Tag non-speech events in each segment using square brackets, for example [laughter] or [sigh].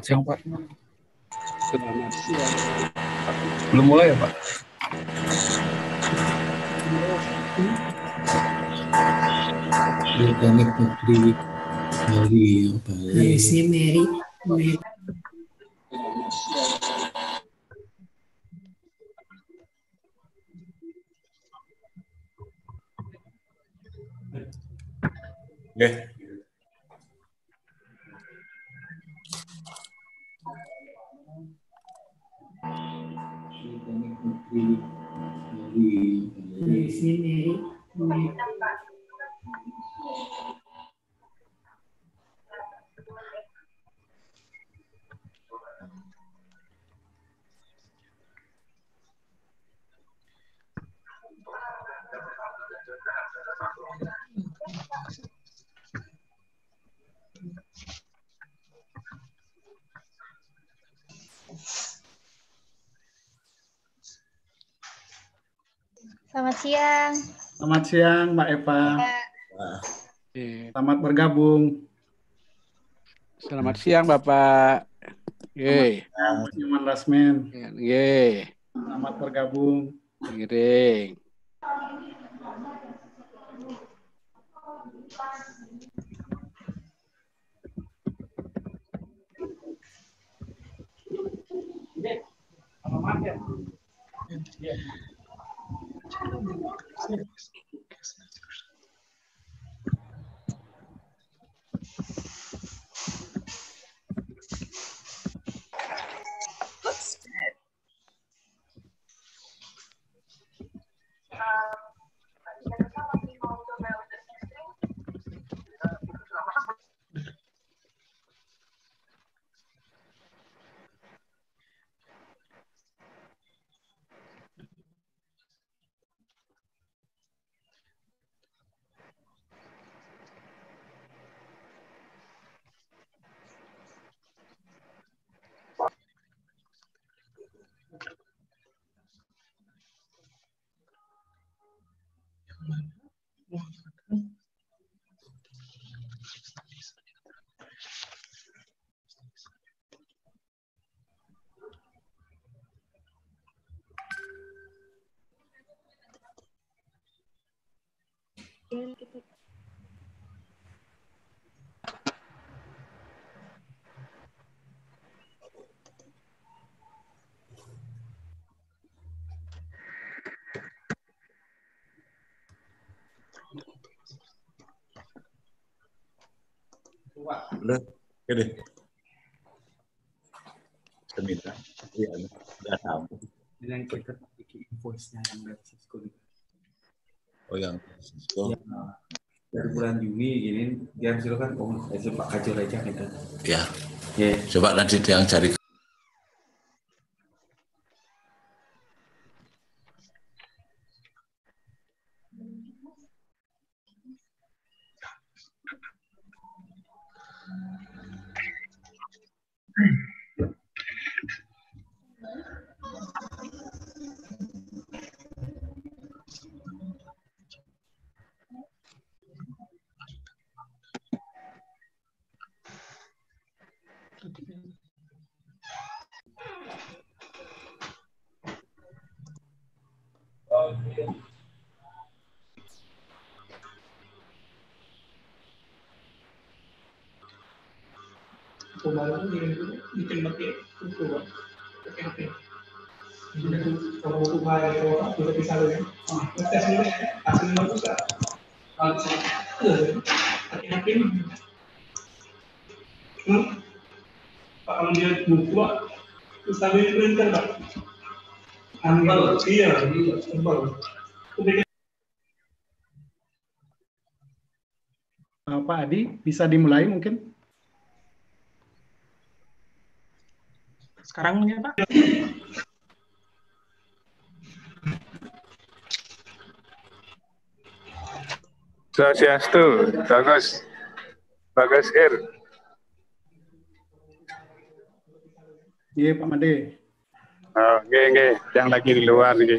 Selamat siang Pak. Selamat siang. Belum mulai ya Pak? Organik negeri dari Bali. Harusnya Mary. Mary. Oke. Okay. Selamat siang Mbak Eva. Selamat bergabung. Selamat siang Bapak. Yeay. Selamat siang Mas Rasmen. Yeay. Selamat bergabung. Giring. Kalau Yes. jalan kita oke deh. Seminta, iya, udah tahu. Dengan kita bikin invoice-nya yang dari Oh yang Francisco. Ya. Dari bulan Juni gini, dia silakan Om, oh, eh, Pak Kajo aja kita. Gitu. Ya. Yeah. Coba nanti yang cari bisa dimulai mungkin? Sekarang ya Pak. Swastiastu, Bagus, Bagus Ir. Iya Pak Made. Oh, oke. yang lagi di luar nih.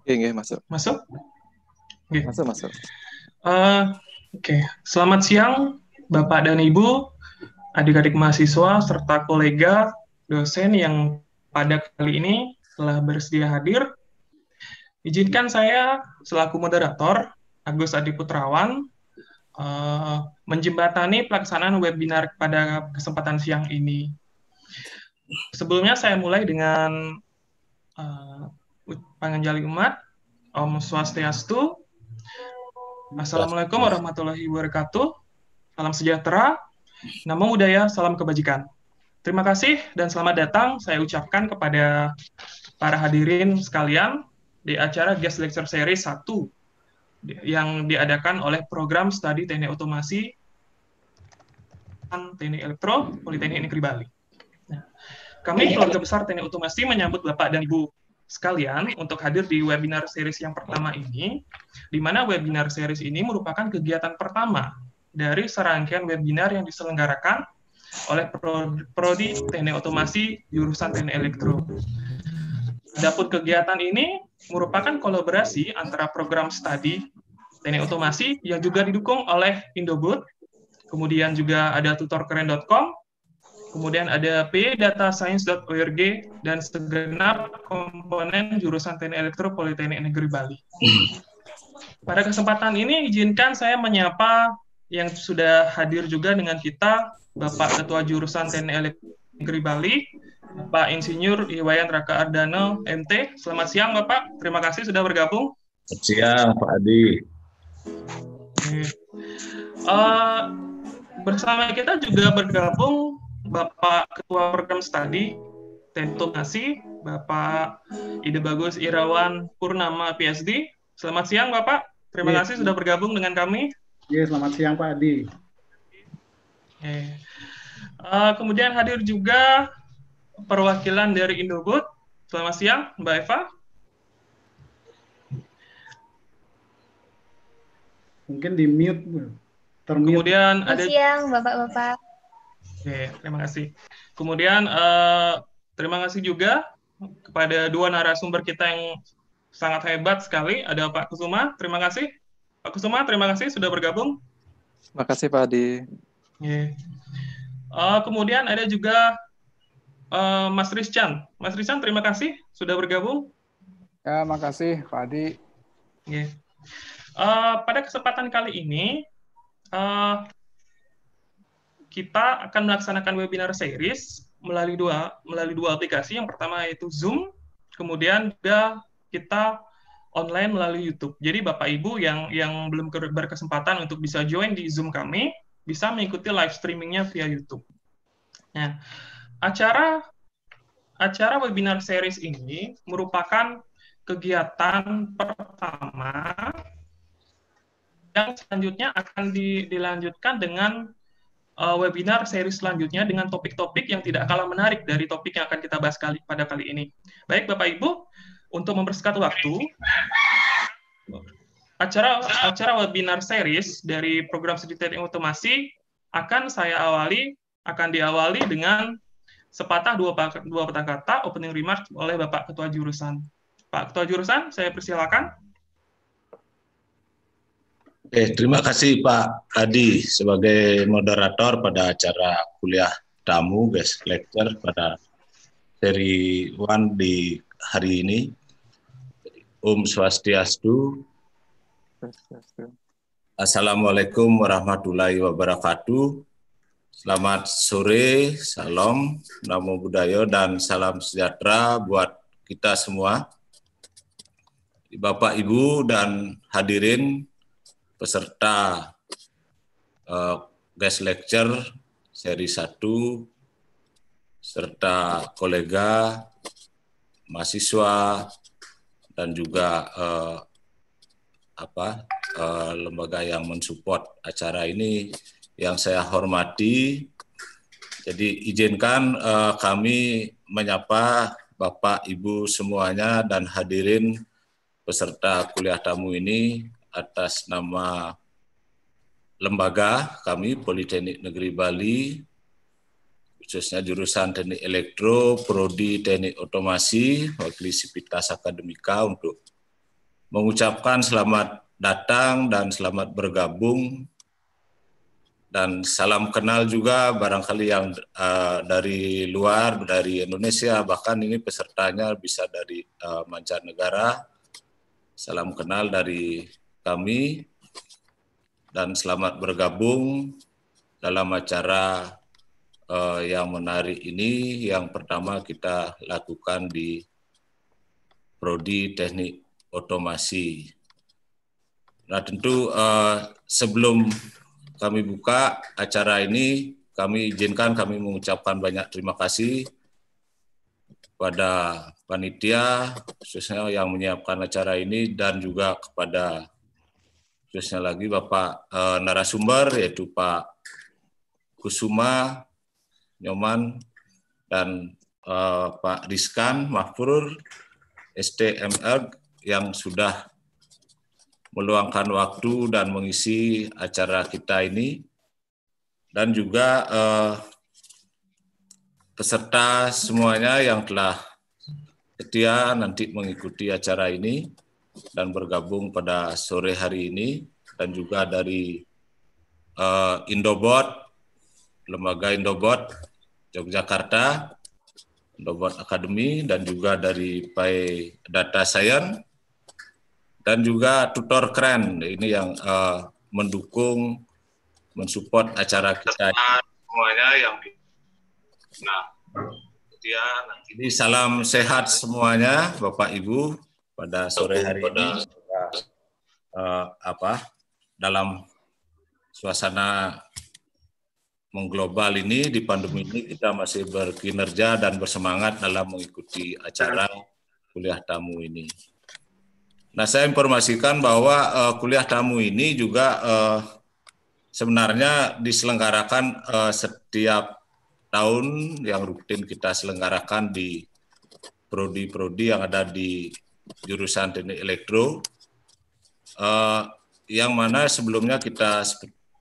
Oke, okay, masuk. Masuk? Okay. Masuk, masuk. Uh, Oke, okay. selamat siang Bapak dan Ibu, adik-adik mahasiswa, serta kolega dosen yang pada kali ini telah bersedia hadir. Izinkan saya selaku moderator, Agus Adi Putrawan, uh, menjembatani pelaksanaan webinar pada kesempatan siang ini. Sebelumnya saya mulai dengan uh, Panganjali Umat, Om Swastiastu. Assalamualaikum warahmatullahi wabarakatuh. Salam sejahtera, namo budaya, salam kebajikan. Terima kasih dan selamat datang saya ucapkan kepada para hadirin sekalian di acara Guest Lecture Series 1 yang diadakan oleh program studi teknik otomasi Teknik Elektro Politeknik Negeri Bali. Nah, kami keluarga besar Teknik Otomasi menyambut Bapak dan Ibu sekalian untuk hadir di webinar series yang pertama ini, di mana webinar series ini merupakan kegiatan pertama dari serangkaian webinar yang diselenggarakan oleh Prodi Teknik Otomasi jurusan Teknik Elektro. dapur kegiatan ini merupakan kolaborasi antara program studi Teknik Otomasi yang juga didukung oleh Indoboot, kemudian juga ada tutorkeren.com, kemudian ada pdatascience.org dan segenap komponen jurusan Teknik Elektro Politeknik Negeri Bali. Pada kesempatan ini izinkan saya menyapa yang sudah hadir juga dengan kita Bapak Ketua Jurusan Teknik Elektro Negeri Bali, Pak Insinyur Iwayan Raka Ardano MT. Selamat siang Bapak, terima kasih sudah bergabung. Selamat siang Pak Adi. Uh, bersama kita juga bergabung Bapak Ketua Program Studi dan Inovasi, Bapak Ide Bagus Irawan Purnama PSD. Selamat siang Bapak. Terima iya. kasih sudah bergabung dengan kami. Ya, selamat siang Pak Adi. Okay. Uh, eh, kemudian hadir juga perwakilan dari Indogood. Selamat siang Mbak Eva. Mungkin di mute. Termute. Kemudian Selamat siang Bapak-bapak. Oke, terima kasih. Kemudian uh, terima kasih juga kepada dua narasumber kita yang sangat hebat sekali. Ada Pak Kusuma, terima kasih. Pak Kusuma, terima kasih sudah bergabung. Terima kasih Pak Adi. Yeah. Eh, uh, kemudian ada juga uh, Mas Rizchan. Mas Rizchan, terima kasih sudah bergabung. Ya, kasih Pak Adi. Yeah. Uh, pada kesempatan kali ini, uh, kita akan melaksanakan webinar series melalui dua melalui dua aplikasi. Yang pertama yaitu Zoom, kemudian juga kita online melalui YouTube. Jadi Bapak Ibu yang yang belum berkesempatan untuk bisa join di Zoom kami bisa mengikuti live streamingnya via YouTube. Nah, acara acara webinar series ini merupakan kegiatan pertama yang selanjutnya akan di, dilanjutkan dengan Eh, webinar seri selanjutnya dengan topik-topik yang tidak kalah menarik dari topik yang akan kita bahas kali, pada kali ini. Baik, Bapak Ibu, untuk mempersingkat waktu, acara acara webinar series dari program studi teknik otomasi akan saya awali akan diawali dengan sepatah dua dua kata opening remark oleh Bapak Ketua Jurusan. Pak Ketua Jurusan, saya persilakan. Oke, eh, terima kasih Pak Adi sebagai moderator pada acara kuliah tamu guest lecture pada seri one di hari ini. Om Swastiastu. Assalamualaikum warahmatullahi wabarakatuh. Selamat sore, salam, namo budaya, dan salam sejahtera buat kita semua. Bapak, Ibu, dan hadirin peserta uh, guest lecture seri 1 serta kolega mahasiswa dan juga uh, apa uh, lembaga yang mensupport acara ini yang saya hormati. Jadi izinkan uh, kami menyapa Bapak Ibu semuanya dan hadirin peserta kuliah tamu ini atas nama lembaga kami Politeknik Negeri Bali khususnya jurusan Teknik Elektro, Prodi Teknik Otomasi, Wakili Sipitas Akademika untuk mengucapkan selamat datang dan selamat bergabung dan salam kenal juga barangkali yang uh, dari luar dari Indonesia bahkan ini pesertanya bisa dari uh, mancanegara salam kenal dari kami dan selamat bergabung dalam acara uh, yang menarik ini. Yang pertama kita lakukan di Prodi Teknik Otomasi. Nah tentu uh, sebelum kami buka acara ini, kami izinkan kami mengucapkan banyak terima kasih kepada panitia khususnya yang menyiapkan acara ini dan juga kepada Terusnya lagi Bapak e, narasumber yaitu Pak Kusuma Nyoman dan e, Pak Rizkan Mahfur STMR yang sudah meluangkan waktu dan mengisi acara kita ini dan juga eh, peserta semuanya yang telah setia nanti mengikuti acara ini dan bergabung pada sore hari ini dan juga dari uh, Indobot, lembaga Indobot Yogyakarta, Indobot Academy dan juga dari Pai Data Science dan juga tutor keren ini yang uh, mendukung mensupport acara kita semuanya yang nah dia ini salam sehat semuanya Bapak Ibu pada sore hari ini kita, uh, eh, apa dalam suasana mengglobal ini di pandemi ini kita masih berkinerja dan bersemangat dalam mengikuti acara kuliah tamu ini. Nah, saya informasikan bahwa uh, kuliah tamu ini juga uh, sebenarnya diselenggarakan uh, setiap tahun yang rutin kita selenggarakan di prodi-prodi yang ada di jurusan teknik elektro uh, yang mana sebelumnya kita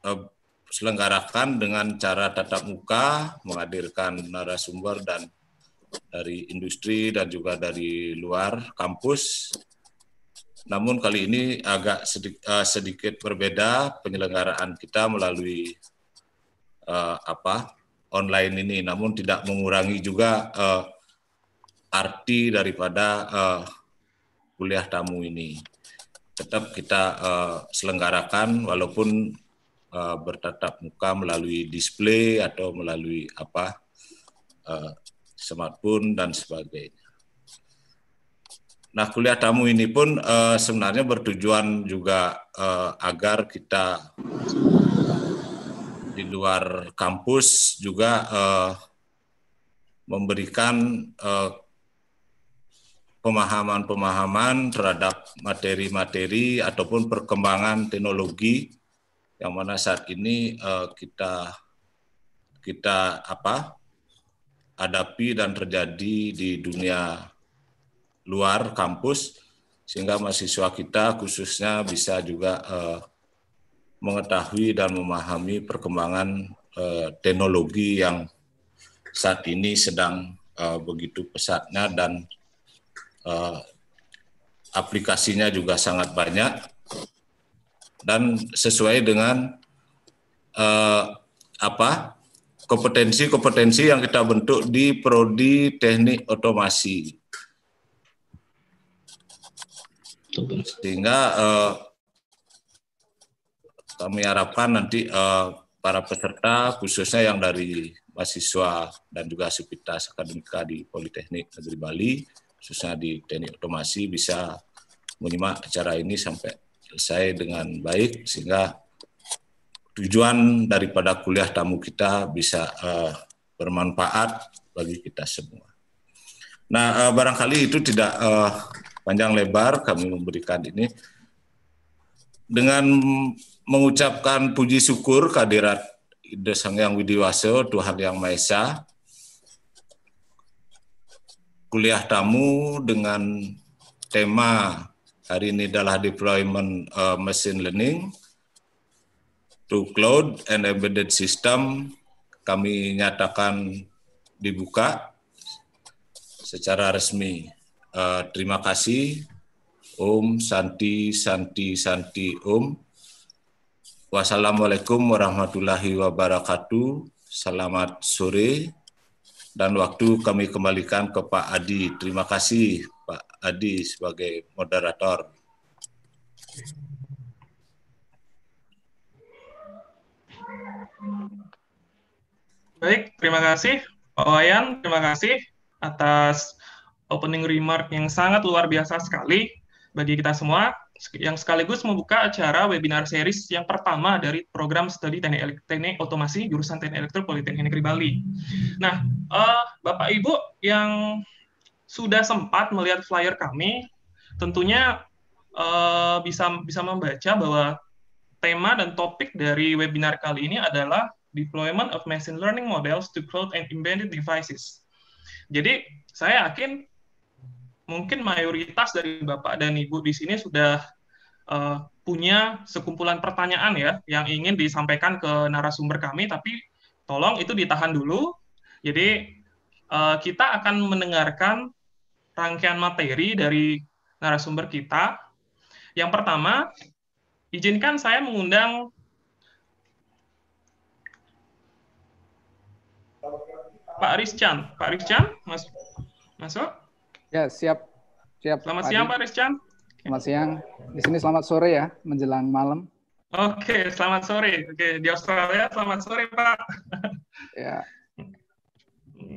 uh, selenggarakan dengan cara tatap muka menghadirkan narasumber dan dari industri dan juga dari luar kampus namun kali ini agak sedikit, uh, eh, sedikit berbeda penyelenggaraan kita melalui uh, apa online ini, namun tidak mengurangi juga uh, arti daripada uh, kuliah tamu ini. Tetap kita uh, selenggarakan walaupun uh, bertatap muka melalui display atau melalui apa uh, smartphone dan sebagainya. Nah, kuliah tamu ini pun uh, sebenarnya bertujuan juga uh, agar kita di luar kampus juga uh, memberikan uh, pemahaman-pemahaman terhadap materi-materi ataupun perkembangan teknologi yang mana saat ini uh, kita kita apa hadapi dan terjadi di dunia luar kampus sehingga mahasiswa kita khususnya bisa juga uh, mengetahui dan memahami perkembangan uh, teknologi yang saat ini sedang uh, begitu pesatnya dan uh, aplikasinya juga sangat banyak dan sesuai dengan uh, apa kompetensi-kompetensi yang kita bentuk di prodi teknik otomasi sehingga uh, kami harapkan nanti uh, para peserta khususnya yang dari mahasiswa dan juga sivitas akademika di Politeknik Negeri Bali Susah di teknik otomasi bisa menyimak acara ini sampai selesai dengan baik sehingga tujuan daripada kuliah tamu kita bisa uh, bermanfaat bagi kita semua. Nah, uh, barangkali itu tidak uh, panjang lebar kami memberikan ini dengan mengucapkan puji syukur kehadirat Ide Yang Widiwaso, Tuhan Yang Maha Esa, kuliah tamu dengan tema hari ini adalah deployment uh, machine learning to cloud and embedded system kami nyatakan dibuka secara resmi. Uh, terima kasih Om Santi Santi Santi Om. Wassalamualaikum warahmatullahi wabarakatuh. Selamat sore dan waktu kami kembalikan ke Pak Adi. Terima kasih Pak Adi sebagai moderator. Baik, terima kasih Pak Wayan, terima kasih atas opening remark yang sangat luar biasa sekali bagi kita semua yang sekaligus membuka acara webinar series yang pertama dari program studi teknik, teknik otomasi jurusan teknik elektro Politeknik Negeri Bali. Nah, uh, Bapak Ibu yang sudah sempat melihat flyer kami, tentunya uh, bisa bisa membaca bahwa tema dan topik dari webinar kali ini adalah deployment of machine learning models to cloud and embedded devices. Jadi saya yakin mungkin mayoritas dari Bapak dan Ibu di sini sudah uh, punya sekumpulan pertanyaan ya yang ingin disampaikan ke narasumber kami, tapi tolong itu ditahan dulu. Jadi uh, kita akan mendengarkan rangkaian materi dari narasumber kita. Yang pertama, izinkan saya mengundang Pak Rizcan. Pak Rizcan, masuk. Masuk. Ya, siap. Siap. Selamat Adi. siang, Pak Rizcan. Selamat siang. Di sini selamat sore ya, menjelang malam. Oke, selamat sore. Oke, di Australia selamat sore, Pak. Ya.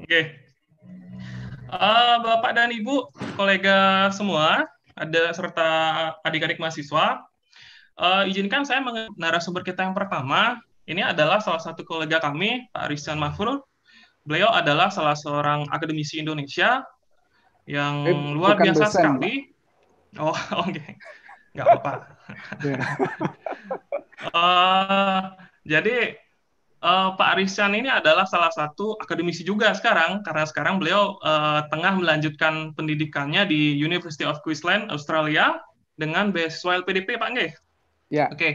Oke. Uh, Bapak dan Ibu, kolega semua, ada serta adik-adik mahasiswa, uh, izinkan saya mengenai narasumber kita yang pertama. Ini adalah salah satu kolega kami, Pak Rizcan Mahfur. Beliau adalah salah seorang akademisi Indonesia yang eh, luar biasa dosen, sekali. Pak. [laughs] Oh, oke. Okay. Nggak apa-apa. uh, [laughs] jadi uh, Pak Rishan ini adalah salah satu akademisi juga sekarang karena sekarang beliau uh, tengah melanjutkan pendidikannya di University of Queensland Australia dengan beasiswa LPDP Pak Nge. Ya. Yeah. Oke. Okay.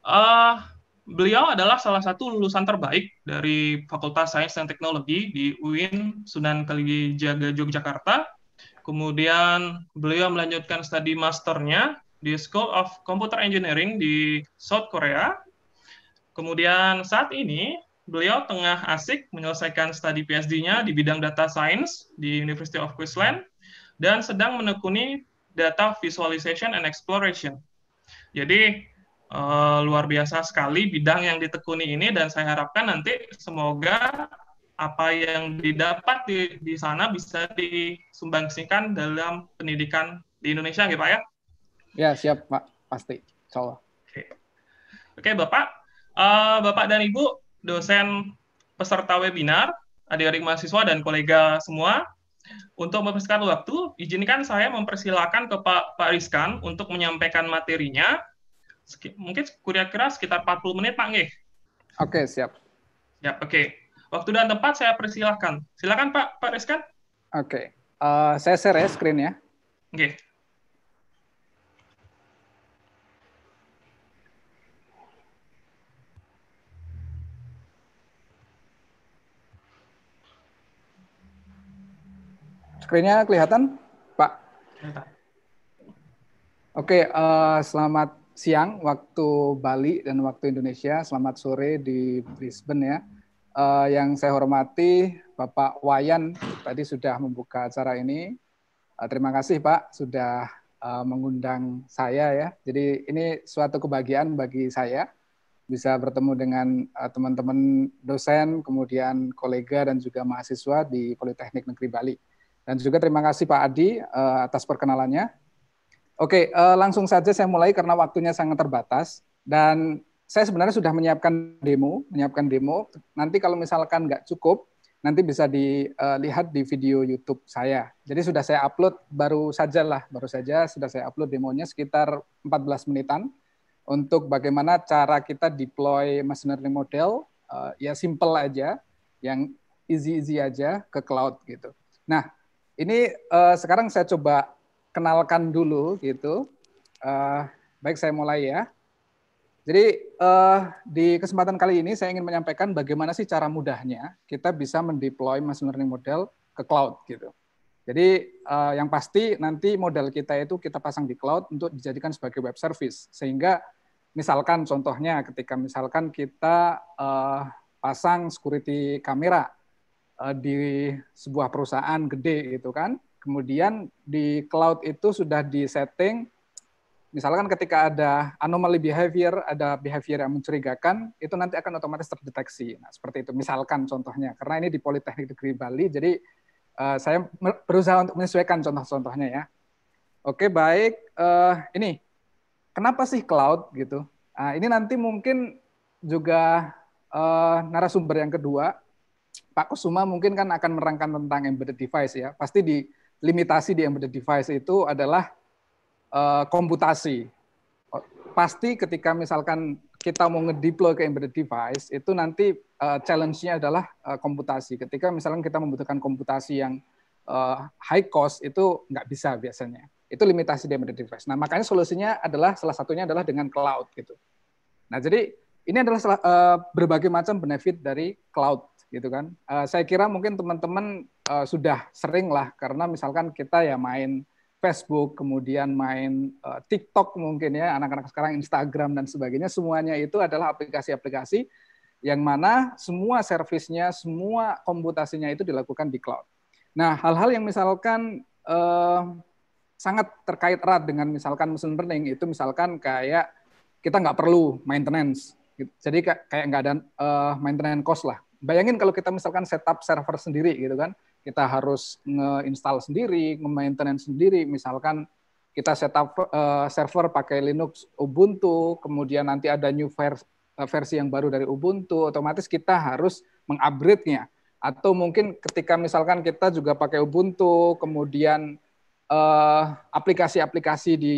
Uh, beliau adalah salah satu lulusan terbaik dari Fakultas Sains dan Teknologi di UIN Sunan Kalijaga Yogyakarta Kemudian beliau melanjutkan studi masternya di School of Computer Engineering di South Korea. Kemudian saat ini beliau tengah asik menyelesaikan studi PhD-nya di bidang data science di University of Queensland dan sedang menekuni data visualization and exploration. Jadi uh, luar biasa sekali bidang yang ditekuni ini dan saya harapkan nanti semoga apa yang didapat di, di sana bisa disumbangsikan dalam pendidikan di Indonesia, gitu Pak ya? Ya, siap Pak. Pasti. Oke, okay. Oke, Bapak. Uh, Bapak dan Ibu, dosen peserta webinar, adik-adik mahasiswa dan kolega semua, untuk mempersingkat waktu, izinkan saya mempersilahkan ke Pak, Pak Rizkan untuk menyampaikan materinya. Mungkin kira-kira sekitar 40 menit, Pak Nge. Oke, siap. Siap, oke. Okay. Waktu dan tempat saya persilahkan. Silakan Pak Pak Reskan. Oke, okay. uh, eh, saya share ya screen ya. Oke. Okay. screen kelihatan, Pak? Oke, okay, uh, eh, selamat siang waktu Bali dan waktu Indonesia. Selamat sore di Brisbane ya uh, yang saya hormati Bapak Wayan tadi sudah membuka acara ini. Uh, terima kasih Pak sudah uh, mengundang saya ya. Jadi ini suatu kebahagiaan bagi saya bisa bertemu dengan teman-teman uh, dosen, kemudian kolega dan juga mahasiswa di Politeknik Negeri Bali. Dan juga terima kasih Pak Adi uh, atas perkenalannya. Oke, uh, langsung saja saya mulai karena waktunya sangat terbatas dan saya sebenarnya sudah menyiapkan demo, menyiapkan demo. Nanti kalau misalkan nggak cukup, nanti bisa dilihat eh, di video YouTube saya. Jadi sudah saya upload baru saja lah, baru saja sudah saya upload demonya sekitar 14 menitan untuk bagaimana cara kita deploy machine learning model eh, ya simple aja, yang easy-easy aja ke cloud gitu. Nah, ini eh, sekarang saya coba kenalkan dulu gitu. baik saya mulai ya. Jadi uh, di kesempatan kali ini saya ingin menyampaikan bagaimana sih cara mudahnya kita bisa mendeploy machine learning model ke cloud gitu. Jadi uh, yang pasti nanti model kita itu kita pasang di cloud untuk dijadikan sebagai web service sehingga misalkan contohnya ketika misalkan kita uh, pasang security kamera uh, di sebuah perusahaan gede gitu kan, kemudian di cloud itu sudah disetting misalkan ketika ada anomaly behavior, ada behavior yang mencurigakan, itu nanti akan otomatis terdeteksi. Nah, seperti itu. Misalkan contohnya, karena ini di Politeknik Negeri Bali, jadi uh, saya berusaha untuk menyesuaikan contoh-contohnya ya. Oke, baik. Uh, ini, kenapa sih cloud gitu? Nah, ini nanti mungkin juga uh, narasumber yang kedua, Pak Kusuma mungkin kan akan merangkan tentang embedded device ya. Pasti di limitasi di embedded device itu adalah Eh, komputasi. Oh, pasti ketika misalkan kita mau ngedeploy ke embedded device, itu nanti uh, challenge-nya adalah uh, komputasi. Ketika misalkan kita membutuhkan komputasi yang uh, high cost, itu nggak bisa biasanya. Itu limitasi dari embedded device. Nah, makanya solusinya adalah salah satunya adalah dengan cloud gitu. Nah, jadi ini adalah uh, berbagai macam benefit dari cloud gitu kan. Uh, saya kira mungkin teman-teman uh, sudah sering lah karena misalkan kita ya main Facebook, kemudian main uh, TikTok mungkin ya, anak-anak sekarang Instagram dan sebagainya, semuanya itu adalah aplikasi-aplikasi yang mana semua servisnya, semua komputasinya itu dilakukan di cloud. Nah, hal-hal yang misalkan uh, sangat terkait erat dengan misalkan mesin learning itu misalkan kayak kita nggak perlu maintenance, jadi kayak nggak ada uh, maintenance cost lah. Bayangin kalau kita misalkan setup server sendiri gitu kan, kita harus nge-install sendiri, nge-maintenance sendiri, misalkan kita setup eh, server pakai Linux Ubuntu, kemudian nanti ada new eh, versi yang baru dari Ubuntu, otomatis kita harus mengupgrade-nya. Atau mungkin ketika misalkan kita juga pakai Ubuntu, kemudian eh, aplikasi-aplikasi di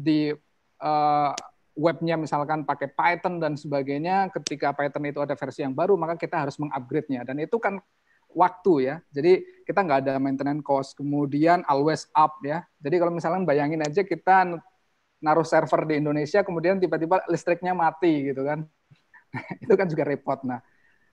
di uh, webnya misalkan pakai Python dan sebagainya, ketika Python itu ada versi yang baru, maka kita harus mengupgrade-nya. Dan itu kan waktu ya. Jadi kita nggak ada maintenance cost, kemudian always up ya. Jadi kalau misalnya bayangin aja kita naruh server di Indonesia, kemudian tiba-tiba listriknya mati gitu kan. [laughs] itu kan juga repot. Nah,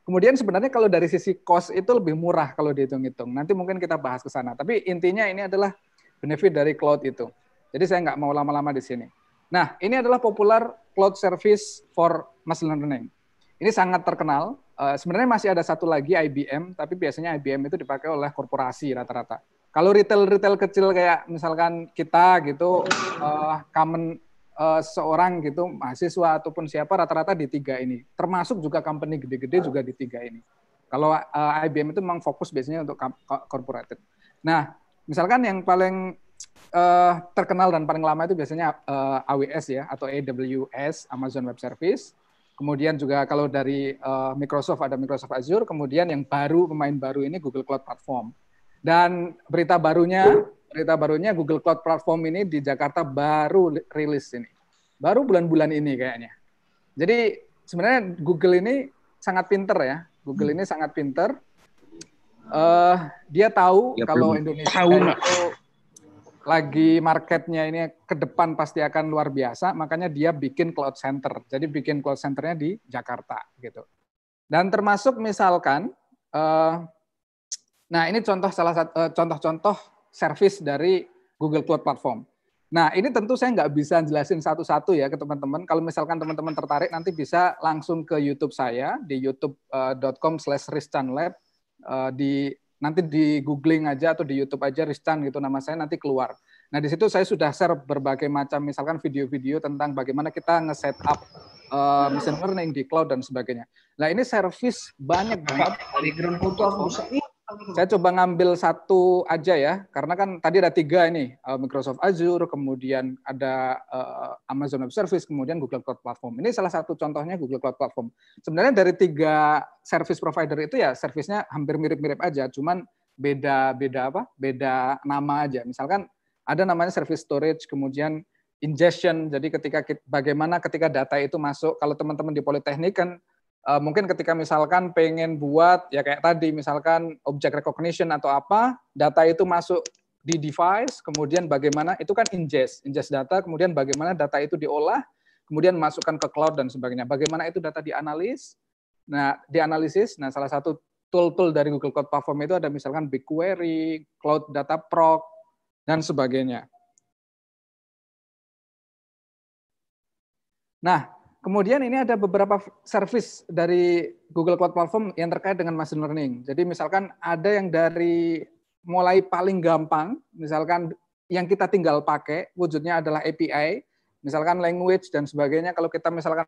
kemudian sebenarnya kalau dari sisi cost itu lebih murah kalau dihitung-hitung. Nanti mungkin kita bahas ke sana. Tapi intinya ini adalah benefit dari cloud itu. Jadi saya nggak mau lama-lama di sini. Nah, ini adalah popular cloud service for machine learning. Ini sangat terkenal Eh, sebenarnya masih ada satu lagi IBM, tapi biasanya IBM itu dipakai oleh korporasi rata-rata. Kalau retail-retail kecil kayak misalkan kita gitu, uh, common uh, seorang gitu mahasiswa ataupun siapa rata-rata di tiga ini. Termasuk juga company gede-gede juga di tiga ini. Kalau uh, IBM itu memang fokus biasanya untuk corporate. Nah, misalkan yang paling uh, terkenal dan paling lama itu biasanya uh, AWS ya atau AWS Amazon Web Service Kemudian juga kalau dari uh, Microsoft ada Microsoft Azure, kemudian yang baru pemain baru ini Google Cloud Platform. Dan berita barunya, berita barunya Google Cloud Platform ini di Jakarta baru rilis ini. Baru bulan-bulan ini kayaknya. Jadi sebenarnya Google ini sangat pinter ya. Google hmm. ini sangat pinter. Uh, dia tahu ya, kalau Indonesia tahu lagi marketnya ini ke depan pasti akan luar biasa, makanya dia bikin cloud center. Jadi bikin cloud centernya di Jakarta gitu. Dan termasuk misalkan, eh, nah ini contoh salah satu eh, contoh-contoh service dari Google Cloud Platform. Nah ini tentu saya nggak bisa jelasin satu-satu ya ke teman-teman. Kalau misalkan teman-teman tertarik nanti bisa langsung ke YouTube saya di youtube.com/ristanlab eh, di Nanti di googling aja atau di YouTube aja Ristan gitu nama saya nanti keluar. Nah di situ saya sudah share berbagai macam misalkan video-video tentang bagaimana kita nge-set up uh, machine learning di cloud dan sebagainya. Nah ini service banyak banget. Dari ground saya coba ngambil satu aja ya, karena kan tadi ada tiga ini, eh, Microsoft Azure, kemudian ada eh, Amazon Web Service, kemudian Google Cloud Platform. Ini salah satu contohnya Google Cloud Platform. Sebenarnya dari tiga service provider itu ya, servisnya hampir mirip-mirip aja, cuman beda-beda apa? Beda nama aja. Misalkan ada namanya service storage, kemudian ingestion. Jadi ketika bagaimana ketika data itu masuk, kalau teman-teman di politeknik kan Eh, mungkin ketika misalkan pengen buat ya kayak tadi misalkan object recognition atau apa data itu masuk di device kemudian bagaimana itu kan ingest ingest data kemudian bagaimana data itu diolah kemudian masukkan ke cloud dan sebagainya bagaimana itu data dianalis nah dianalisis nah salah satu tool-tool dari Google Cloud Platform itu ada misalkan BigQuery, Cloud Data Proc dan sebagainya. Nah, Kemudian ini ada beberapa service dari Google Cloud Platform yang terkait dengan machine learning. Jadi misalkan ada yang dari mulai paling gampang, misalkan yang kita tinggal pakai, wujudnya adalah API, misalkan language dan sebagainya. Kalau kita misalkan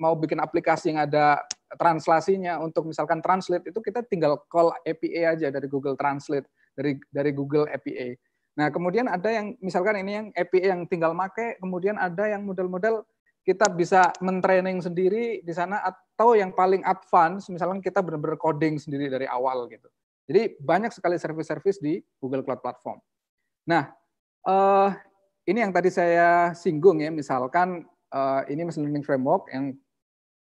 mau bikin aplikasi yang ada translasinya untuk misalkan translate itu kita tinggal call API aja dari Google Translate dari dari Google API. Nah, kemudian ada yang misalkan ini yang API yang tinggal pakai, kemudian ada yang model-model kita bisa mentraining sendiri di sana atau yang paling advance misalnya kita benar-benar coding sendiri dari awal gitu. Jadi banyak sekali service-service di Google Cloud Platform. Nah, uh, ini yang tadi saya singgung ya, misalkan uh, ini machine learning framework yang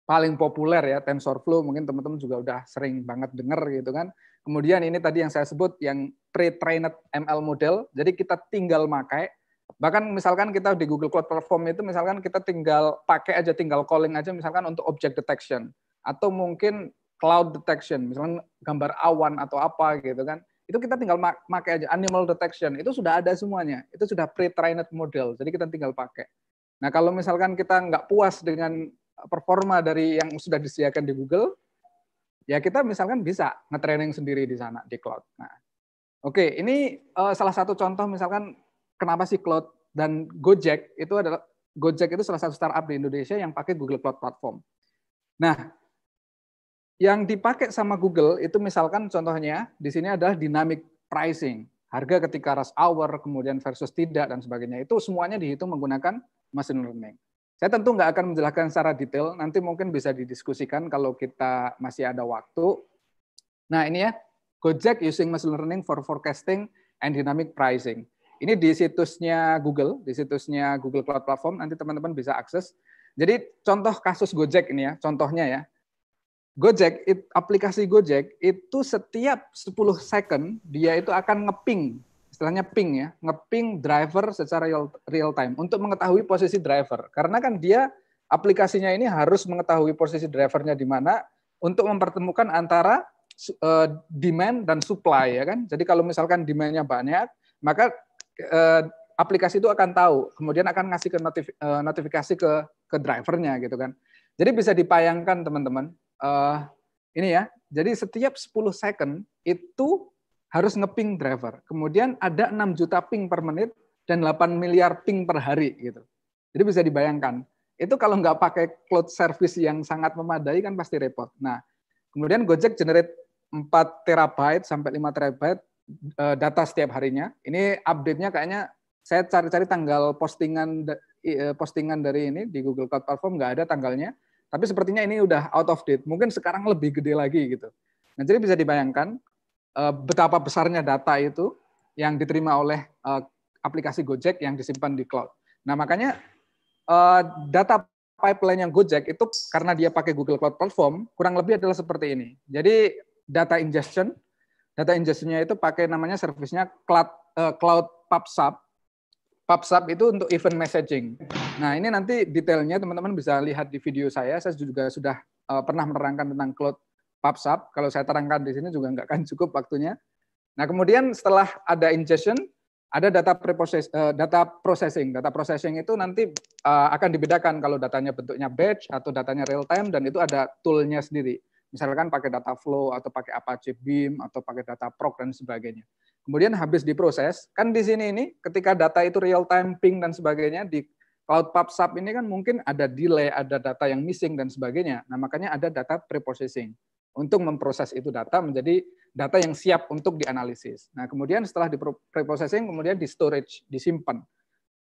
paling populer ya TensorFlow mungkin teman-teman juga udah sering banget dengar gitu kan. Kemudian ini tadi yang saya sebut yang pre-trained ML model. Jadi kita tinggal pakai Bahkan misalkan kita di Google Cloud Platform itu misalkan kita tinggal pakai aja tinggal calling aja misalkan untuk object detection atau mungkin cloud detection, misalkan gambar awan atau apa gitu kan. Itu kita tinggal pakai aja animal detection, itu sudah ada semuanya. Itu sudah pre-trained model. Jadi kita tinggal pakai. Nah, kalau misalkan kita nggak puas dengan performa dari yang sudah disediakan di Google, ya kita misalkan bisa ngetraining sendiri di sana di cloud. Nah, oke, ini uh, salah satu contoh misalkan kenapa sih cloud dan Gojek itu adalah Gojek itu salah satu startup di Indonesia yang pakai Google Cloud Platform. Nah, yang dipakai sama Google itu misalkan contohnya di sini adalah dynamic pricing, harga ketika rush hour, kemudian versus tidak dan sebagainya. Itu semuanya dihitung menggunakan machine learning. Saya tentu nggak akan menjelaskan secara detail, nanti mungkin bisa didiskusikan kalau kita masih ada waktu. Nah ini ya, Gojek using machine learning for forecasting and dynamic pricing. Ini di situsnya Google, di situsnya Google Cloud Platform, nanti teman-teman bisa akses. Jadi contoh kasus Gojek ini ya, contohnya ya. Gojek, it, aplikasi Gojek itu setiap 10 second dia itu akan ngeping, istilahnya ping ya, ngeping driver secara real, real time untuk mengetahui posisi driver. Karena kan dia aplikasinya ini harus mengetahui posisi drivernya di mana untuk mempertemukan antara uh, demand dan supply ya kan. Jadi kalau misalkan demandnya banyak, maka eh, aplikasi itu akan tahu, kemudian akan ngasih ke notif, eh, notifikasi ke ke drivernya gitu kan. Jadi bisa dipayangkan teman-teman, eh, ini ya. Jadi setiap 10 second itu harus ngeping driver. Kemudian ada 6 juta ping per menit dan 8 miliar ping per hari gitu. Jadi bisa dibayangkan. Itu kalau nggak pakai cloud service yang sangat memadai kan pasti repot. Nah, kemudian Gojek generate 4 terabyte sampai 5 terabyte Eh, data setiap harinya. Ini update-nya kayaknya saya cari-cari tanggal postingan eh, postingan dari ini di Google Cloud Platform nggak ada tanggalnya. Tapi sepertinya ini udah out of date. Mungkin sekarang lebih gede lagi gitu. Nah, jadi bisa dibayangkan eh, betapa besarnya data itu yang diterima oleh aplikasi Gojek yang disimpan di cloud. Nah, makanya data pipeline yang Gojek itu karena dia pakai Google Cloud Platform kurang lebih adalah seperti ini. Jadi data ingestion data ingestionnya itu pakai namanya servisnya cloud uh, cloud PubSub. PubSub itu untuk event messaging. Nah ini nanti detailnya teman-teman bisa lihat di video saya. Saya juga sudah uh, pernah menerangkan tentang cloud PubSub. Kalau saya terangkan di sini juga nggak akan cukup waktunya. Nah kemudian setelah ada ingestion, ada data preproses, eh, data processing. Data processing itu nanti akan dibedakan kalau datanya bentuknya batch atau datanya real time dan itu ada toolnya sendiri misalkan pakai data flow atau pakai Apache Beam atau pakai data proc dan sebagainya. Kemudian habis diproses, kan di sini ini ketika data itu real time ping dan sebagainya di cloud PubSub ini kan mungkin ada delay, ada data yang missing dan sebagainya. Nah, makanya ada data preprocessing untuk memproses itu data menjadi data yang siap untuk dianalisis. Nah, kemudian setelah di preprocessing kemudian di storage, disimpan.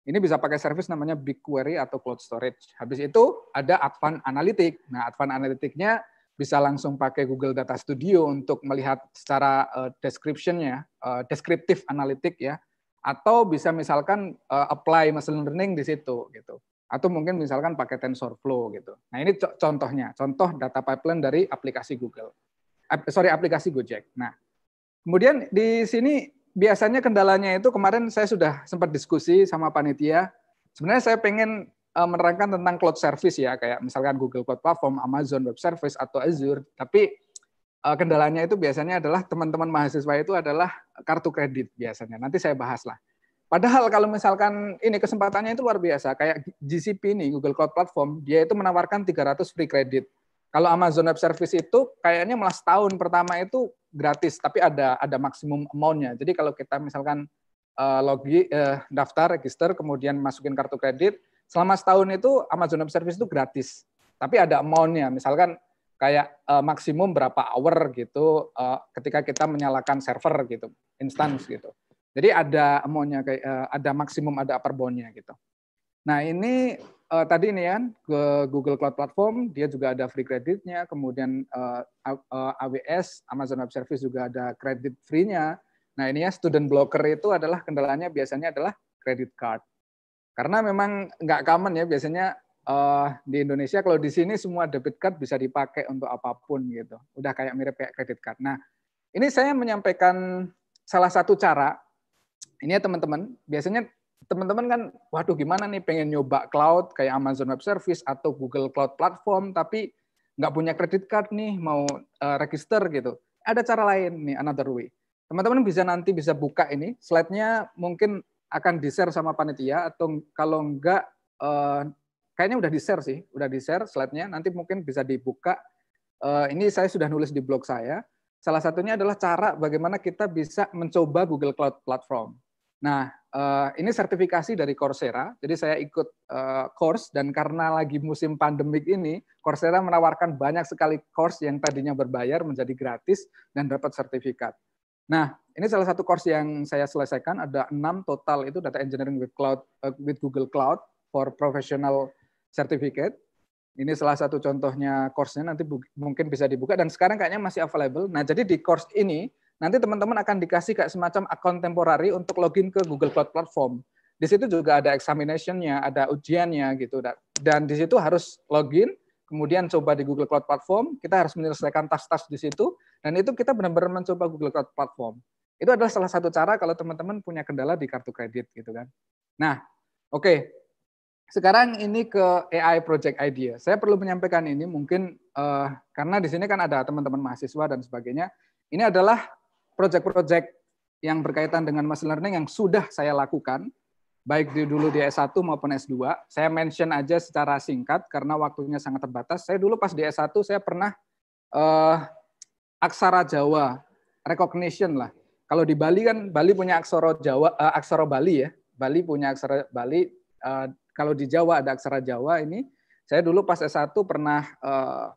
Ini bisa pakai service namanya BigQuery atau Cloud Storage. Habis itu ada Advanced Analytic. Nah, Advanced Analytic-nya bisa langsung pakai Google Data Studio untuk melihat secara uh, description-nya, uh, eh, descriptive analytic ya, atau bisa misalkan uh, apply machine learning di situ gitu. Atau mungkin misalkan pakai TensorFlow gitu. Nah, ini contohnya, contoh data pipeline dari aplikasi Google. Ap sorry, aplikasi Gojek. Nah, kemudian di sini biasanya kendalanya itu kemarin saya sudah sempat diskusi sama panitia. Sebenarnya saya pengen Eh, menerangkan tentang cloud service ya kayak misalkan Google Cloud Platform, Amazon Web Service atau Azure, tapi eh, kendalanya itu biasanya adalah teman-teman mahasiswa itu adalah kartu kredit biasanya. Nanti saya bahas lah. Padahal kalau misalkan ini kesempatannya itu luar biasa. Kayak GCP ini, Google Cloud Platform, dia itu menawarkan 300 free kredit. Kalau Amazon Web Service itu kayaknya malah setahun pertama itu gratis, tapi ada ada maksimum amountnya. Jadi kalau kita misalkan uh, eh, logi uh, daftar register kemudian masukin kartu kredit, selama setahun itu Amazon Web Service itu gratis. Tapi ada amount-nya, misalkan kayak uh, maksimum berapa hour gitu uh, ketika kita menyalakan server gitu, instance gitu. Jadi ada amount-nya kayak uh, ada maksimum ada upper bound-nya gitu. Nah, ini uh, tadi ini kan ke Google Cloud Platform dia juga ada free kreditnya, kemudian uh, AWS Amazon Web Service juga ada kredit free-nya. Nah, ini ya student blocker itu adalah kendalanya biasanya adalah kredit card karena memang nggak common ya biasanya uh, di Indonesia kalau di sini semua debit card bisa dipakai untuk apapun gitu. Udah kayak mirip kayak kredit card. Nah, ini saya menyampaikan salah satu cara. Ini ya teman-teman, biasanya teman-teman kan waduh gimana nih pengen nyoba cloud kayak Amazon Web Service atau Google Cloud Platform tapi nggak punya kredit card nih mau uh, register gitu. Ada cara lain nih another way. Teman-teman bisa nanti bisa buka ini slide-nya mungkin akan di-share sama panitia atau kalau enggak eh, kayaknya udah di-share sih, udah di-share slide-nya. Nanti mungkin bisa dibuka. Eh, ini saya sudah nulis di blog saya. Salah satunya adalah cara bagaimana kita bisa mencoba Google Cloud Platform. Nah, eh, ini sertifikasi dari Coursera. Jadi saya ikut eh, course dan karena lagi musim pandemik ini, Coursera menawarkan banyak sekali course yang tadinya berbayar menjadi gratis dan dapat sertifikat. Nah, ini salah satu course yang saya selesaikan ada enam total itu data engineering with cloud uh, with Google Cloud for professional certificate. Ini salah satu contohnya course-nya nanti mungkin bisa dibuka dan sekarang kayaknya masih available. Nah, jadi di course ini nanti teman-teman akan dikasih kayak semacam akun temporari untuk login ke Google Cloud Platform. Di situ juga ada examination-nya, ada ujiannya gitu. Dan di situ harus login, kemudian coba di Google Cloud Platform, kita harus menyelesaikan task-task di situ, dan itu kita benar-benar mencoba Google Cloud Platform. Itu adalah salah satu cara kalau teman-teman punya kendala di kartu kredit gitu kan. Nah, oke. Okay. Sekarang ini ke AI project idea. Saya perlu menyampaikan ini mungkin uh, karena di sini kan ada teman-teman mahasiswa dan sebagainya. Ini adalah project-project yang berkaitan dengan machine learning yang sudah saya lakukan baik di dulu di S1 maupun S2. Saya mention aja secara singkat karena waktunya sangat terbatas. Saya dulu pas di S1 saya pernah uh, aksara Jawa recognition lah. Kalau di Bali kan Bali punya aksara Jawa, uh, aksara Bali ya. Bali punya aksara Bali. Uh, kalau di Jawa ada aksara Jawa ini. Saya dulu pas S1 pernah uh,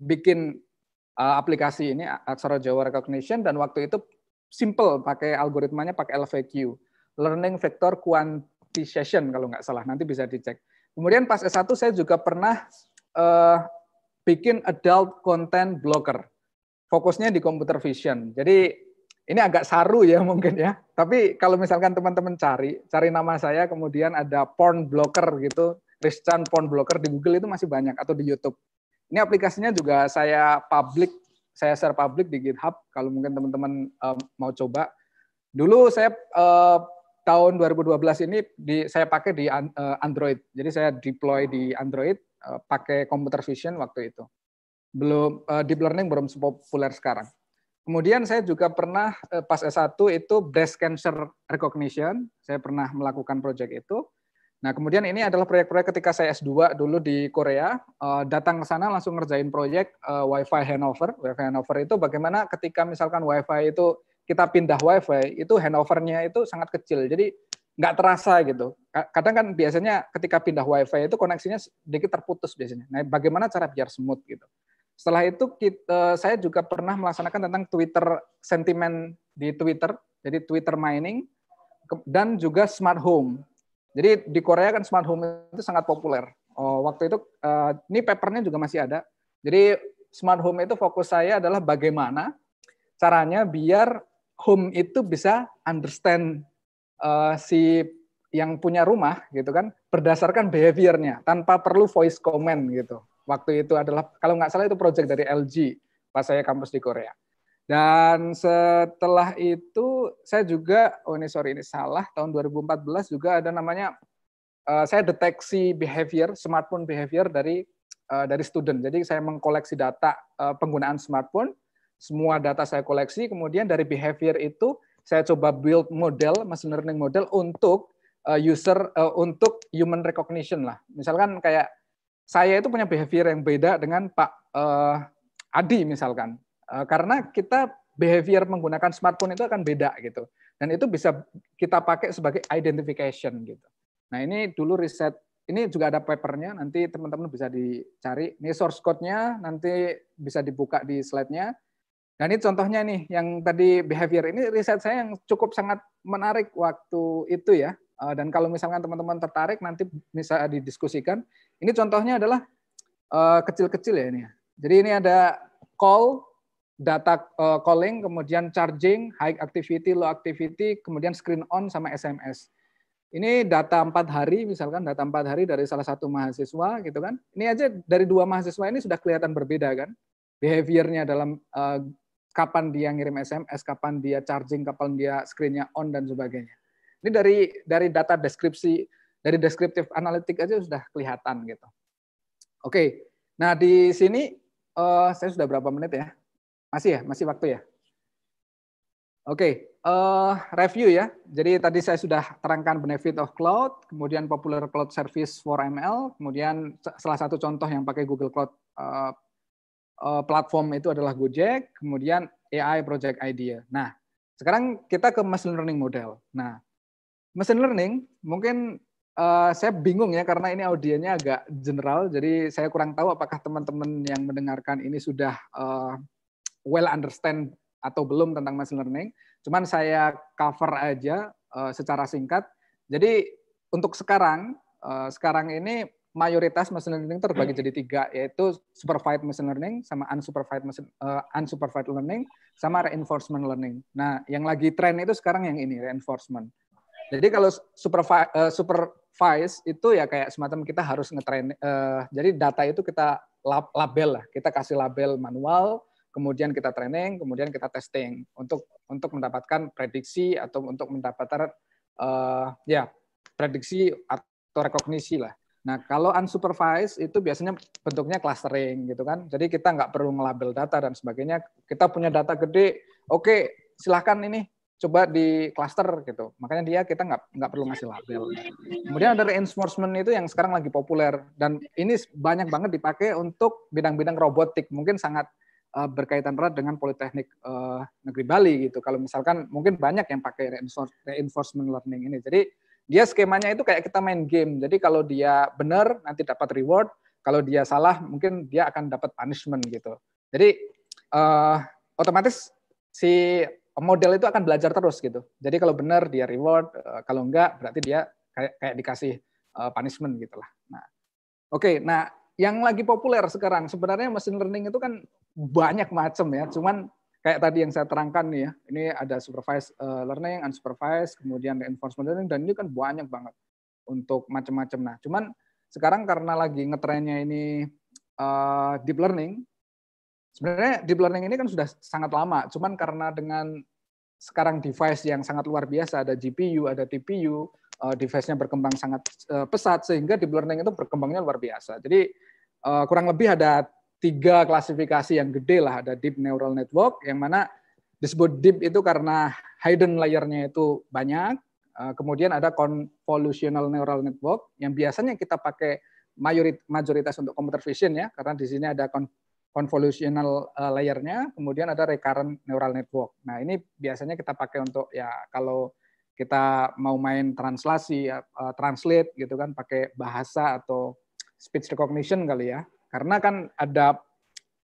bikin uh, aplikasi ini aksara Jawa Recognition dan waktu itu simple pakai algoritmanya pakai LVQ, Learning Vector Quantization kalau nggak salah. Nanti bisa dicek. Kemudian pas S1 saya juga pernah uh, bikin adult content blocker. Fokusnya di computer vision. Jadi ini agak saru ya [laughs] mungkin ya. Tapi kalau misalkan teman-teman cari, cari nama saya, kemudian ada porn blocker gitu, Christian porn blocker di Google itu masih banyak atau di YouTube. Ini aplikasinya juga saya public, saya share public di GitHub. Kalau mungkin teman-teman um, mau coba. Dulu saya uh, tahun 2012 ini di, saya pakai di eh, Android. Jadi saya deploy di Android uh, pakai computer vision waktu itu. Belum uh, deep learning belum sepopuler sekarang. Kemudian saya juga pernah eh, pas S1 itu breast cancer recognition, saya pernah melakukan proyek itu. Nah, kemudian ini adalah proyek-proyek ketika saya S2 dulu di Korea, eh, datang ke sana langsung ngerjain proyek wifi eh, Wi-Fi handover. Wi-Fi handover itu bagaimana ketika misalkan Wi-Fi itu kita pindah Wi-Fi, itu handovernya itu sangat kecil. Jadi nggak terasa gitu. Kadang kan biasanya ketika pindah Wi-Fi itu koneksinya sedikit terputus biasanya. Nah, bagaimana cara biar smooth gitu. Setelah itu kita, eh, saya juga pernah melaksanakan tentang Twitter sentimen di Twitter, jadi Twitter mining dan juga smart home. Jadi di Korea kan smart home itu sangat populer. Oh, waktu itu eh, ini papernya juga masih ada. Jadi smart home itu fokus saya adalah bagaimana caranya biar home itu bisa understand uh, si yang punya rumah gitu kan berdasarkan behaviornya tanpa perlu voice comment gitu waktu itu adalah kalau nggak salah itu project dari LG pas saya kampus di Korea. Dan setelah itu saya juga, oh ini sorry ini salah, tahun 2014 juga ada namanya eh, saya deteksi behavior smartphone behavior dari eh, dari student. Jadi saya mengkoleksi data eh, penggunaan smartphone, semua data saya koleksi, kemudian dari behavior itu saya coba build model machine learning model untuk user untuk human recognition lah. Misalkan kayak saya itu punya behavior yang beda dengan Pak uh, Adi misalkan. Uh, karena kita behavior menggunakan smartphone itu akan beda gitu. Dan itu bisa kita pakai sebagai identification gitu. Nah, ini dulu riset ini juga ada papernya, nanti teman-teman bisa dicari. Ini source code-nya, nanti bisa dibuka di slide-nya. Dan ini contohnya nih, yang tadi behavior ini riset saya yang cukup sangat menarik waktu itu ya. Eh, dan kalau misalkan teman-teman tertarik, nanti bisa didiskusikan. Ini contohnya adalah eh, kecil-kecil uh, ya ini. Ya. Jadi ini ada call, data uh, calling, kemudian charging, high activity, low activity, kemudian screen on sama SMS. Ini data empat hari, misalkan data empat hari dari salah satu mahasiswa, gitu kan? Ini aja dari dua mahasiswa ini sudah kelihatan berbeda kan? Behaviornya dalam uh, kapan dia ngirim SMS, kapan dia charging, kapan dia screennya on dan sebagainya. Ini dari dari data deskripsi dari deskriptif, analitik aja sudah kelihatan gitu. Oke, nah di sini uh, saya sudah berapa menit ya? Masih ya, masih waktu ya. Oke, uh, review ya. Jadi tadi saya sudah terangkan benefit of cloud, kemudian popular cloud service for ML, kemudian salah satu contoh yang pakai Google Cloud uh, uh, platform itu adalah Gojek, kemudian AI project idea. Nah, sekarang kita ke machine learning model. Nah, machine learning mungkin Eh, saya bingung ya karena ini audionya agak general, jadi saya kurang tahu apakah teman-teman yang mendengarkan ini sudah uh, well understand atau belum tentang machine learning. Cuman saya cover aja uh, secara singkat. Jadi untuk sekarang, uh, sekarang ini mayoritas machine learning terbagi jadi tiga, yaitu supervised machine learning sama unsupervised machine, uh, unsupervised learning sama reinforcement learning. Nah, yang lagi tren itu sekarang yang ini reinforcement. Jadi kalau super, uh, super Vice itu ya kayak semacam kita harus ngetrain. Uh, jadi data itu kita lab, label lah, kita kasih label manual, kemudian kita training, kemudian kita testing untuk untuk mendapatkan prediksi atau untuk mendapatkan uh, ya prediksi atau rekognisi lah. Nah kalau unsupervised itu biasanya bentuknya clustering gitu kan. Jadi kita nggak perlu ngelabel data dan sebagainya. Kita punya data gede, oke okay, silahkan ini coba di cluster gitu. Makanya dia kita nggak nggak perlu ngasih label. Kemudian ada reinforcement itu yang sekarang lagi populer dan ini banyak banget dipakai untuk bidang-bidang robotik. Mungkin sangat uh, berkaitan erat dengan Politeknik uh, Negeri Bali gitu. Kalau misalkan mungkin banyak yang pakai reinforcement learning ini. Jadi dia skemanya itu kayak kita main game. Jadi kalau dia benar nanti dapat reward, kalau dia salah mungkin dia akan dapat punishment gitu. Jadi uh, otomatis si model itu akan belajar terus gitu. Jadi kalau benar dia reward, eh, kalau enggak berarti dia kayak kayak dikasih eh, punishment gitulah. Nah, oke. Okay, nah, yang lagi populer sekarang sebenarnya machine learning itu kan banyak macam ya. Cuman kayak tadi yang saya terangkan nih ya, ini ada supervised eh, learning, unsupervised, kemudian reinforcement learning dan ini kan banyak banget untuk macam-macam. Nah, cuman sekarang karena lagi ngetrennya ini uh, deep learning, Sebenarnya deep learning ini kan sudah sangat lama, cuman karena dengan sekarang device yang sangat luar biasa, ada GPU, ada TPU, eh, device-nya berkembang sangat eh, pesat, sehingga deep learning itu berkembangnya luar biasa. Jadi eh, kurang lebih ada tiga klasifikasi yang gede lah, ada deep neural network, yang mana disebut deep itu karena hidden layernya itu banyak, kemudian ada convolutional neural network, yang biasanya kita pakai mayoritas untuk computer vision ya, karena di sini ada convolutional uh, layernya, kemudian ada recurrent neural network. Nah ini biasanya kita pakai untuk ya kalau kita mau main translasi, uh, translate gitu kan, pakai bahasa atau speech recognition kali ya. Karena kan ada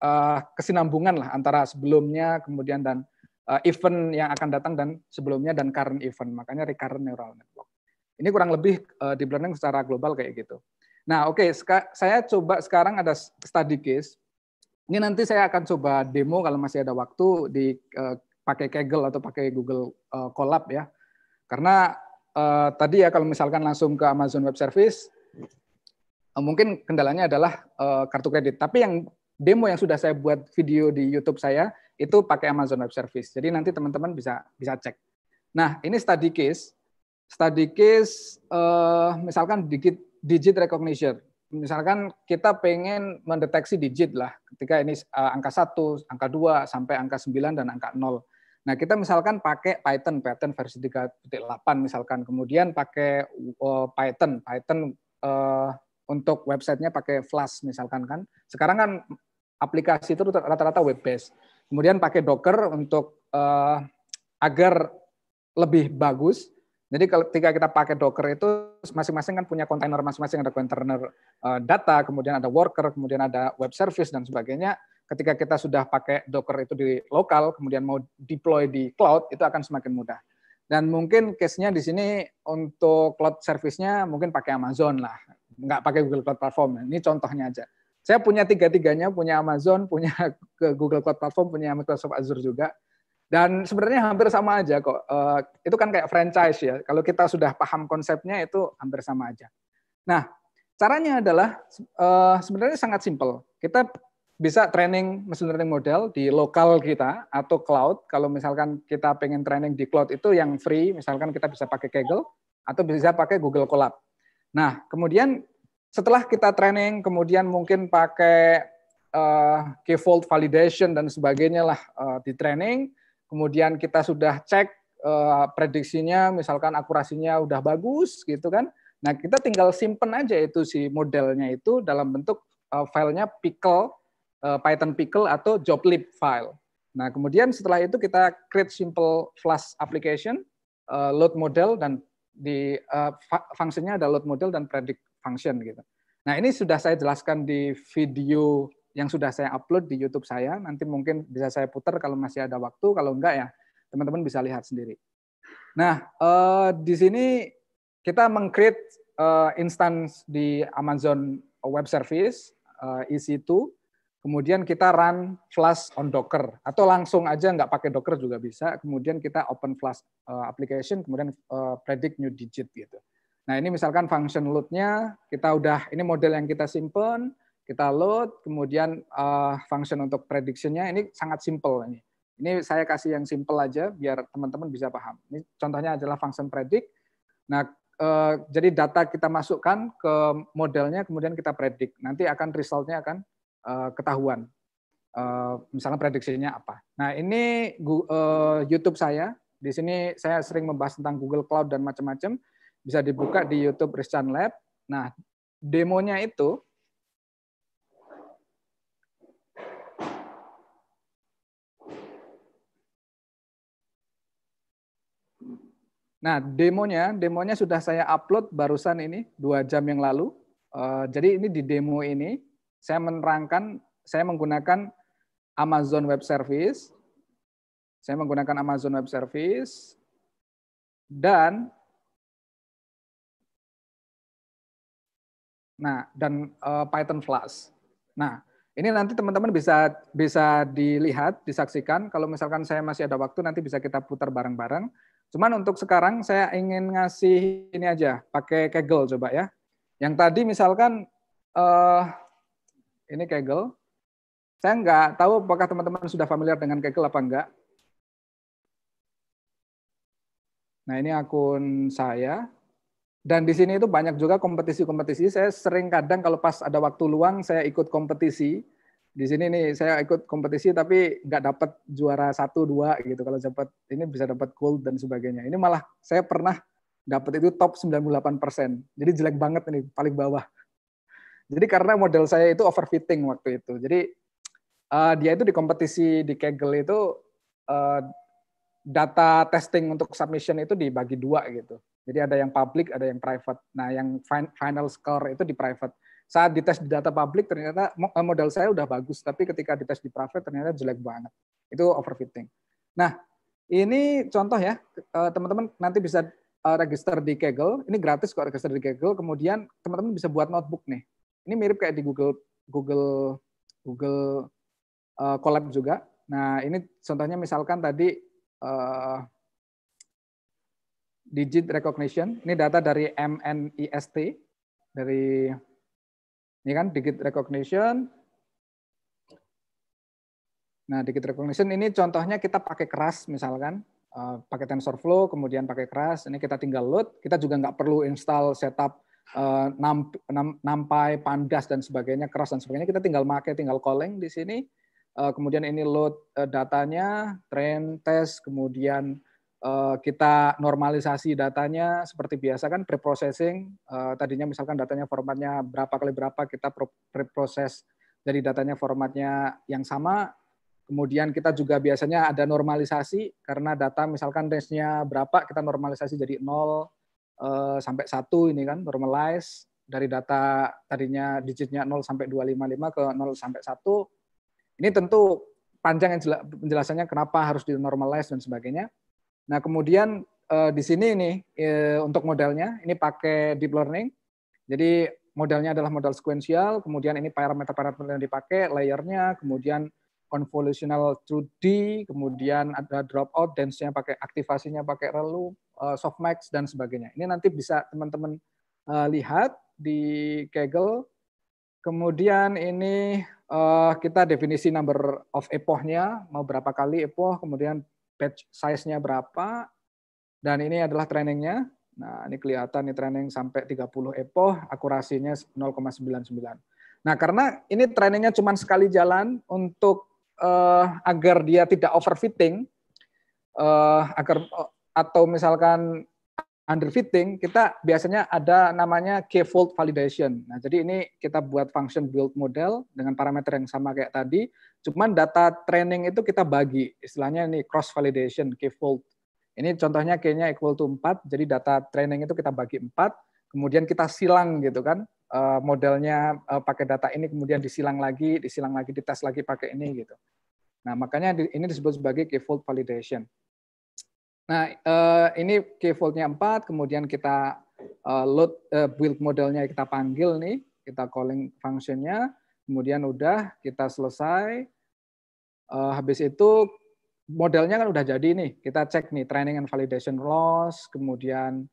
uh, kesinambungan lah antara sebelumnya, kemudian dan uh, event yang akan datang dan sebelumnya dan current event. Makanya recurrent neural network. Ini kurang lebih uh, deep learning secara global kayak gitu. Nah, oke, okay, saya coba sekarang ada study case ini nanti saya akan coba demo kalau masih ada waktu di uh, pakai Kaggle atau pakai Google uh, Colab ya. Karena uh, tadi ya kalau misalkan langsung ke Amazon Web Service uh, mungkin kendalanya adalah uh, kartu kredit. Tapi yang demo yang sudah saya buat video di YouTube saya itu pakai Amazon Web Service. Jadi nanti teman-teman bisa bisa cek. Nah, ini study case. Study case uh, misalkan digit digit recognition misalkan kita pengen mendeteksi digit lah ketika ini eh, angka 1, angka 2 sampai angka 9 dan angka 0. Nah, kita misalkan pakai Python Python versi 3.8 misalkan kemudian pakai eh, Python Python eh, untuk websitenya pakai Flash misalkan kan. Sekarang kan aplikasi itu rata-rata web based. Kemudian pakai Docker untuk agar lebih bagus jadi ketika kita pakai Docker itu masing-masing kan punya kontainer masing-masing ada kontainer eh, data, kemudian ada worker, kemudian ada web service dan sebagainya. Ketika kita sudah pakai Docker itu di lokal, kemudian mau deploy di cloud, itu akan semakin mudah. Dan mungkin case-nya di sini untuk cloud service-nya mungkin pakai Amazon lah, nggak pakai Google Cloud Platform. Ini contohnya aja. Saya punya tiga-tiganya, punya Amazon, punya [laughs] Google Cloud Platform, punya Microsoft Azure juga dan sebenarnya hampir sama aja kok. Uh, itu kan kayak franchise ya. Kalau kita sudah paham konsepnya itu hampir sama aja. Nah, caranya adalah uh, sebenarnya sangat simpel. Kita bisa training machine learning model di lokal kita atau cloud. Kalau misalkan kita pengen training di cloud itu yang free, misalkan kita bisa pakai Kaggle atau bisa pakai Google Colab. Nah, kemudian setelah kita training, kemudian mungkin pakai uh, eh, key validation dan sebagainya lah uh, di training, kemudian kita sudah cek eh, prediksinya, misalkan akurasinya udah bagus gitu kan. Nah kita tinggal simpen aja itu si modelnya itu dalam bentuk eh, filenya pickle, eh, Python pickle atau joblib file. Nah kemudian setelah itu kita create simple flash application, load model dan di eh, fungsinya ada load model dan predict function gitu. Nah ini sudah saya jelaskan di video yang sudah saya upload di YouTube saya. Nanti mungkin bisa saya putar kalau masih ada waktu. Kalau enggak ya teman-teman bisa lihat sendiri. Nah eh, di sini kita mengcreate eh, instance di Amazon Web Service EC2. Eh, e kemudian kita run Flash on Docker atau langsung aja nggak pakai Docker juga bisa. Kemudian kita open Flash application, kemudian predict new digit gitu. Nah ini misalkan function load-nya kita udah ini model yang kita simpen kita load, kemudian uh, function untuk prediction-nya ini sangat simple ini. Ini saya kasih yang simple aja biar teman-teman bisa paham. Ini contohnya adalah function predict. Nah, uh, jadi data kita masukkan ke modelnya, kemudian kita predict. Nanti akan resultnya akan uh, ketahuan. Uh, misalnya prediksinya apa. Nah, ini uh, YouTube saya. Di sini saya sering membahas tentang Google Cloud dan macam-macam. Bisa dibuka di YouTube Christian Lab. Nah, demonya itu Nah, demonya, demonya sudah saya upload barusan ini dua jam yang lalu. Uh, jadi ini di demo ini saya menerangkan, saya menggunakan Amazon Web Service, saya menggunakan Amazon Web Service dan nah dan uh, Python Flash. Nah, ini nanti teman-teman bisa bisa dilihat, disaksikan. Kalau misalkan saya masih ada waktu, nanti bisa kita putar bareng-bareng. Cuman untuk sekarang saya ingin ngasih ini aja, pakai kegel coba ya. Yang tadi misalkan uh, ini kegel, Saya nggak tahu apakah teman-teman sudah familiar dengan kegel apa enggak. Nah ini akun saya. Dan di sini itu banyak juga kompetisi-kompetisi. Saya sering kadang kalau pas ada waktu luang saya ikut kompetisi di sini nih saya ikut kompetisi tapi nggak dapat juara satu dua gitu kalau dapat ini bisa dapat gold dan sebagainya ini malah saya pernah dapat itu top 98 persen jadi jelek banget ini paling bawah jadi karena model saya itu overfitting waktu itu jadi uh, dia itu di kompetisi di Kegel itu uh, data testing untuk submission itu dibagi dua gitu jadi ada yang public ada yang private nah yang final score itu di private saat dites di data publik ternyata eh, modal saya udah bagus, tapi ketika dites di private ternyata jelek banget. Itu overfitting. Nah, ini contoh ya, eh, teman-teman nanti bisa eh, register di Kaggle. Ini gratis kok register di Kaggle. Kemudian teman-teman bisa buat notebook nih. Ini mirip kayak di Google Google Google uh, Collab juga. Nah, ini contohnya misalkan tadi uh, digit recognition. Ini data dari MNIST dari ini kan digit recognition. Nah, digit recognition ini contohnya kita pakai keras misalkan. Eh, pakai TensorFlow, kemudian pakai keras. Ini kita tinggal load. Kita juga nggak perlu install setup eh, nampai, pandas, dan sebagainya, keras dan sebagainya. Kita tinggal make, tinggal calling di sini. Eh, kemudian ini load datanya, train, test, kemudian Eh, kita normalisasi datanya seperti biasa kan preprocessing eh, tadinya misalkan datanya formatnya berapa kali berapa kita preprocess dari datanya formatnya yang sama kemudian kita juga biasanya ada normalisasi karena data misalkan range-nya berapa kita normalisasi jadi 0 eh, sampai 1 ini kan normalize dari data tadinya digitnya 0 sampai 255 ke 0 sampai 1 ini tentu panjang penjelasannya kenapa harus dinormalize dan sebagainya Nah, kemudian uh, di sini ini eh, untuk modelnya, ini pakai deep learning. Jadi modelnya adalah model sekuensial, kemudian ini parameter-parameter yang dipakai, layernya, kemudian convolutional 2D, kemudian ada dropout, dance-nya pakai aktivasinya pakai relu, eh, softmax dan sebagainya. Ini nanti bisa teman-teman lihat di kegel Kemudian ini kita definisi number of epoch-nya, mau berapa kali epoch kemudian patch size-nya berapa, dan ini adalah trainingnya. Nah, ini kelihatan nih training sampai 30 epoch akurasinya 0,99. Nah, karena ini trainingnya cuma sekali jalan untuk uh, agar dia tidak overfitting, uh, agar eh, atau misalkan underfitting, kita biasanya ada namanya k-fold validation. Nah, jadi ini kita buat function build model dengan parameter yang sama kayak tadi, cuman data training itu kita bagi. Istilahnya ini cross validation k-fold. Ini contohnya k-nya equal to 4, jadi data training itu kita bagi 4, kemudian kita silang gitu kan eh, modelnya eh, pakai data ini kemudian disilang lagi, disilang lagi, dites lagi pakai ini gitu. Nah, makanya ini disebut sebagai k-fold validation. Nah, eh, ini nya 4, kemudian kita eh, load eh, build modelnya kita panggil nih, kita calling functionnya, kemudian udah kita selesai. Habis itu modelnya kan udah jadi nih, kita cek nih training and validation loss, kemudian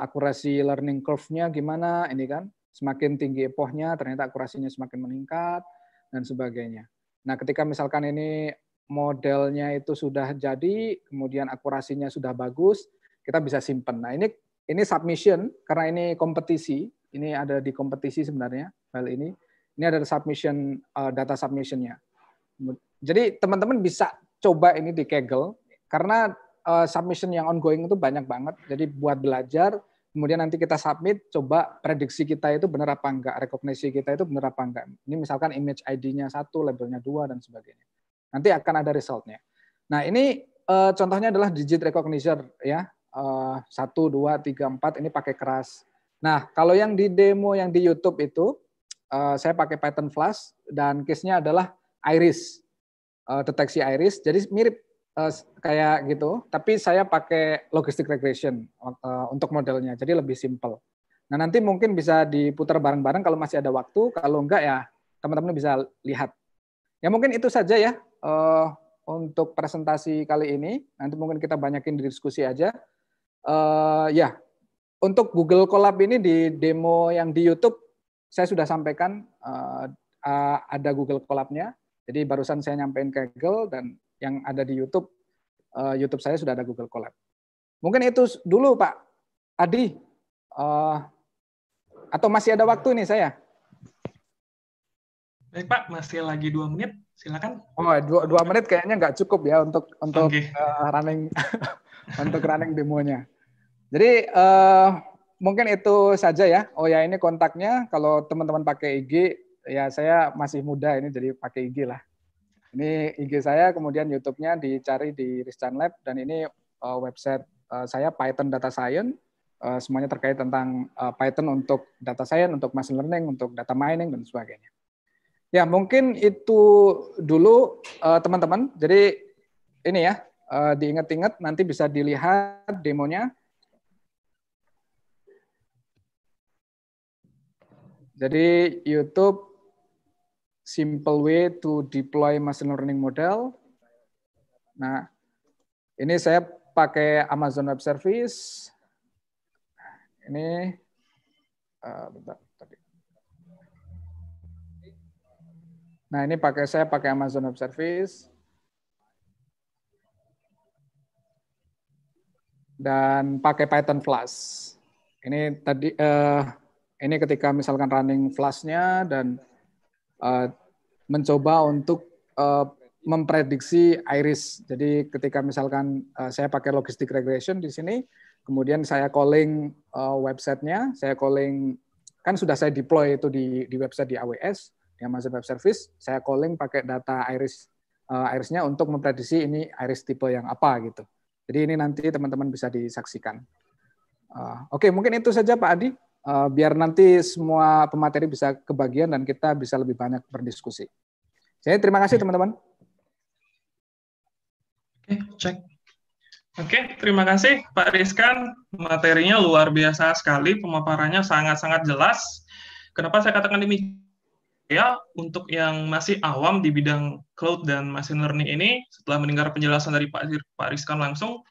akurasi learning curve-nya gimana, ini kan semakin tinggi epohnya ternyata akurasinya semakin meningkat dan sebagainya. Nah, ketika misalkan ini modelnya itu sudah jadi, kemudian akurasinya sudah bagus, kita bisa simpen. Nah ini ini submission karena ini kompetisi, ini ada di kompetisi sebenarnya file ini. Ini ada submission eh, data submissionnya. Jadi teman-teman bisa coba ini di Kaggle karena eh, submission yang ongoing itu banyak banget. Jadi buat belajar, kemudian nanti kita submit, coba prediksi kita itu benar apa enggak, rekognisi kita itu benar apa enggak. Ini misalkan image ID-nya satu, labelnya dua dan sebagainya. Nanti akan ada resultnya. Nah ini uh, contohnya adalah digit recognizer ya. Eh, satu, dua, tiga, empat ini pakai keras. Nah kalau yang di demo yang di YouTube itu uh, saya pakai Python Flash dan case-nya adalah iris uh, deteksi iris. Jadi mirip uh, kayak gitu, tapi saya pakai logistic regression uh, untuk modelnya. Jadi lebih simple. Nah, nanti mungkin bisa diputar bareng-bareng kalau masih ada waktu. Kalau enggak ya teman-teman bisa lihat. Ya mungkin itu saja ya uh, untuk presentasi kali ini. Nanti mungkin kita banyakin di diskusi aja. Uh, ya, untuk Google Colab ini di demo yang di YouTube, saya sudah sampaikan uh, uh, ada Google Colab-nya. Jadi barusan saya nyampein ke Google dan yang ada di YouTube, uh, YouTube saya sudah ada Google Colab. Mungkin itu dulu Pak Adi. Uh, atau masih ada waktu nih saya? Baik Pak, masih lagi dua menit silakan. Oh, dua, dua menit kayaknya nggak cukup ya untuk untuk okay. uh, eh, running [laughs] untuk running demonya. Jadi uh, mungkin itu saja ya. Oh ya ini kontaknya kalau teman-teman pakai IG ya saya masih muda ini jadi pakai IG lah. Ini IG saya kemudian YouTube-nya dicari di Ristan Lab dan ini uh, website saya Python Data Science semuanya terkait tentang Python untuk data science, untuk machine learning, untuk data mining dan sebagainya. Ya, mungkin itu dulu eh, teman-teman. Uh, Jadi ini ya, uh, diingat-ingat nanti bisa dilihat demonya. Jadi YouTube simple way to deploy machine learning model. Nah, ini saya pakai Amazon Web Service. Ini uh, bentar. Nah, ini pakai saya pakai Amazon Web Service. Dan pakai Python Flash. Ini tadi eh, ini ketika misalkan running flash nya dan eh, mencoba untuk eh, memprediksi iris. Jadi ketika misalkan eh, saya pakai logistic regression di sini, kemudian saya calling eh, website saya calling kan sudah saya deploy itu di di website di AWS yang masuk web service, saya calling pakai data iris uh, irisnya untuk memprediksi ini iris tipe yang apa gitu. Jadi ini nanti teman-teman bisa disaksikan. Uh, Oke, okay, mungkin itu saja Pak Adi. Uh, biar nanti semua pemateri bisa kebagian dan kita bisa lebih banyak berdiskusi. Jadi terima kasih teman-teman. Oke, cek. Oke, terima kasih Pak Rizkan. Materinya luar biasa sekali, pemaparannya sangat-sangat jelas. Kenapa saya katakan demikian? saya untuk yang masih awam di bidang cloud dan machine learning ini setelah mendengar penjelasan dari Pak Pak Rizkan langsung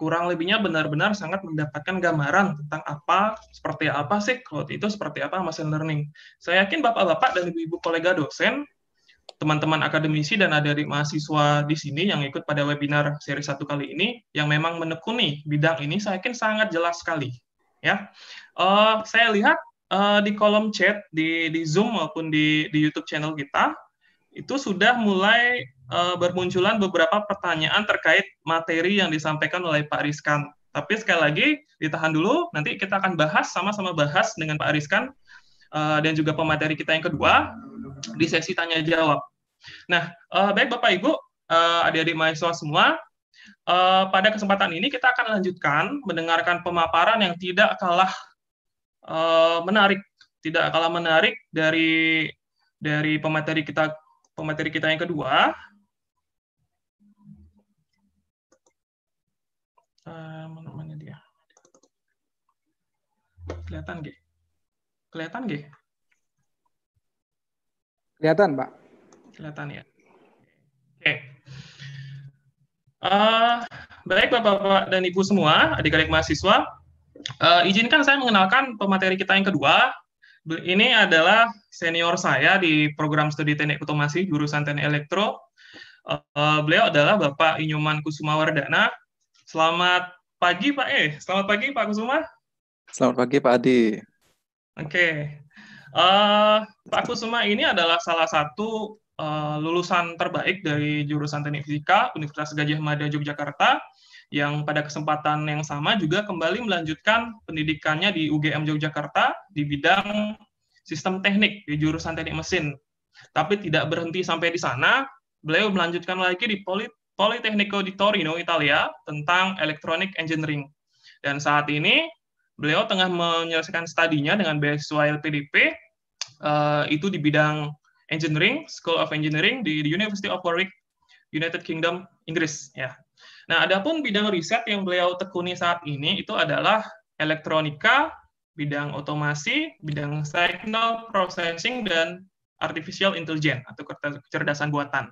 kurang lebihnya benar-benar sangat mendapatkan gambaran tentang apa seperti apa sih cloud itu seperti apa machine learning. Saya yakin Bapak-bapak dan Ibu-ibu kolega dosen teman-teman akademisi dan ada adik mahasiswa di sini yang ikut pada webinar seri satu kali ini yang memang menekuni bidang ini saya yakin sangat jelas sekali ya uh, saya lihat Eh, di kolom chat di di Zoom maupun di di YouTube channel kita itu sudah mulai uh, bermunculan beberapa pertanyaan terkait materi yang disampaikan oleh Pak Rizkan. Tapi sekali lagi ditahan dulu, nanti kita akan bahas sama-sama bahas dengan Pak Rizkan uh, eh, dan juga pemateri kita yang kedua di sesi tanya jawab. Nah, uh, baik Bapak Ibu, uh, adik-adik mahasiswa semua, uh, pada kesempatan ini kita akan lanjutkan mendengarkan pemaparan yang tidak kalah Eh, menarik, tidak kalah menarik dari dari pemateri kita pemateri kita yang kedua. Uh, mana, mana dia? Kelihatan gak? Kelihatan gak? Kelihatan, Pak. Kelihatan ya. Oke. Okay. Uh, eh, baik Bapak-bapak dan Ibu semua, adik-adik mahasiswa, Uh, izinkan saya mengenalkan pemateri kita yang kedua. Ini adalah senior saya di program studi teknik otomasi jurusan teknik elektro. Uh, beliau adalah Bapak Inyoman Kusuma Wardana. Selamat pagi Pak E. Selamat pagi Pak Kusuma. Selamat pagi Pak Adi. Oke. Okay. Uh, eh, Pak Kusuma ini adalah salah satu uh, lulusan terbaik dari jurusan teknik fisika Universitas Gajah Mada Yogyakarta yang pada kesempatan yang sama juga kembali melanjutkan pendidikannya di UGM Yogyakarta di bidang sistem teknik di jurusan teknik mesin. Tapi tidak berhenti sampai di sana, beliau melanjutkan lagi di Politecnico di Torino, Italia, tentang electronic engineering. Dan saat ini, beliau tengah menyelesaikan studinya dengan beasiswa LPDP, eh, itu di bidang engineering, School of Engineering di University of Warwick, United Kingdom, Inggris. Ya, Nah, adapun bidang riset yang beliau tekuni saat ini itu adalah elektronika, bidang otomasi, bidang signal processing dan artificial intelligence atau kecerdasan buatan.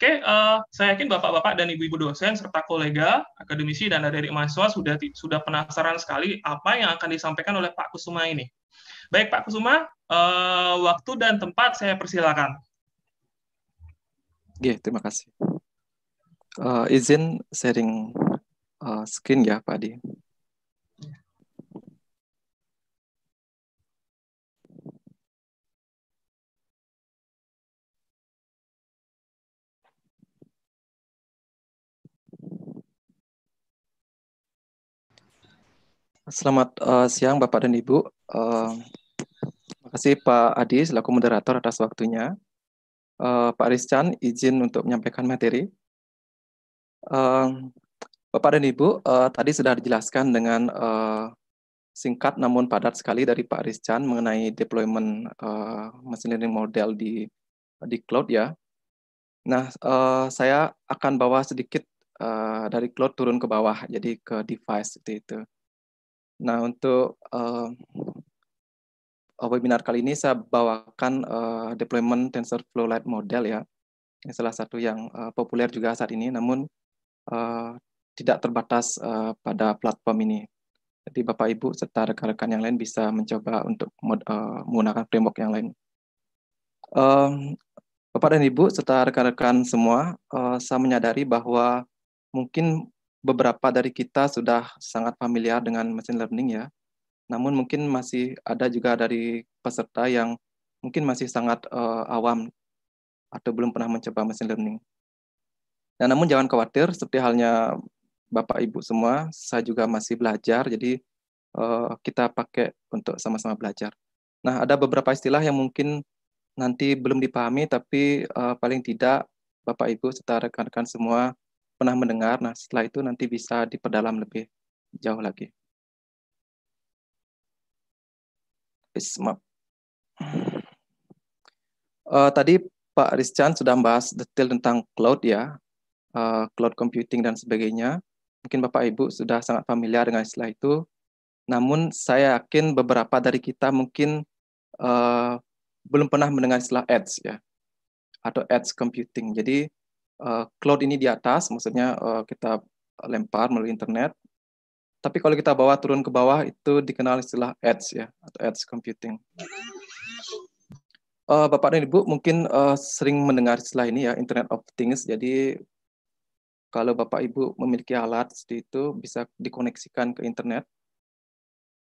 Oke, okay, uh, eh, saya yakin bapak-bapak dan ibu-ibu dosen serta kolega akademisi dan dari mahasiswa sudah sudah penasaran sekali apa yang akan disampaikan oleh Pak Kusuma ini. Baik Pak Kusuma, uh, waktu dan tempat saya persilakan. Oke, terima kasih. Uh, izin sharing uh, screen ya Pak Adi. Selamat uh, siang Bapak dan Ibu. Uh, terima kasih Pak Adi selaku moderator atas waktunya. Uh, Pak Rizcan izin untuk menyampaikan materi. Ehm, Bapak dan Ibu, uh, tadi sudah dijelaskan dengan uh, singkat namun padat sekali dari Pak Rizcan mengenai deployment uh, machine learning model di di cloud ya. Nah, uh, saya akan bawa sedikit uh, dari cloud turun ke bawah, jadi ke device seperti itu. Nah, untuk uh, webinar kali ini saya bawakan uh, deployment TensorFlow Lite model ya, ini salah satu yang uh, populer juga saat ini. Namun Eh, tidak terbatas uh, pada platform ini. Jadi Bapak Ibu serta rekan-rekan yang lain bisa mencoba untuk mod, uh, menggunakan framework yang lain. Um, Bapak dan Ibu serta rekan-rekan semua, uh, saya menyadari bahwa mungkin beberapa dari kita sudah sangat familiar dengan machine learning ya. Namun mungkin masih ada juga dari peserta yang mungkin masih sangat uh, awam atau belum pernah mencoba machine learning. Nah, namun jangan khawatir, seperti halnya Bapak Ibu semua, saya juga masih belajar, jadi uh, kita pakai untuk sama-sama belajar. Nah, ada beberapa istilah yang mungkin nanti belum dipahami, tapi uh, paling tidak Bapak Ibu serta rekan-rekan semua pernah mendengar. Nah, setelah itu nanti bisa diperdalam lebih jauh lagi. bismap. Uh, eh, tadi Pak Rizcan sudah membahas detail tentang cloud ya. Eh, cloud computing dan sebagainya. Mungkin Bapak Ibu sudah sangat familiar dengan istilah itu. Namun saya yakin beberapa dari kita mungkin uh, belum pernah mendengar istilah edge ya atau edge computing. Jadi uh, cloud ini di atas, maksudnya uh, kita lempar melalui internet. Tapi kalau kita bawa turun ke bawah itu dikenal istilah edge ya atau edge computing. Uh, Bapak dan Ibu mungkin uh, sering mendengar istilah ini ya Internet of Things. Jadi kalau Bapak Ibu memiliki alat seperti itu bisa dikoneksikan ke internet.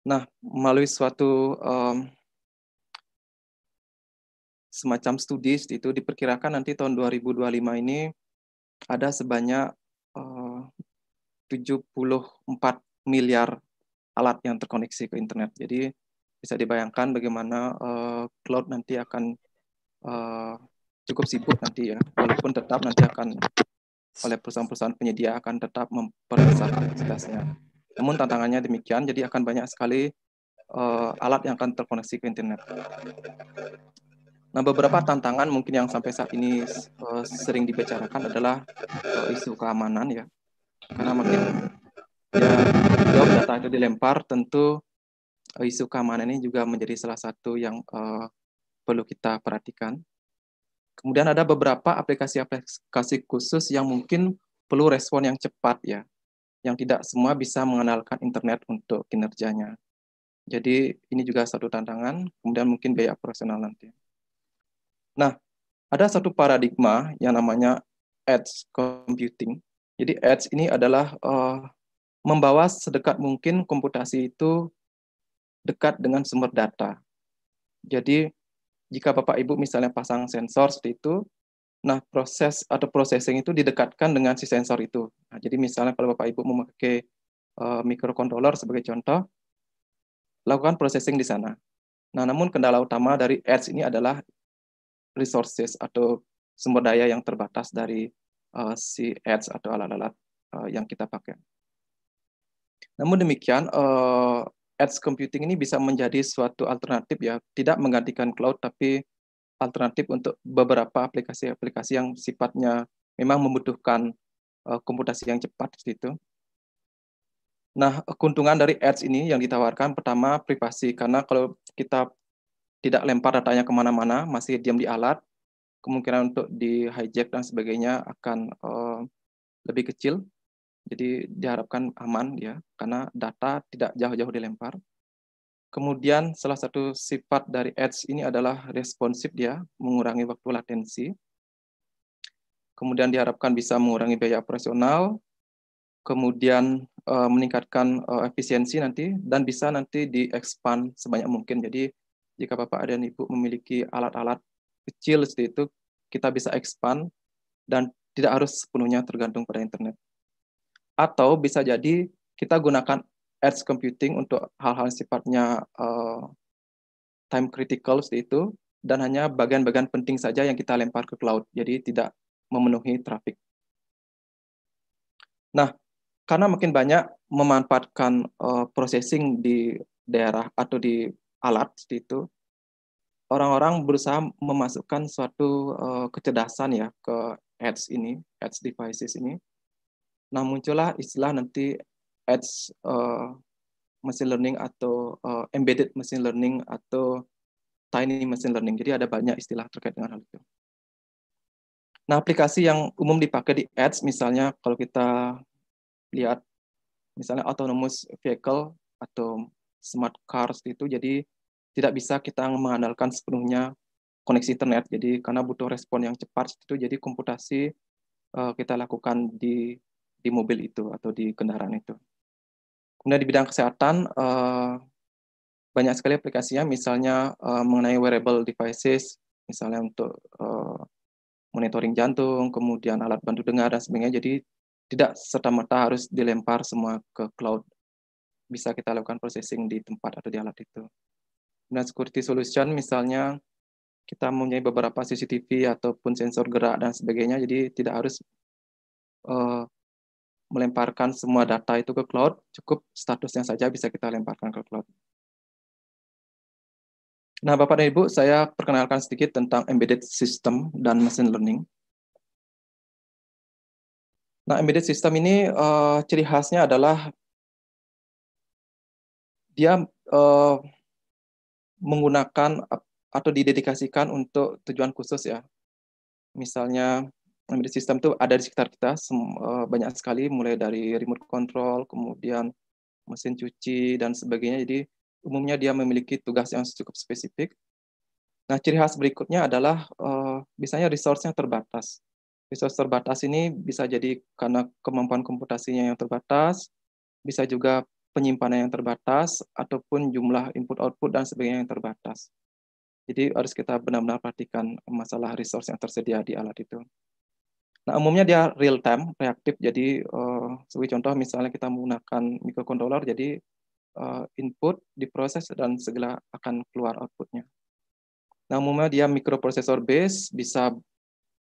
Nah, melalui suatu um, semacam studi itu diperkirakan nanti tahun 2025 ini ada sebanyak uh, 74 miliar alat yang terkoneksi ke internet. Jadi bisa dibayangkan bagaimana uh, cloud nanti akan uh, cukup sibuk nanti ya, walaupun tetap nanti akan oleh perusahaan-perusahaan penyedia akan tetap memperbesar kapasitasnya. Namun tantangannya demikian, jadi akan banyak sekali uh, alat yang akan terkoneksi ke internet. Nah, beberapa tantangan mungkin yang sampai saat ini uh, sering dibicarakan adalah uh, isu keamanan ya. Karena makin ya jauh data itu dilempar, tentu uh, isu keamanan ini juga menjadi salah satu yang uh, perlu kita perhatikan. Kemudian ada beberapa aplikasi-aplikasi khusus yang mungkin perlu respon yang cepat ya, yang tidak semua bisa mengenalkan internet untuk kinerjanya. Jadi ini juga satu tantangan, kemudian mungkin biaya operasional nanti. Nah, ada satu paradigma yang namanya edge computing. Jadi edge ini adalah uh, membawa sedekat mungkin komputasi itu dekat dengan sumber data. Jadi jika Bapak Ibu misalnya pasang sensor seperti itu, nah proses atau processing itu didekatkan dengan si sensor itu. Nah, jadi misalnya kalau Bapak Ibu memakai uh, microcontroller sebagai contoh, lakukan processing di sana. Nah, namun kendala utama dari Edge ini adalah resources atau sumber daya yang terbatas dari uh, si Edge atau alat-alat uh, yang kita pakai. Namun demikian, uh, edge computing ini bisa menjadi suatu alternatif ya, tidak menggantikan cloud tapi alternatif untuk beberapa aplikasi-aplikasi yang sifatnya memang membutuhkan uh, komputasi yang cepat di Nah, keuntungan dari ads ini yang ditawarkan pertama privasi karena kalau kita tidak lempar datanya kemana-mana, masih diam di alat, kemungkinan untuk di hijack dan sebagainya akan uh, lebih kecil jadi diharapkan aman ya, karena data tidak jauh-jauh dilempar. Kemudian salah satu sifat dari Edge ini adalah responsif ya, mengurangi waktu latensi. Kemudian diharapkan bisa mengurangi biaya operasional, kemudian uh, meningkatkan uh, efisiensi nanti dan bisa nanti diekspand sebanyak mungkin. Jadi jika Bapak dan Ibu memiliki alat-alat kecil seperti itu, kita bisa expand dan tidak harus sepenuhnya tergantung pada internet atau bisa jadi kita gunakan edge computing untuk hal-hal sifatnya uh, time critical seperti itu dan hanya bagian-bagian penting saja yang kita lempar ke cloud. Jadi tidak memenuhi traffic. Nah, karena makin banyak memanfaatkan uh, processing di daerah atau di alat seperti itu, orang-orang berusaha memasukkan suatu uh, kecerdasan ya ke edge ini, edge devices ini Nah muncullah istilah nanti edge uh, machine learning atau uh, embedded machine learning atau tiny machine learning. Jadi ada banyak istilah terkait dengan hal itu. Nah, aplikasi yang umum dipakai di ads misalnya kalau kita lihat misalnya autonomous vehicle atau smart cars itu jadi tidak bisa kita mengandalkan sepenuhnya koneksi internet. Jadi karena butuh respon yang cepat itu jadi komputasi uh, kita lakukan di di mobil itu atau di kendaraan itu. Kemudian di bidang kesehatan eh, banyak sekali aplikasinya, misalnya eh, mengenai wearable devices, misalnya untuk eh, monitoring jantung, kemudian alat bantu dengar dan sebagainya. Jadi tidak serta merta harus dilempar semua ke cloud. Bisa kita lakukan processing di tempat atau di alat itu. Kemudian security solution misalnya kita mempunyai beberapa CCTV ataupun sensor gerak dan sebagainya, jadi tidak harus uh, melemparkan semua data itu ke cloud, cukup statusnya saja bisa kita lemparkan ke cloud. Nah, Bapak dan Ibu, saya perkenalkan sedikit tentang embedded system dan machine learning. Nah, embedded system ini uh, ciri khasnya adalah dia uh, menggunakan atau didedikasikan untuk tujuan khusus ya. Misalnya embedded system itu ada di sekitar kita eh, banyak sekali mulai dari remote control kemudian mesin cuci dan sebagainya jadi umumnya dia memiliki tugas yang cukup spesifik nah ciri khas berikutnya adalah uh, biasanya resource-nya terbatas resource terbatas ini bisa jadi karena kemampuan komputasinya yang terbatas bisa juga penyimpanan yang terbatas ataupun jumlah input output dan sebagainya yang terbatas jadi harus kita benar-benar perhatikan masalah resource yang tersedia di alat itu. Nah, umumnya dia real time, reaktif. Jadi, uh, sebagai contoh misalnya kita menggunakan microcontroller, jadi uh, input diproses dan segala akan keluar outputnya. Nah, umumnya dia microprocessor base bisa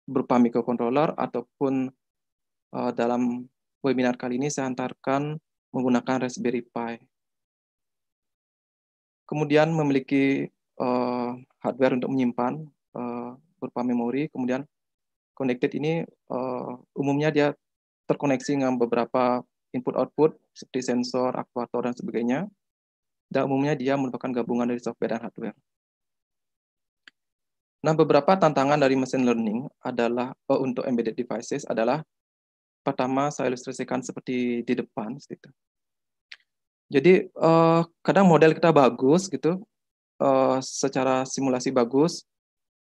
berupa microcontroller ataupun uh, dalam webinar kali ini saya antarkan menggunakan Raspberry Pi. Kemudian memiliki uh, hardware untuk menyimpan uh, berupa memori, kemudian connected ini uh, umumnya dia terkoneksi dengan beberapa input output seperti sensor, aktuator dan sebagainya. Dan umumnya dia merupakan gabungan dari software dan hardware. Nah, beberapa tantangan dari machine learning adalah uh, untuk embedded devices adalah pertama saya ilustrasikan seperti di depan gitu. Jadi uh, kadang model kita bagus gitu, uh, secara simulasi bagus,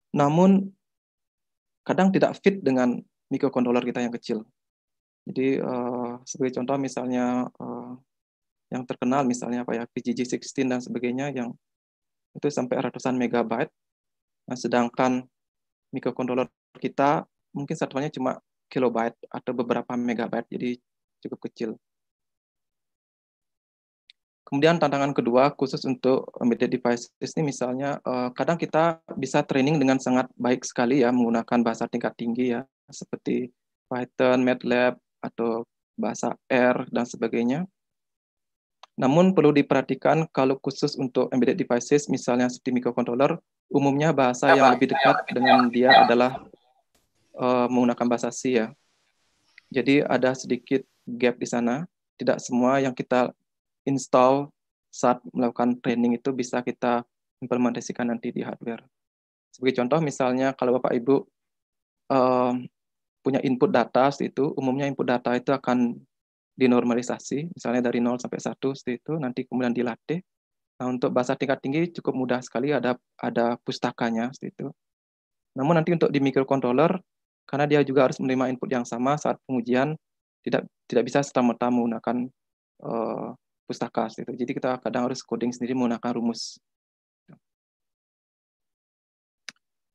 namun kadang tidak fit dengan mikrokontroler kita yang kecil. Jadi uh, sebagai contoh misalnya uh, yang terkenal misalnya apa ya PGG16 dan sebagainya yang itu sampai ratusan megabyte. Nah, sedangkan mikrokontroler kita mungkin satuannya cuma kilobyte atau beberapa megabyte, jadi cukup kecil. Kemudian tantangan kedua khusus untuk embedded devices ini misalnya uh, kadang kita bisa training dengan sangat baik sekali ya menggunakan bahasa tingkat tinggi ya seperti Python, MATLAB atau bahasa R dan sebagainya. Namun perlu diperhatikan kalau khusus untuk embedded devices misalnya seperti microcontroller umumnya bahasa ya, yang lebih dekat dengan dia adalah uh, menggunakan bahasa C ya. Jadi ada sedikit gap di sana. Tidak semua yang kita install saat melakukan training itu bisa kita implementasikan nanti di hardware. Sebagai contoh misalnya kalau Bapak Ibu um, punya input data itu umumnya input data itu akan dinormalisasi misalnya dari 0 sampai 1 itu nanti kemudian dilatih. Nah, untuk bahasa tingkat tinggi cukup mudah sekali ada ada pustakanya itu. Namun nanti untuk di microcontroller karena dia juga harus menerima input yang sama saat pengujian tidak tidak bisa serta merta menggunakan uh, pustaka itu. Jadi kita kadang harus coding sendiri menggunakan rumus.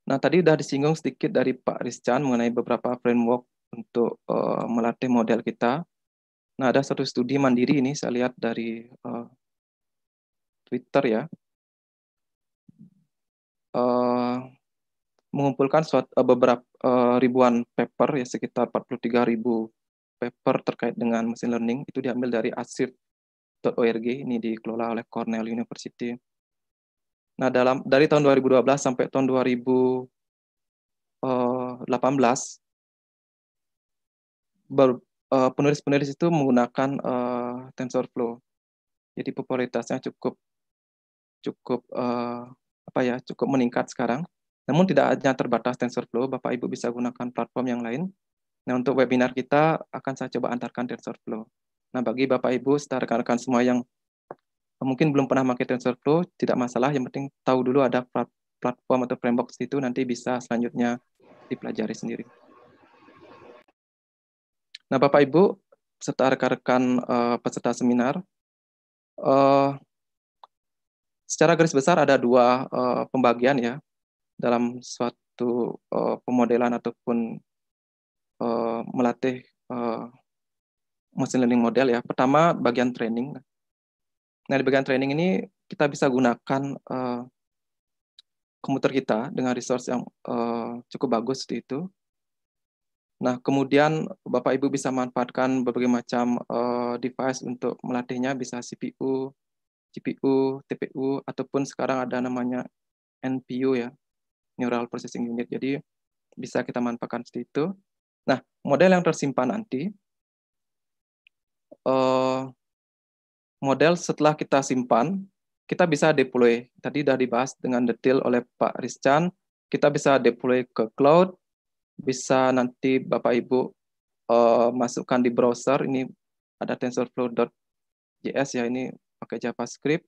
Nah tadi sudah disinggung sedikit dari Pak Rizcan mengenai beberapa framework untuk uh, melatih model kita. Nah ada satu studi mandiri ini saya lihat dari uh, Twitter ya. Uh, mengumpulkan suatu, uh, beberapa uh, ribuan paper ya sekitar 43 ribu paper terkait dengan machine learning itu diambil dari ASIR org ini dikelola oleh Cornell University. Nah, dalam dari tahun 2012 sampai tahun 2018 eh, eh, penulis-penulis itu menggunakan uh, TensorFlow. Jadi popularitasnya cukup cukup uh, apa ya, cukup meningkat sekarang. Namun tidak hanya terbatas TensorFlow, Bapak Ibu bisa gunakan platform yang lain. Nah, untuk webinar kita akan saya coba antarkan TensorFlow. Nah, bagi Bapak Ibu, serta rekan-rekan semua yang mungkin belum pernah pakai TensorFlow, tidak masalah. Yang penting tahu dulu ada platform atau framework di situ nanti bisa selanjutnya dipelajari sendiri. Nah, Bapak Ibu, serta rekan-rekan uh, peserta seminar, uh, secara garis besar ada dua uh, pembagian ya dalam suatu uh, pemodelan ataupun uh, melatih uh, machine learning model ya. Pertama bagian training. Nah di bagian training ini kita bisa gunakan uh, komputer kita dengan resource yang uh, cukup bagus di itu. Nah kemudian bapak ibu bisa manfaatkan berbagai macam uh, device untuk melatihnya bisa CPU, GPU, TPU ataupun sekarang ada namanya NPU ya Neural Processing Unit. Jadi bisa kita manfaatkan seperti itu. Nah model yang tersimpan nanti Eh, model setelah kita simpan, kita bisa deploy. Tadi sudah dibahas dengan detail oleh Pak Rizcan. Kita bisa deploy ke cloud, bisa nanti Bapak Ibu uh, masukkan di browser. Ini ada tensorflow.js ya, ini pakai JavaScript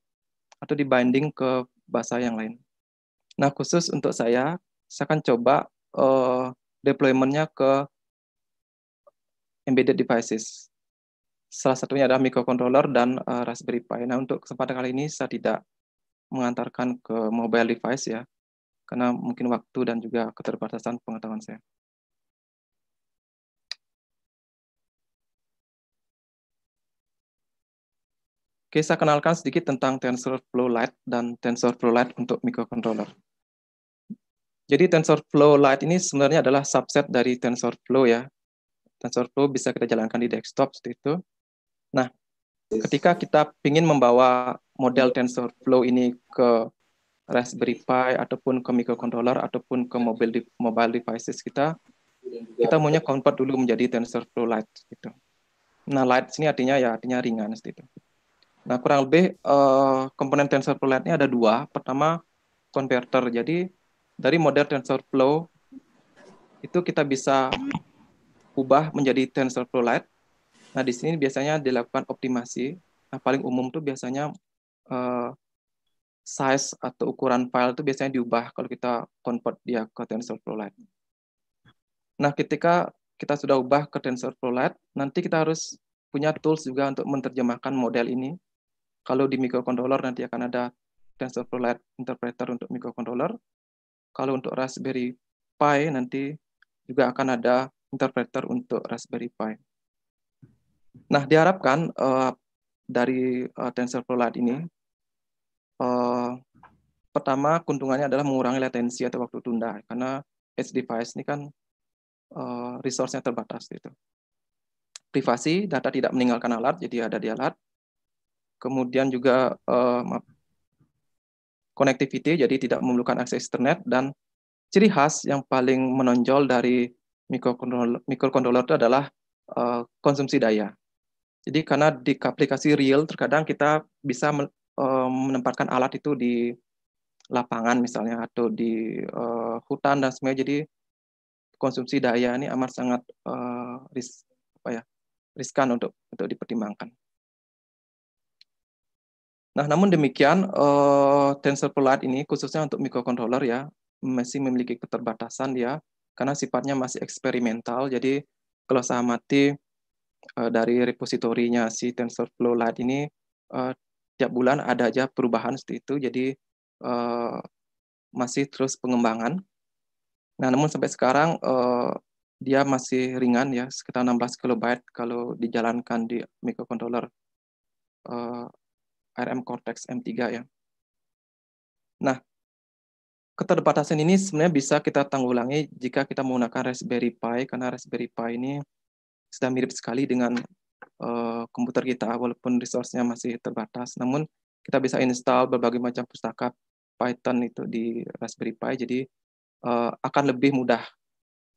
atau di ke bahasa yang lain. Nah khusus untuk saya, saya akan coba uh, deploymentnya ke embedded devices. Salah satunya adalah microcontroller dan uh, Raspberry Pi. Nah, untuk kesempatan kali ini saya tidak mengantarkan ke mobile device ya, karena mungkin waktu dan juga keterbatasan pengetahuan saya. Oke, saya kenalkan sedikit tentang TensorFlow Lite dan TensorFlow Lite untuk microcontroller. Jadi TensorFlow Lite ini sebenarnya adalah subset dari TensorFlow ya. TensorFlow bisa kita jalankan di desktop seperti itu. Nah, ketika kita ingin membawa model TensorFlow ini ke Raspberry Pi ataupun ke microcontroller ataupun ke mobile de mobile devices kita kita maunya convert dulu menjadi TensorFlow Lite gitu. Nah Lite sini artinya ya artinya ringan seperti gitu. Nah kurang lebih uh, komponen TensorFlow Lite ini ada dua. Pertama converter. Jadi dari model TensorFlow itu kita bisa ubah menjadi TensorFlow Lite Nah, di sini biasanya dilakukan optimasi. Nah, paling umum tuh biasanya uh, size atau ukuran file itu biasanya diubah kalau kita convert dia ke TensorFlow Lite. Nah, ketika kita sudah ubah ke TensorFlow Lite, nanti kita harus punya tools juga untuk menerjemahkan model ini. Kalau di microcontroller nanti akan ada TensorFlow Lite interpreter untuk microcontroller. Kalau untuk Raspberry Pi nanti juga akan ada interpreter untuk Raspberry Pi. Nah, diharapkan uh, dari uh, eh, TensorFlow Lite ini, uh, pertama keuntungannya adalah mengurangi latensi atau waktu tunda, karena edge device ini kan uh, resource-nya terbatas. Gitu. Privasi, data tidak meninggalkan alat, jadi ada di alat. Kemudian juga uh, connectivity, jadi tidak memerlukan akses internet, dan ciri khas yang paling menonjol dari mikrokontroler mikrokontroler itu adalah uh, konsumsi daya. Jadi karena di aplikasi real terkadang kita bisa eh, menempatkan alat itu di lapangan misalnya atau di uh, hutan dan sebagainya. Jadi konsumsi daya ini amat sangat uh, ris apa ya riskan untuk untuk dipertimbangkan. Nah, namun demikian uh, tensor pelat ini khususnya untuk microcontroller ya masih memiliki keterbatasan ya karena sifatnya masih eksperimental. Jadi kalau saya amati uh, dari repositorinya si TensorFlow Lite ini uh, tiap bulan ada aja perubahan seperti itu jadi uh, masih terus pengembangan nah namun sampai sekarang uh, dia masih ringan ya sekitar 16 KB kalau dijalankan di microcontroller uh, ARM Cortex M3 ya. Nah, keterbatasan ini sebenarnya bisa kita tanggulangi jika kita menggunakan Raspberry Pi karena Raspberry Pi ini sudah mirip sekali dengan uh, komputer kita, walaupun resource-nya masih terbatas. Namun kita bisa install berbagai macam pustaka Python itu di Raspberry Pi, jadi uh, akan lebih mudah.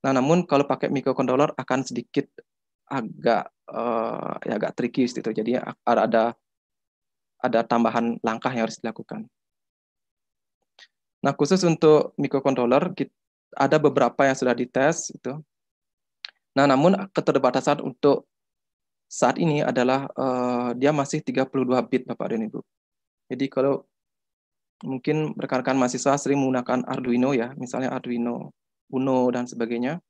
Nah, namun kalau pakai microcontroller akan sedikit agak uh, ya agak tricky gitu. Jadi ada ada tambahan langkah yang harus dilakukan. Nah, khusus untuk microcontroller kita, ada beberapa yang sudah dites itu. Nah, namun keterbatasan untuk saat ini adalah uh, dia masih 32 bit, Bapak dan Ibu. Jadi kalau mungkin rekan-rekan mahasiswa sering menggunakan Arduino ya, misalnya Arduino Uno dan sebagainya,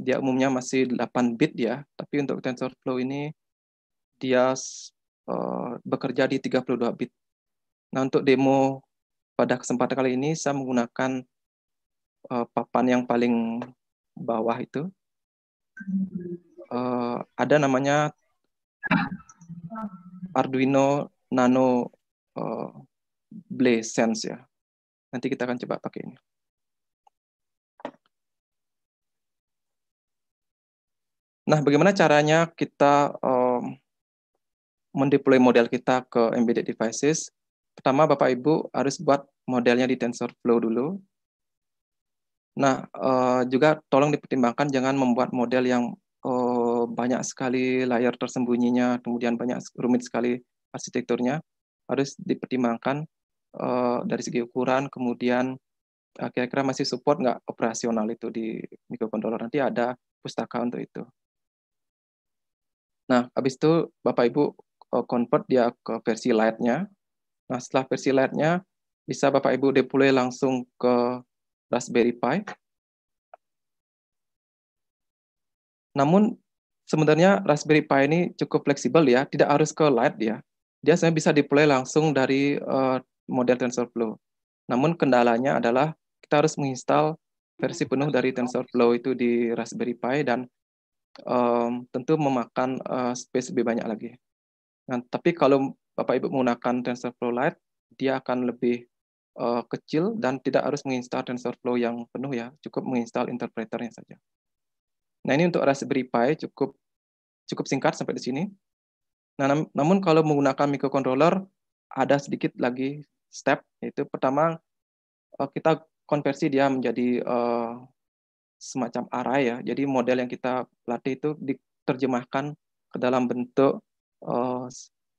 dia umumnya masih 8 bit ya, tapi untuk TensorFlow ini dia uh, bekerja di 32 bit. Nah, untuk demo pada kesempatan kali ini saya menggunakan uh, papan yang paling bawah itu uh, ada namanya Arduino Nano uh, eh, Blaze Sense ya. Nanti kita akan coba pakai ini. Nah, bagaimana caranya kita um, mendeploy model kita ke embedded devices? Pertama, Bapak Ibu harus buat modelnya di TensorFlow dulu. Nah, uh, juga tolong dipertimbangkan jangan membuat model yang uh, banyak sekali layar tersembunyinya, kemudian banyak rumit sekali arsitekturnya. Harus dipertimbangkan uh, dari segi ukuran, kemudian kira-kira masih support nggak operasional itu di microcontroller. Nanti ada pustaka untuk itu. Nah, habis itu Bapak Ibu convert dia ke versi light-nya. Nah, setelah versi light-nya, bisa Bapak Ibu deploy langsung ke Raspberry Pi. Namun sebenarnya Raspberry Pi ini cukup fleksibel ya, tidak harus ke light ya. Dia sebenarnya bisa deploy langsung dari uh, model TensorFlow. Namun kendalanya adalah kita harus menginstal versi penuh dari TensorFlow itu di Raspberry Pi dan um, tentu memakan uh, space lebih banyak lagi. Nah, tapi kalau Bapak Ibu menggunakan TensorFlow Lite, dia akan lebih uh, kecil dan tidak harus menginstal TensorFlow yang penuh ya, cukup menginstal interpreternya saja. Nah ini untuk Raspberry Pi cukup cukup singkat sampai di sini. Nah, nam namun kalau menggunakan microcontroller ada sedikit lagi step yaitu pertama uh, kita konversi dia menjadi uh, semacam array ya. Jadi model yang kita latih itu diterjemahkan ke dalam bentuk uh,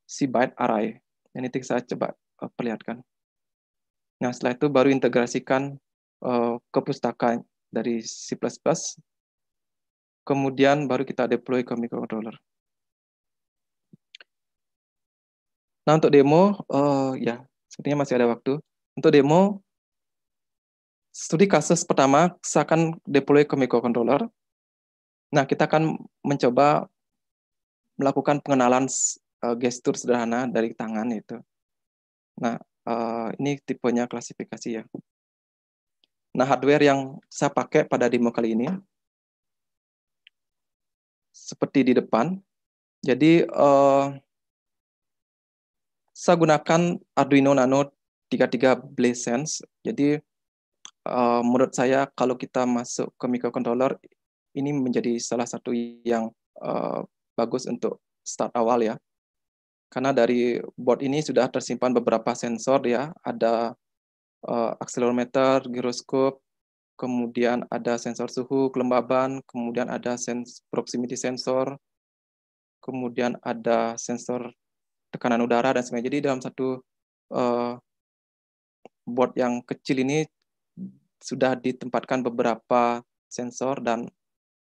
si byte array. Ini saya coba uh, perlihatkan. Nah, setelah itu baru integrasikan uh, eh, ke pustaka dari C++. Kemudian baru kita deploy ke microcontroller. Nah, untuk demo, uh, ya, sepertinya masih ada waktu. Untuk demo, studi kasus pertama, saya akan deploy ke microcontroller. Nah, kita akan mencoba melakukan pengenalan uh, gestur sederhana dari tangan itu. Nah, uh, ini tipenya klasifikasi ya. Nah, hardware yang saya pakai pada demo kali ini seperti di depan. Jadi uh, saya gunakan Arduino Nano 33 Sense. Jadi uh, menurut saya kalau kita masuk ke microcontroller ini menjadi salah satu yang uh, bagus untuk start awal ya. Karena dari board ini sudah tersimpan beberapa sensor ya, ada uh, accelerometer, gyroscope, kemudian ada sensor suhu, kelembaban, kemudian ada sens proximity sensor, kemudian ada sensor tekanan udara dan sebagainya. Jadi dalam satu uh, board yang kecil ini sudah ditempatkan beberapa sensor dan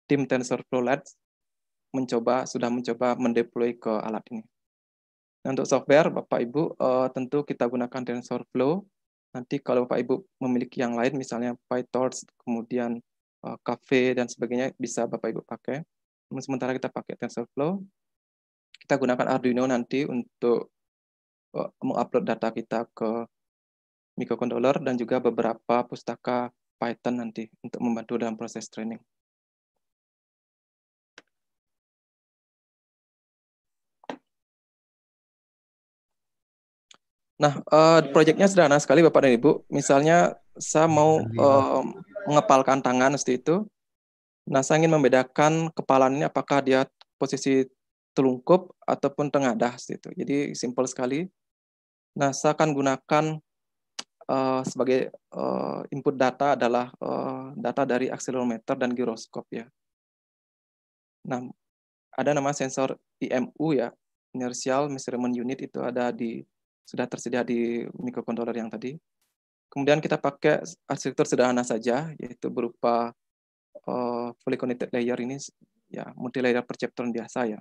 tim TensorFlow Labs mencoba sudah mencoba mendeploy ke alat ini. Nah, untuk software, Bapak Ibu uh, tentu kita gunakan TensorFlow. Nanti kalau Bapak Ibu memiliki yang lain, misalnya PyTorch, kemudian uh, Cafe dan sebagainya, bisa Bapak Ibu pakai. Sementara kita pakai TensorFlow. Kita gunakan Arduino nanti untuk uh, mengupload data kita ke microcontroller dan juga beberapa pustaka Python nanti untuk membantu dalam proses training. Nah, uh, eh, proyeknya sederhana sekali Bapak dan Ibu. Misalnya saya mau uh, mengepalkan tangan seperti itu. Nah, saya ingin membedakan kepalan ini apakah dia posisi telungkup ataupun tengadah seperti itu. Jadi simpel sekali. Nah, saya akan gunakan uh, sebagai uh, input data adalah uh, data dari akselerometer dan giroskop ya. Nah, ada nama sensor IMU ya, inertial measurement unit itu ada di sudah tersedia di microcontroller yang tadi. Kemudian kita pakai arsitektur sederhana saja, yaitu berupa uh, eh, fully connected layer ini, ya multi-layer perceptron biasa ya.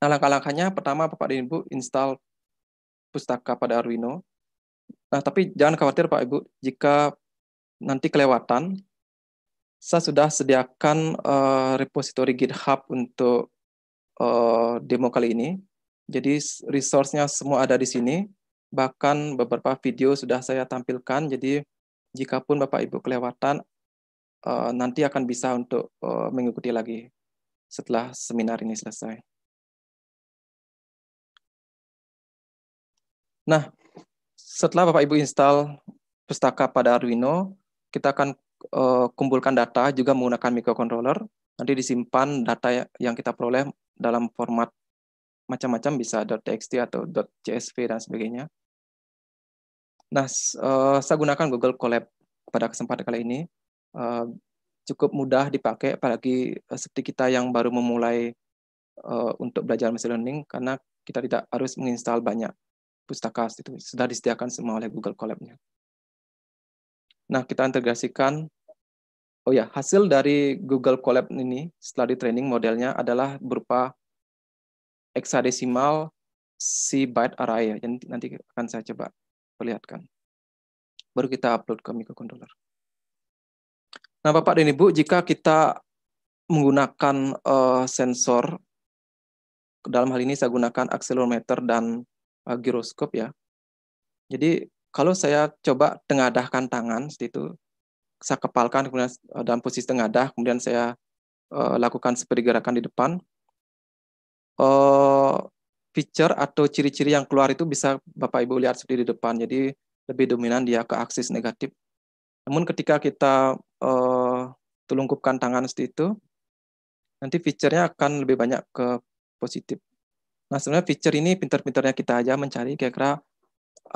Nah, langkah-langkahnya pertama Bapak dan Ibu install pustaka pada Arduino. Nah, tapi jangan khawatir Pak Ibu, jika nanti kelewatan, saya sudah sediakan uh, repository GitHub untuk uh, demo kali ini. Jadi resource-nya semua ada di sini, bahkan beberapa video sudah saya tampilkan. Jadi jika pun Bapak Ibu kelewatan, eh, nanti akan bisa untuk eh, mengikuti lagi setelah seminar ini selesai. Nah, setelah Bapak Ibu install pustaka pada Arduino, kita akan eh, kumpulkan data juga menggunakan microcontroller. Nanti disimpan data ya, yang kita peroleh dalam format macam-macam bisa .txt atau .csv dan sebagainya. Nah, eh, saya gunakan Google Colab pada kesempatan kali ini. Eh, cukup mudah dipakai, apalagi eh, seperti kita yang baru memulai untuk belajar machine learning, karena kita tidak harus menginstal banyak pustaka itu sudah disediakan semua oleh Google Colab-nya. Nah, kita integrasikan Oh ya, hasil dari Google Colab ini setelah di training modelnya adalah berupa heksadesimal si byte array ya. Nanti akan saya coba perlihatkan. Baru kita upload ke microcontroller. Nah, Bapak dan Ibu, jika kita menggunakan uh, sensor dalam hal ini saya gunakan accelerometer dan uh, eh, giroskop ya. Jadi kalau saya coba tengadahkan tangan seperti itu saya kepalkan kemudian eh, dalam posisi tengadah, kemudian saya uh, lakukan seperti gerakan di depan, Eh, feature atau ciri-ciri yang keluar itu bisa Bapak Ibu lihat sendiri di depan. Jadi lebih dominan dia ke aksis negatif. Namun ketika kita uh, eh, telungkupkan tangan seperti itu, nanti fiturnya akan lebih banyak ke positif. Nah sebenarnya feature ini pintar-pintarnya kita aja mencari kira-kira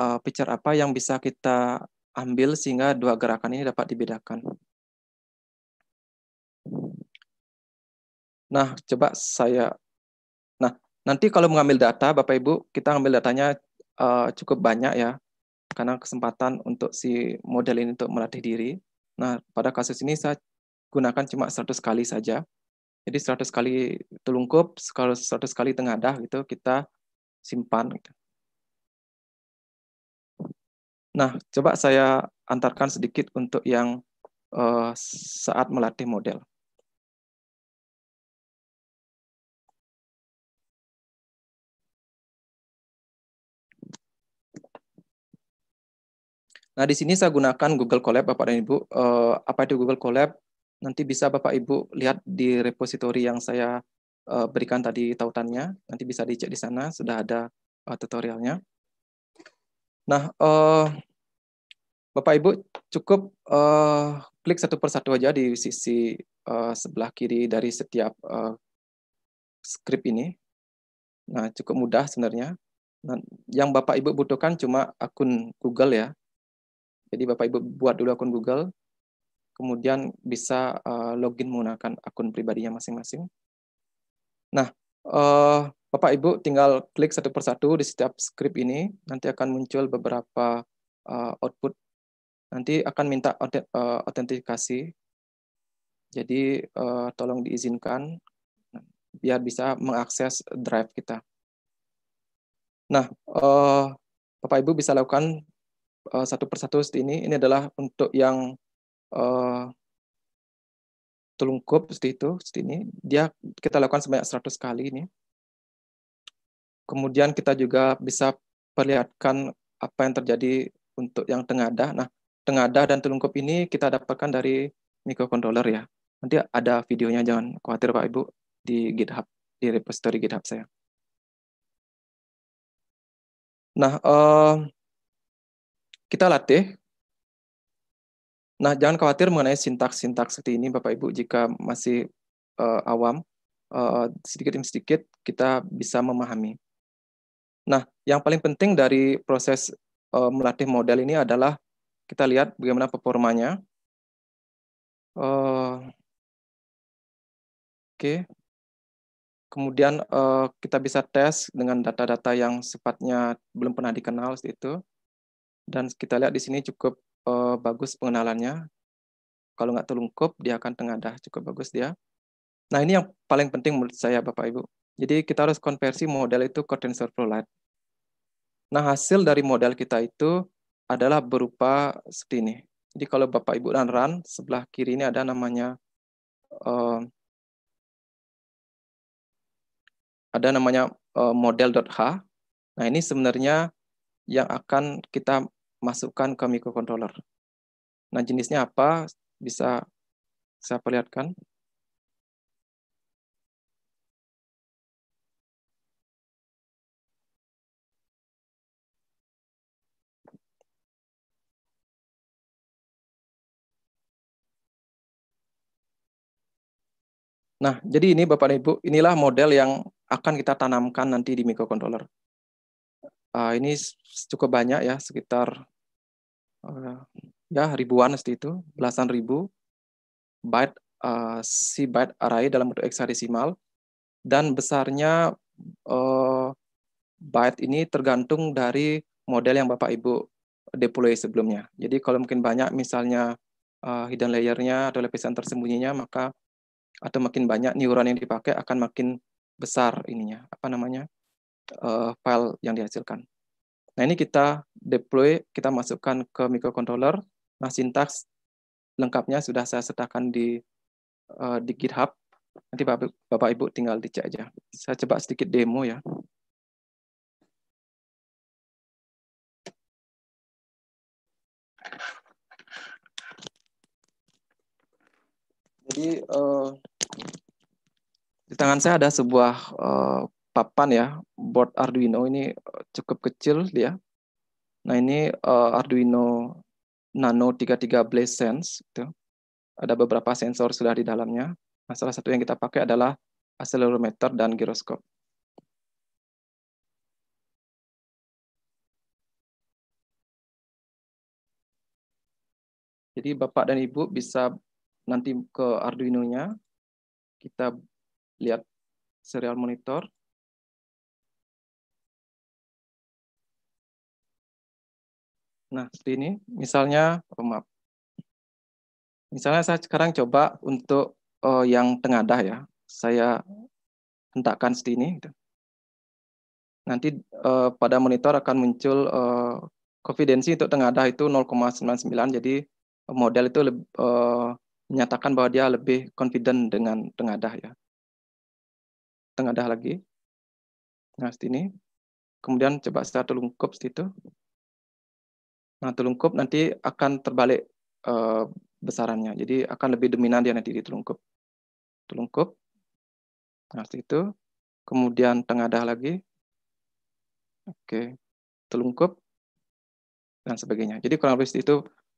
uh, feature apa yang bisa kita ambil sehingga dua gerakan ini dapat dibedakan. Nah, coba saya Nanti kalau mengambil data, Bapak Ibu, kita ambil datanya uh, cukup banyak ya, karena kesempatan untuk si model ini untuk melatih diri. Nah, pada kasus ini saya gunakan cuma 100 kali saja. Jadi 100 kali telungkup, kalau 100 kali tengadah gitu kita simpan. Gitu. Nah, coba saya antarkan sedikit untuk yang uh, saat melatih model. Nah, di sini saya gunakan Google Colab, Bapak dan Ibu. Uh, apa itu Google Colab? Nanti bisa Bapak Ibu lihat di repository yang saya uh, berikan tadi tautannya. Nanti bisa dicek di sana, sudah ada uh, tutorialnya. Nah, uh, Bapak Ibu cukup uh, klik satu persatu aja di sisi uh, sebelah kiri dari setiap uh, script ini. Nah, cukup mudah sebenarnya. Nah, yang Bapak Ibu butuhkan cuma akun Google ya jadi Bapak Ibu buat dulu akun Google, kemudian bisa eh, login menggunakan akun pribadinya masing-masing. Nah, eh, Bapak Ibu tinggal klik satu persatu di setiap script ini, nanti akan muncul beberapa eh, output. Nanti akan minta uh, jadi tolong diizinkan biar bisa mengakses drive kita. Nah, Bapak Ibu bisa lakukan uh, satu persatu seperti ini. Ini adalah untuk yang uh, telungkup seperti itu, seperti ini. Dia kita lakukan sebanyak 100 kali ini. Kemudian kita juga bisa perlihatkan apa yang terjadi untuk yang tengadah. Nah, tengadah dan telungkup ini kita dapatkan dari microcontroller ya. Nanti ada videonya, jangan khawatir Pak Ibu, di GitHub, di repository GitHub saya. Nah, uh, kita latih. Nah, jangan khawatir mengenai sintaks-sintaks seperti ini, Bapak Ibu, jika masih uh, awam, uh, sedikit demi sedikit kita bisa memahami. Nah, yang paling penting dari proses uh, melatih model ini adalah kita lihat bagaimana performanya. Uh, Oke. Okay. Kemudian uh, kita bisa tes dengan data-data yang sifatnya belum pernah dikenal itu. Dan kita lihat di sini cukup uh, bagus pengenalannya. Kalau nggak terlungkup, dia akan tengadah. Cukup bagus dia. Nah, ini yang paling penting menurut saya, Bapak-Ibu. Jadi kita harus konversi model itu ke TensorFlow Lite. Nah, hasil dari model kita itu adalah berupa seperti ini. Jadi kalau Bapak-Ibu dan run sebelah kiri ini ada namanya uh, ada namanya eh, model.h. Nah, ini sebenarnya yang akan kita masukkan ke microcontroller. Nah, jenisnya apa? Bisa saya perlihatkan. Nah, jadi ini Bapak Ibu, inilah model yang akan kita tanamkan nanti di microcontroller uh, ini cukup banyak ya sekitar uh, ya ribuan seperti itu belasan ribu byte uh, si byte array dalam bentuk hexadecimal dan besarnya uh, byte ini tergantung dari model yang bapak ibu deploy sebelumnya. Jadi kalau mungkin banyak misalnya uh, hidden layernya atau lapisan tersembunyinya maka atau makin banyak neuron yang dipakai akan makin besar ininya apa namanya uh, file yang dihasilkan. Nah ini kita deploy, kita masukkan ke microcontroller. Nah sintaks lengkapnya sudah saya sertakan di uh, di GitHub. Nanti Bapak, Bapak Ibu tinggal dicek aja. Saya coba sedikit demo ya. Jadi uh, di tangan saya ada sebuah uh, papan ya board Arduino ini eh, cukup kecil dia. Nah ini uh, Arduino Nano 33 Blaze Sense. Gitu. Ada beberapa sensor sudah di dalamnya. Nah, salah satu yang kita pakai adalah accelerometer dan giroskop. Jadi Bapak dan Ibu bisa nanti ke Arduino-nya, kita lihat serial monitor, Nah, seperti ini. Misalnya, oh maaf. Misalnya saya sekarang coba untuk oh, yang tengadah ya. Saya hentakkan seperti ini. Gitu. Nanti eh, pada monitor akan muncul eh, konfidensi untuk tengadah itu 0,99. Jadi eh, model itu eh, menyatakan bahwa dia lebih confident dengan tengadah ya. Tengadah lagi. Nah, seperti ini. Kemudian coba saya seperti itu. Nah, telungkup nanti akan terbalik uh, besarannya. Jadi akan lebih dominan dia nanti di telungkup. Telungkup. Nah, seperti itu. Kemudian tengadah lagi. Oke. Telungkup. Dan sebagainya. Jadi kurang lebih itu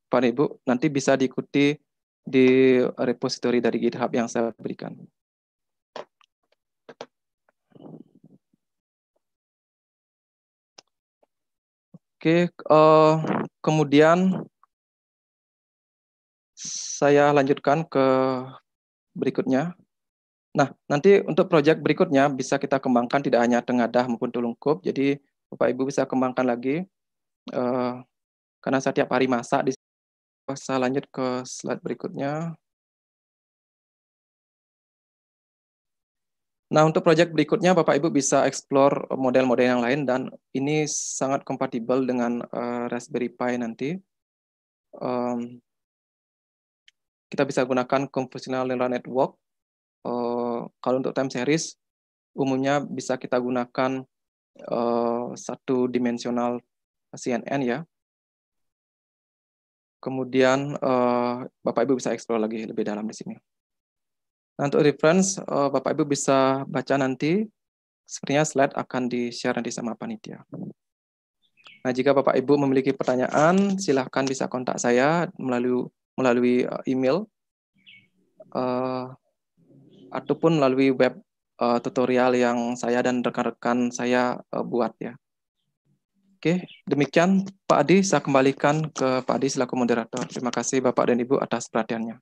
Pak Ibu nanti bisa diikuti di repository dari GitHub yang saya berikan. Oke, uh, kemudian saya lanjutkan ke berikutnya. Nah, nanti untuk proyek berikutnya bisa kita kembangkan tidak hanya Tengadah maupun Tulungkup. Jadi Bapak Ibu bisa kembangkan lagi uh, karena setiap hari masak di saya lanjut ke slide berikutnya. Nah, untuk proyek berikutnya Bapak Ibu bisa explore model-model yang lain dan ini sangat kompatibel dengan uh, Raspberry Pi nanti. Um, kita bisa gunakan convolutional neural network. Uh, kalau untuk time series, umumnya bisa kita gunakan uh, satu dimensional CNN ya. Kemudian uh, Bapak Ibu bisa explore lagi lebih dalam di sini. Nah, untuk reference, uh, Bapak Ibu bisa baca nanti. Sepertinya slide akan di-share nanti sama panitia. Nah, jika Bapak Ibu memiliki pertanyaan, silahkan bisa kontak saya melalui melalui eh, email uh, ataupun melalui web uh, tutorial yang saya dan rekan-rekan saya uh, buat ya. Oke, demikian Pak Adi, saya kembalikan ke Pak Adi selaku moderator. Terima kasih Bapak dan Ibu atas perhatiannya.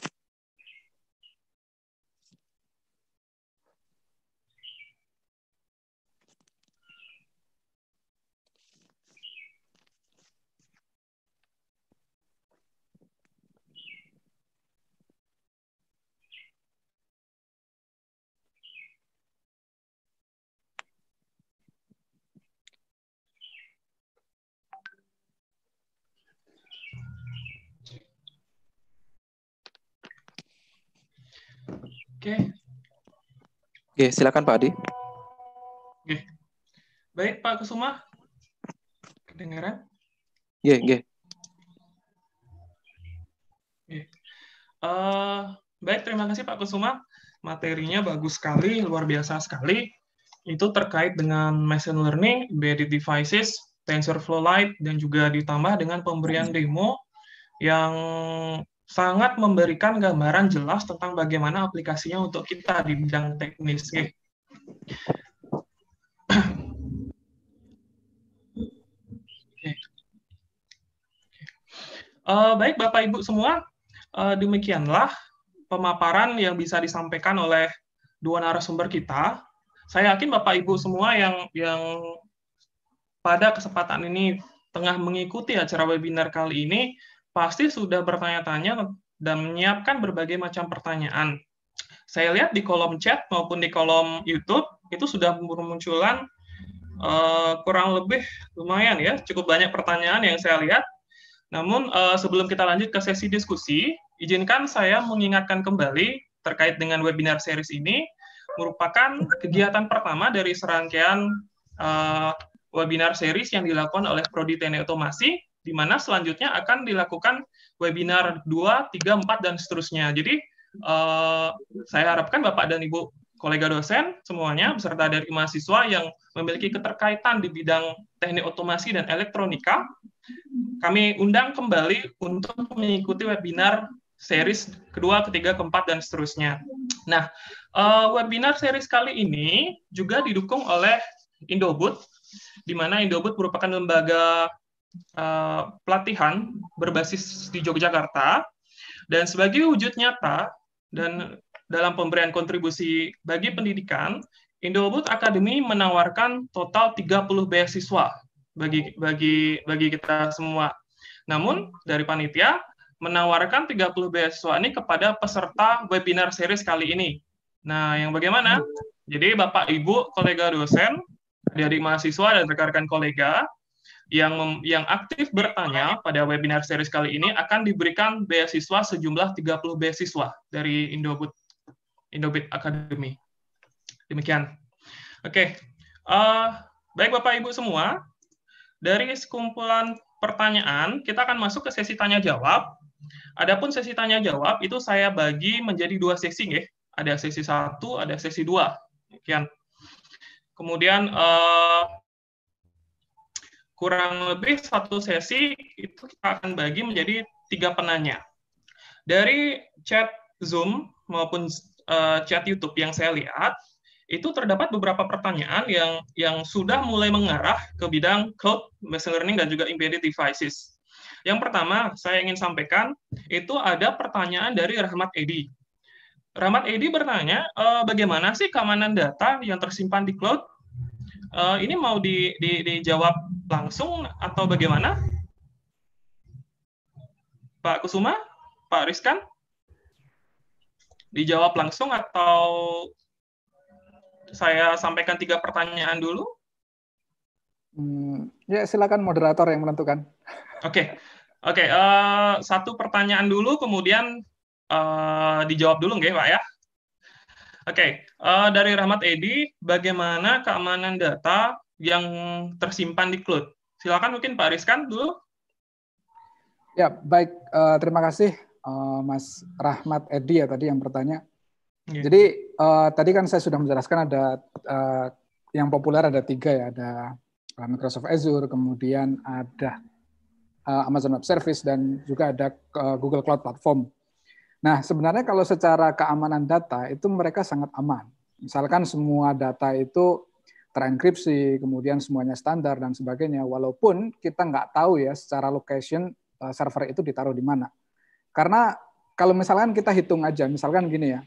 Oke. Oke, silakan Pak Adi. Oke. Baik, Pak Kusuma. Kedengaran? Iya, yeah, iya. Uh, baik, terima kasih Pak Kusuma. Materinya bagus sekali, luar biasa sekali. Itu terkait dengan machine learning, embedded devices, TensorFlow Lite, dan juga ditambah dengan pemberian demo yang sangat memberikan gambaran jelas tentang bagaimana aplikasinya untuk kita di bidang teknis. Uh, baik, Bapak Ibu semua, uh, demikianlah pemaparan yang bisa disampaikan oleh dua narasumber kita. Saya yakin Bapak Ibu semua yang yang pada kesempatan ini tengah mengikuti acara webinar kali ini pasti sudah bertanya-tanya dan menyiapkan berbagai macam pertanyaan. Saya lihat di kolom chat maupun di kolom YouTube itu sudah bermunculan uh, kurang lebih lumayan ya, cukup banyak pertanyaan yang saya lihat. Namun uh, sebelum kita lanjut ke sesi diskusi, izinkan saya mengingatkan kembali terkait dengan webinar series ini merupakan kegiatan pertama dari serangkaian uh, webinar series yang dilakukan oleh Prodi TNI e Otomasi di mana selanjutnya akan dilakukan webinar 2, 3, 4, dan seterusnya. Jadi, uh, saya harapkan Bapak dan Ibu kolega dosen semuanya, beserta dari mahasiswa yang memiliki keterkaitan di bidang teknik otomasi dan elektronika, kami undang kembali untuk mengikuti webinar series kedua, ketiga, keempat, dan seterusnya. Nah, uh, webinar series kali ini juga didukung oleh IndoBut di mana Indobut merupakan lembaga uh, pelatihan berbasis di Yogyakarta dan sebagai wujud nyata dan dalam pemberian kontribusi bagi pendidikan, Indobut Academy menawarkan total 30 beasiswa bagi bagi bagi kita semua. Namun dari panitia menawarkan 30 beasiswa ini kepada peserta webinar series kali ini. Nah, yang bagaimana? Jadi Bapak Ibu, kolega dosen, dari mahasiswa dan rekan-rekan kolega yang mem, yang aktif bertanya pada webinar series kali ini akan diberikan beasiswa sejumlah 30 beasiswa dari Indobit Indobit Academy. Demikian. Oke. Okay. Uh, eh, baik Bapak Ibu semua, dari sekumpulan pertanyaan kita akan masuk ke sesi tanya jawab. Adapun sesi tanya jawab itu saya bagi menjadi dua sesi nggih. Ada sesi satu, ada sesi dua. Demikian. Kemudian uh, kurang lebih satu sesi itu kita akan bagi menjadi tiga penanya. Dari chat Zoom maupun uh, chat YouTube yang saya lihat, itu terdapat beberapa pertanyaan yang yang sudah mulai mengarah ke bidang cloud machine learning dan juga embedded devices. Yang pertama saya ingin sampaikan itu ada pertanyaan dari Rahmat Edi. Rahmat Edi bertanya, e, bagaimana sih keamanan data yang tersimpan di cloud Uh, ini mau di, di, dijawab langsung atau bagaimana? Pak Kusuma, Pak Rizkan, dijawab langsung atau saya sampaikan tiga pertanyaan dulu? Hmm, ya silakan moderator yang menentukan. [laughs] Oke, okay. oke. Okay, uh, eh, satu pertanyaan dulu, kemudian uh, dijawab dulu, nggak, Pak ya? Oke, okay. uh, eh, dari Rahmat Edi, bagaimana keamanan data yang tersimpan di cloud? Silakan mungkin Pak Rizkan dulu. Ya, baik. Uh, terima kasih uh, Mas Rahmat Edi ya tadi yang bertanya. Yeah. Jadi uh, tadi kan saya sudah menjelaskan ada uh, yang populer ada tiga ya, ada Microsoft Azure, kemudian ada uh, Amazon Web Service dan juga ada uh, Google Cloud Platform. Nah, sebenarnya kalau secara keamanan data itu mereka sangat aman. Misalkan semua data itu terenkripsi, kemudian semuanya standar dan sebagainya, walaupun kita nggak tahu ya secara location eh, server itu ditaruh di mana. Karena kalau misalkan kita hitung aja, misalkan gini ya,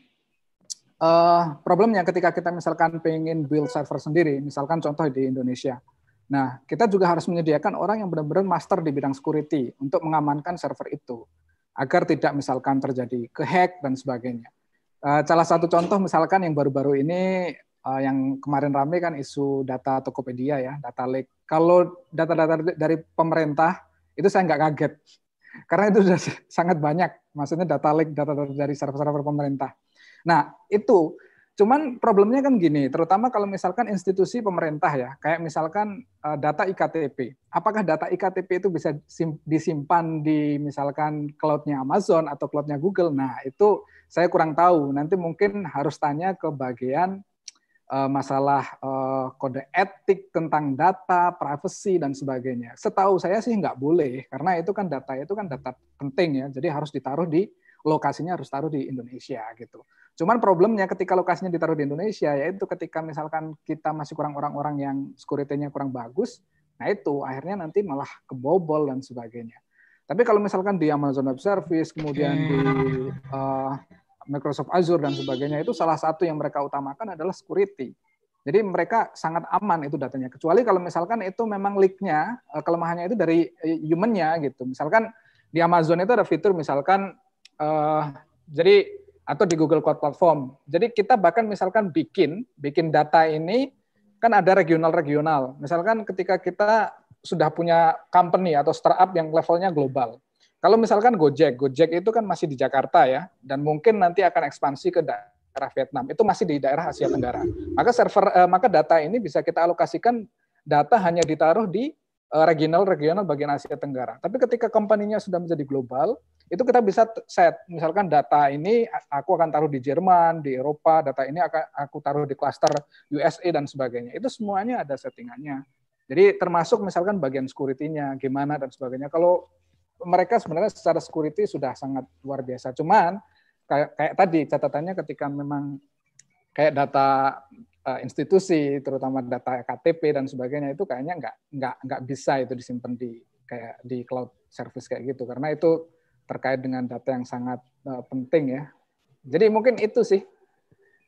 uh, problemnya ketika kita misalkan pengen build server sendiri, misalkan contoh di Indonesia, Nah, kita juga harus menyediakan orang yang benar-benar master di bidang security untuk mengamankan server itu agar tidak misalkan terjadi kehack dan sebagainya. Eh, salah satu contoh misalkan yang baru-baru ini eh, yang kemarin rame kan isu data Tokopedia ya, data leak. Kalau data-data dari pemerintah itu saya nggak kaget [laughs] karena itu sudah [laughs] sangat banyak. Maksudnya data leak, data dari server-server pemerintah. Nah itu Cuman problemnya kan gini, terutama kalau misalkan institusi pemerintah ya, kayak misalkan eh, data IKTP. Apakah data IKTP itu bisa disimpan di misalkan cloud-nya Amazon atau cloud-nya Google? Nah, itu saya kurang tahu. Nanti mungkin harus tanya ke bagian eh, masalah eh, kode etik tentang data, privacy dan sebagainya. Setahu saya sih nggak boleh karena itu kan data itu kan data penting ya, jadi harus ditaruh di lokasinya harus taruh di Indonesia gitu. Cuman problemnya ketika lokasinya ditaruh di Indonesia yaitu ketika misalkan kita masih kurang orang-orang yang security-nya kurang bagus, nah itu akhirnya nanti malah kebobol dan sebagainya. Tapi kalau misalkan di Amazon Web Service, kemudian di uh, Microsoft Azure dan sebagainya itu salah satu yang mereka utamakan adalah security. Jadi mereka sangat aman itu datanya. Kecuali kalau misalkan itu memang leak-nya, eh, kelemahannya itu dari eh, human-nya gitu. Misalkan di Amazon itu ada fitur misalkan uh, jadi atau di Google Cloud Platform. Jadi kita bahkan misalkan bikin bikin data ini kan ada regional-regional. Misalkan ketika kita sudah punya company atau startup yang levelnya global. Kalau misalkan Gojek, Gojek itu kan masih di Jakarta ya, dan mungkin nanti akan ekspansi ke daerah Vietnam. Itu masih di daerah Asia Tenggara. Maka server, eh, maka data ini bisa kita alokasikan data hanya ditaruh di eh, regional-regional bagian Asia Tenggara. Tapi ketika company-nya sudah menjadi global, itu kita bisa set misalkan data ini aku akan taruh di Jerman di Eropa data ini akan aku taruh di cluster USA dan sebagainya itu semuanya ada settingannya jadi termasuk misalkan bagian security-nya gimana dan sebagainya kalau mereka sebenarnya secara security sudah sangat luar biasa cuman kayak, kayak tadi catatannya ketika memang kayak data uh, institusi terutama data KTP dan sebagainya itu kayaknya nggak nggak nggak bisa itu disimpan di kayak di cloud service kayak gitu karena itu terkait dengan data yang sangat uh, penting ya. Jadi mungkin itu sih.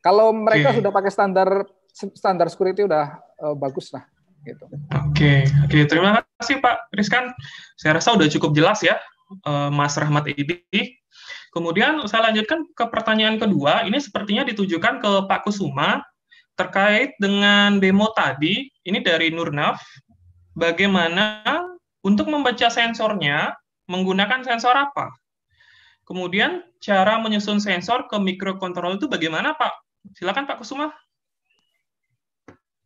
Kalau mereka okay. sudah pakai standar standar security udah uh, bagus lah gitu. Oke, okay. oke okay. terima kasih Pak Rizkan. Saya rasa udah cukup jelas ya uh, Mas Rahmat Idi. Kemudian saya lanjutkan ke pertanyaan kedua. Ini sepertinya ditujukan ke Pak Kusuma terkait dengan demo tadi. Ini dari Nurnaf. Bagaimana untuk membaca sensornya menggunakan sensor apa. Kemudian cara menyusun sensor ke mikrokontrol itu bagaimana, Pak? Silakan Pak Kusuma.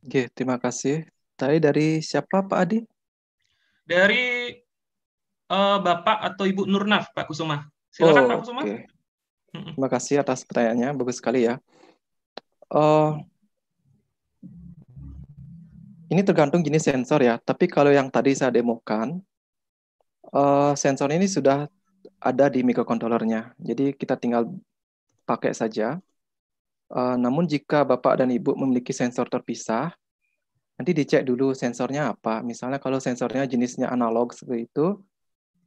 Oke, terima kasih. Tadi dari siapa Pak Adi? Dari uh, Bapak atau Ibu Nurnaf, Pak Kusuma. Silakan oh, Pak Kusuma. Okay. Terima kasih atas pertanyaannya, bagus sekali ya. Uh, ini tergantung jenis sensor ya, tapi kalau yang tadi saya demokan, uh, sensor ini sudah ada di mikrokontrolernya. Jadi kita tinggal pakai saja. Uh, namun jika Bapak dan Ibu memiliki sensor terpisah, nanti dicek dulu sensornya apa. Misalnya kalau sensornya jenisnya analog seperti itu,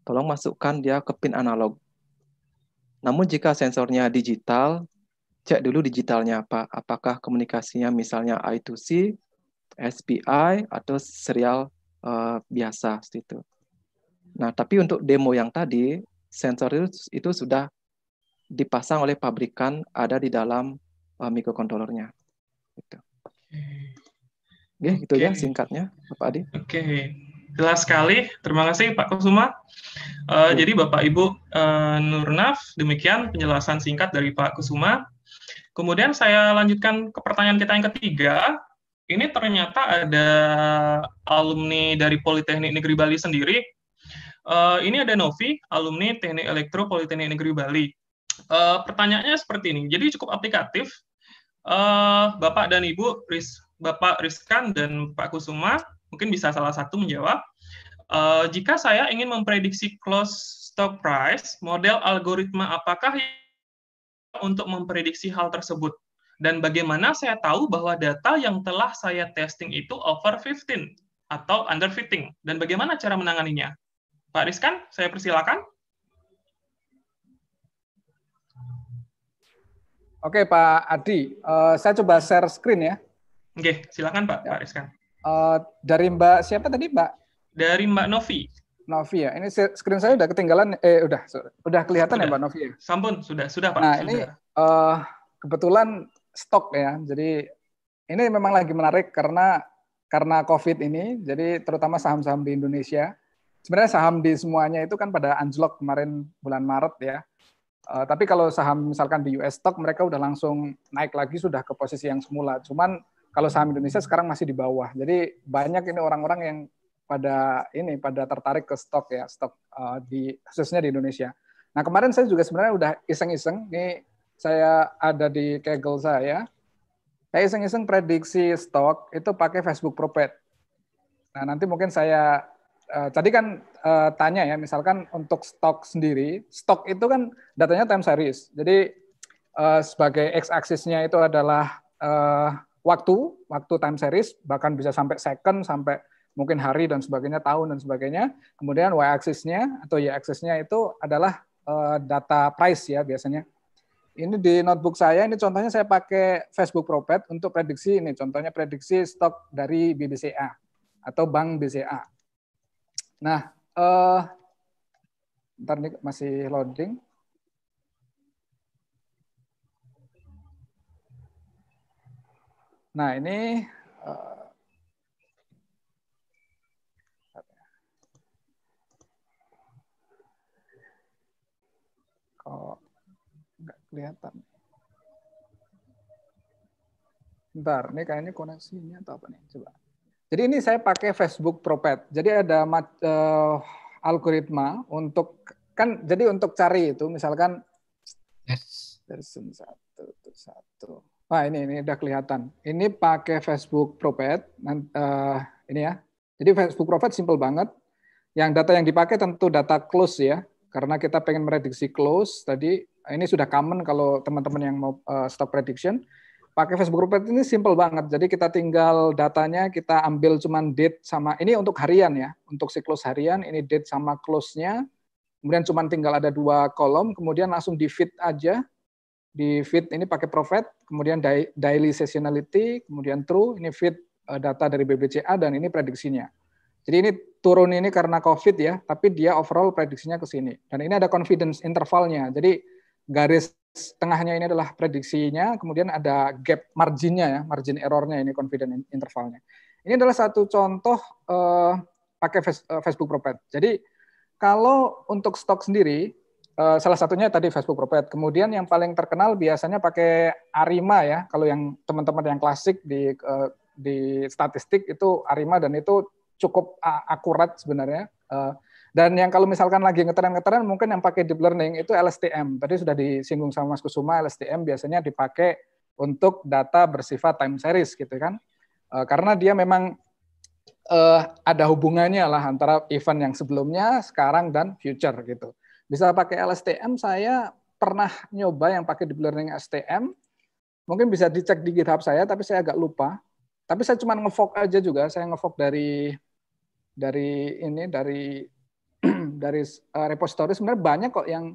tolong masukkan dia ke pin analog. Namun jika sensornya digital, cek dulu digitalnya apa. Apakah komunikasinya misalnya I2C, SPI, atau serial uh, biasa. Seperti itu. Nah, tapi untuk demo yang tadi, sensor itu, sudah dipasang oleh pabrikan ada di dalam uh, mikrokontrolernya. Gitu. Oke, okay. gitu ya singkatnya, Bapak Adi. Oke, okay. jelas sekali. Terima kasih Pak Kusuma. Uh, iya. Jadi Bapak Ibu uh, Nurnaf, demikian penjelasan singkat dari Pak Kusuma. Kemudian saya lanjutkan ke pertanyaan kita yang ketiga. Ini ternyata ada alumni dari Politeknik Negeri Bali sendiri Uh, ini ada Novi, alumni Teknik Elektro Politeknik Negeri Bali. Uh, pertanyaannya seperti ini, jadi cukup aplikatif. Uh, Bapak dan Ibu, Riz, Bapak Rizkan dan Pak Kusuma, mungkin bisa salah satu menjawab. Uh, jika saya ingin memprediksi close stock price, model algoritma apakah untuk memprediksi hal tersebut? Dan bagaimana saya tahu bahwa data yang telah saya testing itu over 15 atau underfitting? Dan bagaimana cara menanganinya? Pak Rizkan, saya persilakan. Oke Pak Adi, eh, saya coba share screen ya. Oke, silakan Pak, ya. Pak Rizkan. Eh, dari Mbak siapa tadi Mbak? Dari Mbak Novi. Novi ya. Ini screen saya udah ketinggalan eh udah udah kelihatan ya, sudah. ya Mbak Novi ya. Sampun sudah sudah Pak. Nah, sudah. ini uh, eh, kebetulan stok ya. Jadi ini memang lagi menarik karena karena Covid ini, jadi terutama saham-saham di Indonesia sebenarnya saham di semuanya itu kan pada anjlok kemarin bulan Maret ya. Uh, tapi kalau saham misalkan di US stock mereka udah langsung naik lagi sudah ke posisi yang semula. Cuman kalau saham Indonesia sekarang masih di bawah. Jadi banyak ini orang-orang yang pada ini pada tertarik ke stok ya, stok uh, eh, di khususnya di Indonesia. Nah, kemarin saya juga sebenarnya udah iseng-iseng nih saya ada di Kegel saya. Saya iseng-iseng prediksi stok itu pakai Facebook Prophet. Nah, nanti mungkin saya uh, tadi kan uh, tanya ya, misalkan untuk stok sendiri, stok itu kan datanya time series. Jadi uh, sebagai x-axisnya itu adalah uh, waktu, waktu time series, bahkan bisa sampai second, sampai mungkin hari dan sebagainya, tahun dan sebagainya. Kemudian y-axisnya atau y-axisnya itu adalah uh, data price ya biasanya. Ini di notebook saya, ini contohnya saya pakai Facebook Propet untuk prediksi ini, contohnya prediksi stok dari BBCA atau Bank BCA. Nah, uh, ntar nih masih loading. Nah, ini uh, kok nggak kelihatan. Bentar, ini kayaknya koneksinya atau apa nih? Coba. Jadi ini saya pakai Facebook Propet. Jadi ada uh, algoritma untuk kan jadi untuk cari itu misalkan yes. person satu satu. Wah ini ini udah kelihatan. Ini pakai Facebook Propet. Uh, ini ya. Jadi Facebook Propet simple banget. Yang data yang dipakai tentu data close ya, karena kita pengen merediksi close tadi. Ini sudah common kalau teman-teman yang mau uh, eh, stop prediction Pakai Facebook Group ini simple banget. Jadi kita tinggal datanya, kita ambil cuman date sama ini untuk harian ya, untuk siklus harian. Ini date sama close-nya. Kemudian cuman tinggal ada dua kolom, kemudian langsung di fit aja. Di fit ini pakai profit, kemudian daily seasonality, kemudian true. Ini fit eh, data dari BBCA dan ini prediksinya. Jadi ini turun ini karena COVID ya, tapi dia overall prediksinya ke sini. Dan ini ada confidence intervalnya. Jadi garis tengahnya ini adalah prediksinya, kemudian ada gap marginnya ya, margin errornya ini confident intervalnya. Ini adalah satu contoh uh, pakai eh, Facebook Prophet. Jadi kalau untuk stok sendiri, uh, salah satunya tadi Facebook Prophet. Kemudian yang paling terkenal biasanya pakai Arima ya. Kalau yang teman-teman yang klasik di uh, di statistik itu Arima dan itu cukup akurat sebenarnya. Uh, dan yang kalau misalkan lagi ngetren-ngetren mungkin yang pakai deep learning itu LSTM. Tadi sudah disinggung sama Mas Kusuma, LSTM biasanya dipakai untuk data bersifat time series gitu kan. E, karena dia memang e, ada hubungannya lah antara event yang sebelumnya, sekarang dan future gitu. Bisa pakai LSTM saya pernah nyoba yang pakai deep learning STM. Mungkin bisa dicek di GitHub saya tapi saya agak lupa. Tapi saya cuma ngefok aja juga, saya ngefok dari dari ini dari dari uh, eh, repositori sebenarnya banyak kok yang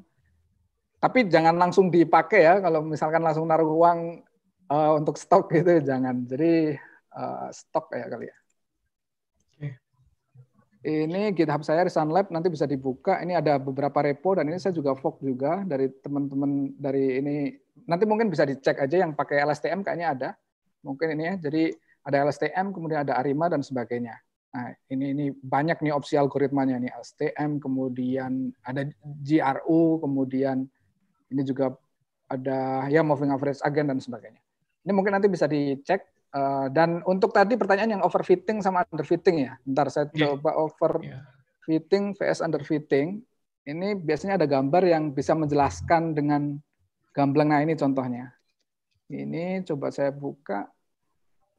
tapi jangan langsung dipakai ya kalau misalkan langsung naruh uang uh, untuk stok [laughs] gitu jangan. Jadi uh, stok ya kali ya. Ini GitHub saya di SunLab nanti bisa dibuka. Ini ada beberapa repo dan ini saya juga fork juga dari teman-teman dari ini. Nanti mungkin bisa dicek aja yang pakai LSTM kayaknya ada. Mungkin ini ya. Jadi ada LSTM kemudian ada Arima dan sebagainya. Nah, ini ini banyak nih opsi algoritmanya nih STM, kemudian ada GRU, kemudian ini juga ada ya moving average agent dan sebagainya. Ini mungkin nanti bisa dicek eh, dan untuk tadi pertanyaan yang overfitting sama underfitting ya. Ntar saya yeah. coba overfitting iya. vs underfitting. Ini biasanya ada gambar yang bisa menjelaskan dengan gamblang. Nah, ini contohnya. Ini coba saya buka.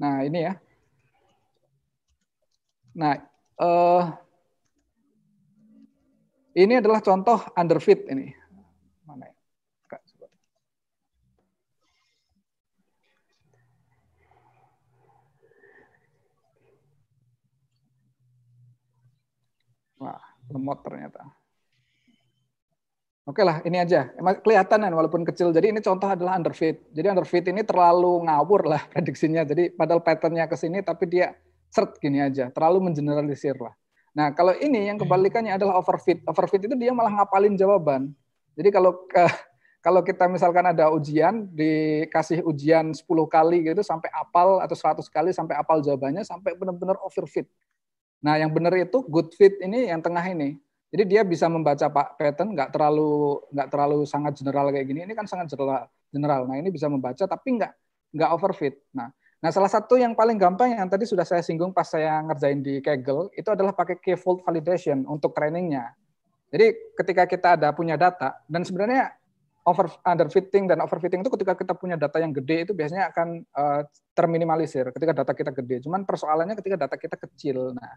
Nah, ini ya. Nah, uh, ini adalah contoh underfit ini. Mana ya? Wah, lemot ternyata. Oke lah, ini aja. Emang Kelihatan kan walaupun kecil. Jadi ini contoh adalah underfit. Jadi underfit ini terlalu ngawur lah prediksinya. Jadi padahal patternnya ke sini, tapi dia cert gini aja, terlalu mengeneralisir lah. Nah, kalau ini yang kebalikannya adalah overfit. Overfit itu dia malah ngapalin jawaban. Jadi kalau ke, kalau kita misalkan ada ujian, dikasih ujian 10 kali gitu sampai apal atau 100 kali sampai apal jawabannya sampai benar-benar overfit. Nah, yang benar itu good fit ini yang tengah ini. Jadi dia bisa membaca pak pattern nggak terlalu nggak terlalu sangat general kayak gini. Ini kan sangat general. General. Nah, ini bisa membaca tapi nggak nggak overfit. Nah, Nah, salah satu yang paling gampang yang tadi sudah saya singgung pas saya ngerjain di Kegel itu adalah pakai K-fold validation untuk trainingnya. Jadi ketika kita ada punya data dan sebenarnya over underfitting dan overfitting itu ketika kita punya data yang gede itu biasanya akan uh, terminimalisir ketika data kita gede. Cuman persoalannya ketika data kita kecil. Nah,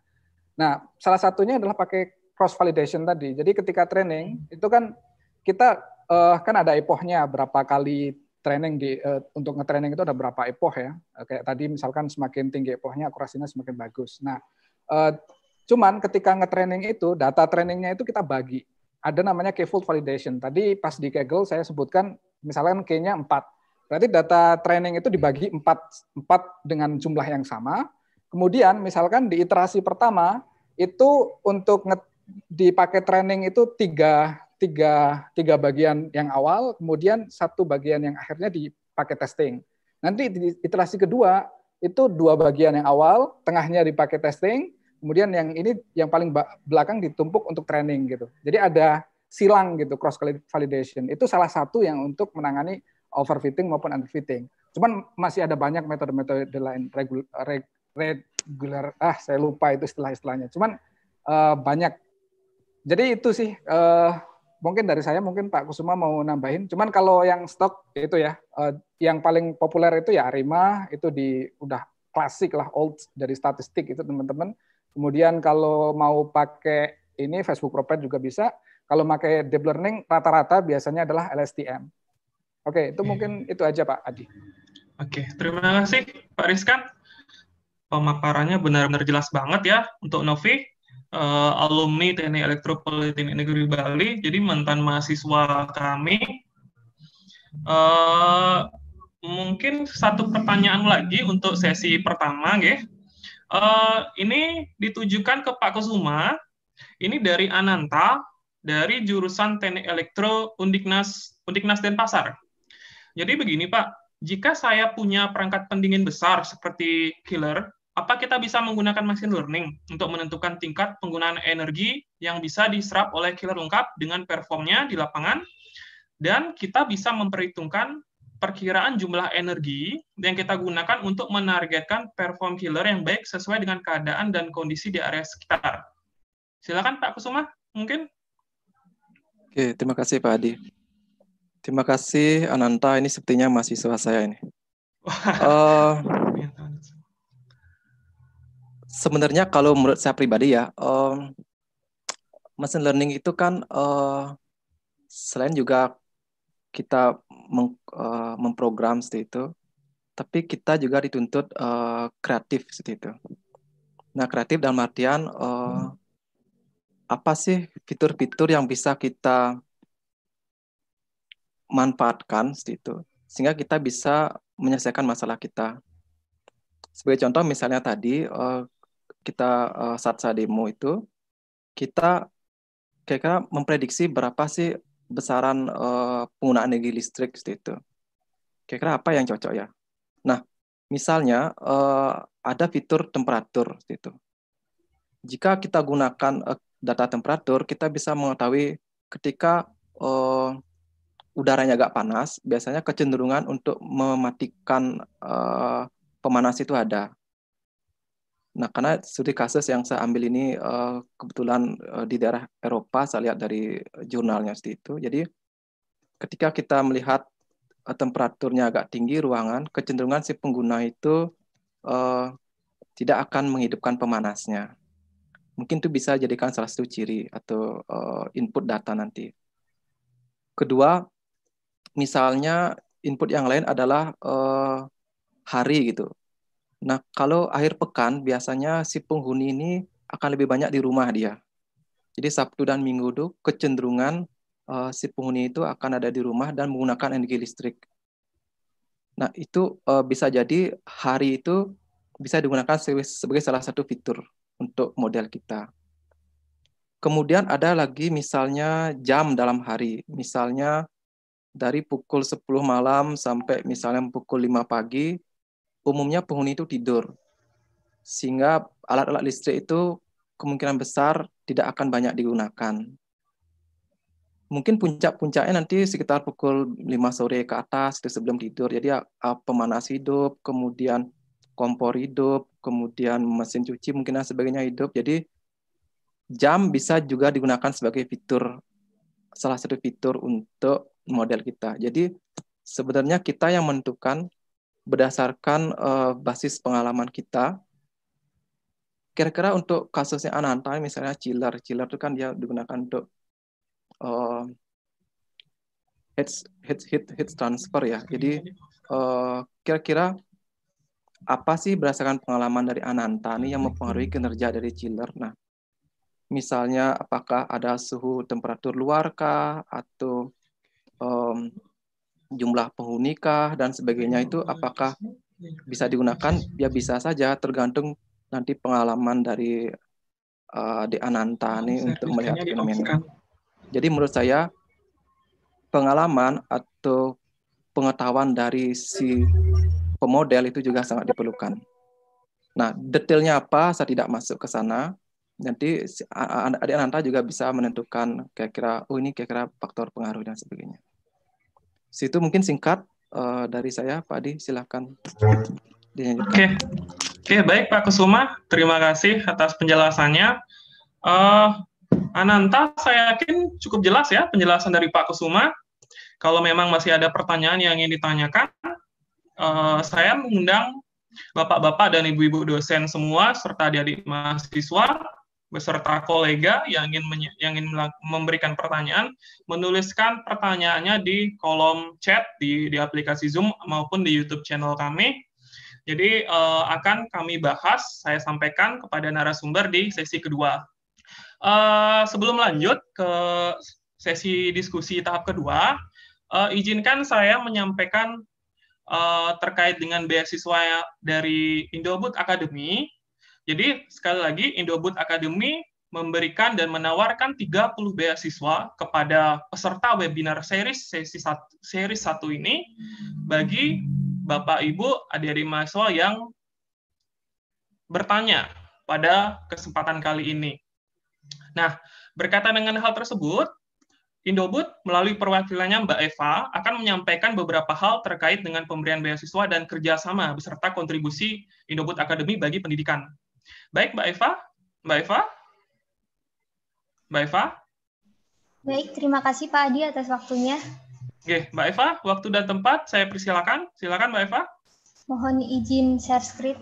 nah salah satunya adalah pakai cross validation tadi. Jadi ketika training itu kan kita uh, kan ada epohnya berapa kali training di uh, untuk ngetraining itu ada berapa epoch ya. Eh, kayak tadi misalkan semakin tinggi epochnya akurasinya semakin bagus. Nah, uh, cuman ketika ngetraining itu data trainingnya itu kita bagi. Ada namanya K-fold validation. Tadi pas di Kaggle saya sebutkan misalkan K-nya 4. Berarti data training itu dibagi 4 4 dengan jumlah yang sama. Kemudian misalkan di iterasi pertama itu untuk dipakai training itu tiga tiga, tiga bagian yang awal, kemudian satu bagian yang akhirnya dipakai testing. Nanti di iterasi kedua itu dua bagian yang awal, tengahnya dipakai testing, kemudian yang ini yang paling belakang ditumpuk untuk training gitu. Jadi ada silang gitu cross validation. Itu salah satu yang untuk menangani overfitting maupun underfitting. Cuman masih ada banyak metode-metode lain regular, regular ah saya lupa itu istilah-istilahnya. Cuman uh, banyak. Jadi itu sih uh, mungkin dari saya mungkin Pak Kusuma mau nambahin. Cuman kalau yang stok itu ya, eh, yang paling populer itu ya Arima itu di udah klasik lah old dari statistik itu teman-teman. Kemudian kalau mau pakai ini Facebook Propet juga bisa. Kalau pakai deep learning rata-rata biasanya adalah LSTM. Oke, itu mungkin itu aja Pak Adi. Oke, terima kasih Pak Rizkan. Pemaparannya benar-benar jelas banget ya untuk Novi uh, alumni Teknik Politeknik Negeri Bali. Jadi mantan mahasiswa kami. Uh, mungkin satu pertanyaan lagi untuk sesi pertama, ya. Uh, ini ditujukan ke Pak Kusuma. Ini dari Ananta dari jurusan Teknik Elektro Undiknas Undiknas Denpasar. Jadi begini Pak, jika saya punya perangkat pendingin besar seperti killer apa kita bisa menggunakan machine learning untuk menentukan tingkat penggunaan energi yang bisa diserap oleh killer lengkap dengan performnya di lapangan, dan kita bisa memperhitungkan perkiraan jumlah energi yang kita gunakan untuk menargetkan perform killer yang baik sesuai dengan keadaan dan kondisi di area sekitar. Silakan Pak Kusuma, mungkin. Oke, terima kasih Pak Adi. Terima kasih Ananta, ini sepertinya mahasiswa saya ini. uh, [laughs] sebenarnya kalau menurut saya pribadi ya, um, machine learning itu kan uh, selain juga kita meng, uh, memprogram seperti itu, tapi kita juga dituntut uh, kreatif seperti itu. Nah, kreatif dalam artian uh, hmm. apa sih fitur-fitur yang bisa kita manfaatkan seperti itu, sehingga kita bisa menyelesaikan masalah kita. Sebagai contoh, misalnya tadi uh, kita uh, satsa demo itu kita kira-kira memprediksi berapa sih besaran uh, penggunaan energi listrik itu. Kira-kira apa yang cocok ya? Nah, misalnya uh, ada fitur temperatur itu. Jika kita gunakan uh, data temperatur, kita bisa mengetahui ketika uh, udaranya agak panas, biasanya kecenderungan untuk mematikan uh, pemanas itu ada. Nah, karena studi kasus yang saya ambil ini uh, kebetulan uh, di daerah Eropa, saya lihat dari jurnalnya seperti itu. Jadi, ketika kita melihat uh, temperaturnya agak tinggi ruangan, kecenderungan si pengguna itu uh, tidak akan menghidupkan pemanasnya. Mungkin itu bisa jadikan salah satu ciri atau uh, input data nanti. Kedua, misalnya input yang lain adalah uh, hari gitu Nah, kalau akhir pekan biasanya si penghuni ini akan lebih banyak di rumah dia. Jadi Sabtu dan Minggu itu kecenderungan uh, si penghuni itu akan ada di rumah dan menggunakan energi listrik. Nah, itu uh, bisa jadi hari itu bisa digunakan sebagai, salah satu fitur untuk model kita. Kemudian ada lagi misalnya jam dalam hari. Misalnya dari pukul 10 malam sampai misalnya pukul 5 pagi umumnya penghuni itu tidur. Sehingga alat-alat listrik itu kemungkinan besar tidak akan banyak digunakan. Mungkin puncak-puncaknya nanti sekitar pukul 5 sore ke atas itu sebelum tidur. Jadi ya, ah, pemanas hidup, kemudian kompor hidup, kemudian mesin cuci mungkin dan sebagainya hidup. Jadi jam bisa juga digunakan sebagai fitur salah satu fitur untuk model kita. Jadi sebenarnya kita yang menentukan berdasarkan uh, basis pengalaman kita. Kira-kira untuk kasusnya Ananta, misalnya chiller, chiller itu kan dia digunakan untuk uh, heat, heat, heat, transfer ya. Jadi kira eh, kira-kira apa sih berdasarkan pengalaman dari Ananta ini yang mempengaruhi kinerja dari chiller? Nah, misalnya apakah ada suhu temperatur luar kah atau um, jumlah penghuni kah dan sebagainya itu apakah bisa digunakan ya bisa saja tergantung nanti pengalaman dari uh, eh, di Ananta ini untuk melihat fenomena. Jadi menurut saya pengalaman atau pengetahuan dari si pemodel itu juga sangat diperlukan. Nah, detailnya apa saya tidak masuk ke sana. Nanti adik Ananta juga bisa menentukan kira-kira oh ini kira-kira faktor pengaruh dan sebagainya. Situ mungkin singkat uh, dari saya, Pak Adi, silahkan dilanjutkan. Oke, okay. baik Pak Kusuma, terima kasih atas penjelasannya. Uh, Ananta, saya yakin cukup jelas ya penjelasan dari Pak Kusuma. Kalau memang masih ada pertanyaan yang ingin ditanyakan, uh, saya mengundang bapak-bapak dan ibu-ibu dosen semua serta adik-adik mahasiswa beserta kolega yang ingin yang ingin memberikan pertanyaan menuliskan pertanyaannya di kolom chat di di aplikasi Zoom maupun di YouTube channel kami. Jadi uh, akan kami bahas, saya sampaikan kepada narasumber di sesi kedua. Uh, sebelum lanjut ke sesi diskusi tahap kedua, uh, izinkan saya menyampaikan uh, terkait dengan beasiswa dari Indobud Academy jadi sekali lagi Indobud Academy memberikan dan menawarkan 30 beasiswa kepada peserta webinar series sesi satu, series 1 ini bagi Bapak Ibu adik-adik mahasiswa yang bertanya pada kesempatan kali ini. Nah, berkaitan dengan hal tersebut, Indobud melalui perwakilannya Mbak Eva akan menyampaikan beberapa hal terkait dengan pemberian beasiswa dan kerjasama beserta kontribusi Indobud Academy bagi pendidikan. Baik, Mbak Eva. Mbak Eva? Mbak Eva? Baik, terima kasih Pak Adi atas waktunya. Oke, Mbak Eva, waktu dan tempat saya persilakan. Silakan Mbak Eva. Mohon izin share screen.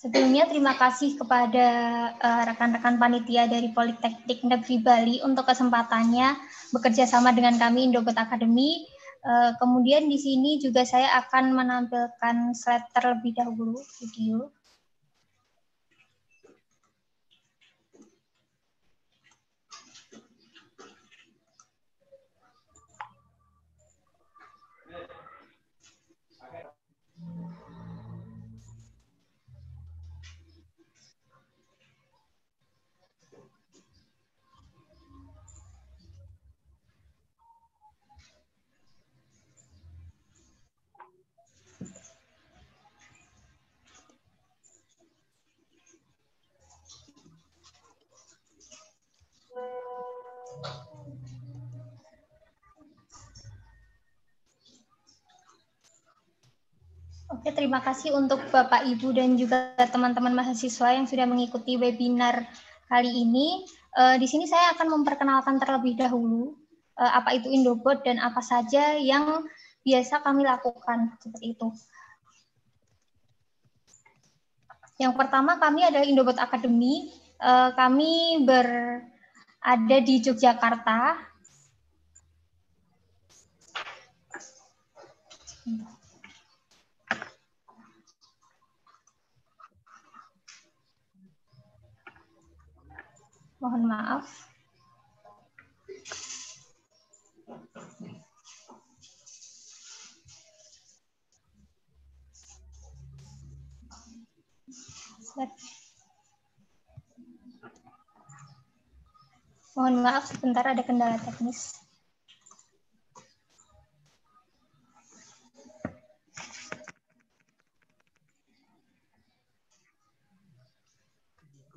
Sebelumnya terima kasih kepada eh, rekan-rekan uh, panitia dari Politeknik Negeri Bali untuk kesempatannya bekerja sama dengan kami Indogot Academy Eh, kemudian di sini juga saya akan menampilkan slide terlebih dahulu video. Oke, ya, terima kasih untuk Bapak Ibu dan juga teman-teman mahasiswa yang sudah mengikuti webinar kali ini. Uh, di sini saya akan memperkenalkan terlebih dahulu uh, apa itu Indobot dan apa saja yang biasa kami lakukan seperti itu. Yang pertama kami adalah Indobot Academy. Eh, kami berada di Yogyakarta. Sebentar. Mohon maaf. Mohon maaf sebentar ada kendala teknis.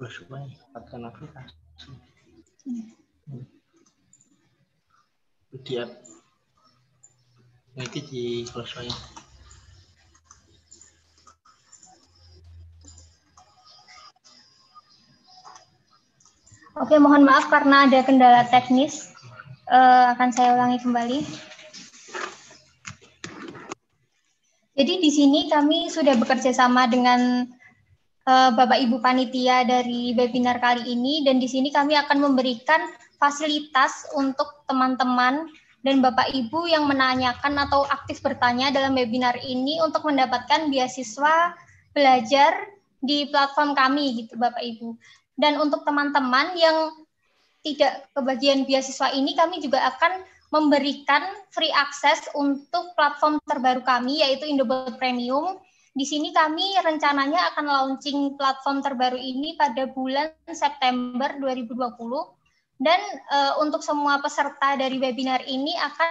gus suka Akan pakai Kemudian Nanti di close Oke, mohon maaf karena ada kendala teknis. Uh, akan saya ulangi kembali. Jadi di sini kami sudah bekerja sama dengan Eh, Bapak Ibu panitia dari webinar kali ini dan di sini kami akan memberikan fasilitas untuk teman-teman dan Bapak Ibu yang menanyakan atau aktif bertanya dalam webinar ini untuk mendapatkan beasiswa belajar di platform kami gitu Bapak Ibu. Dan untuk teman-teman yang tidak kebagian beasiswa ini kami juga akan memberikan free access untuk platform terbaru kami yaitu Indobot Premium di sini kami rencananya akan launching platform terbaru ini pada bulan September 2020 dan e, untuk semua peserta dari webinar ini akan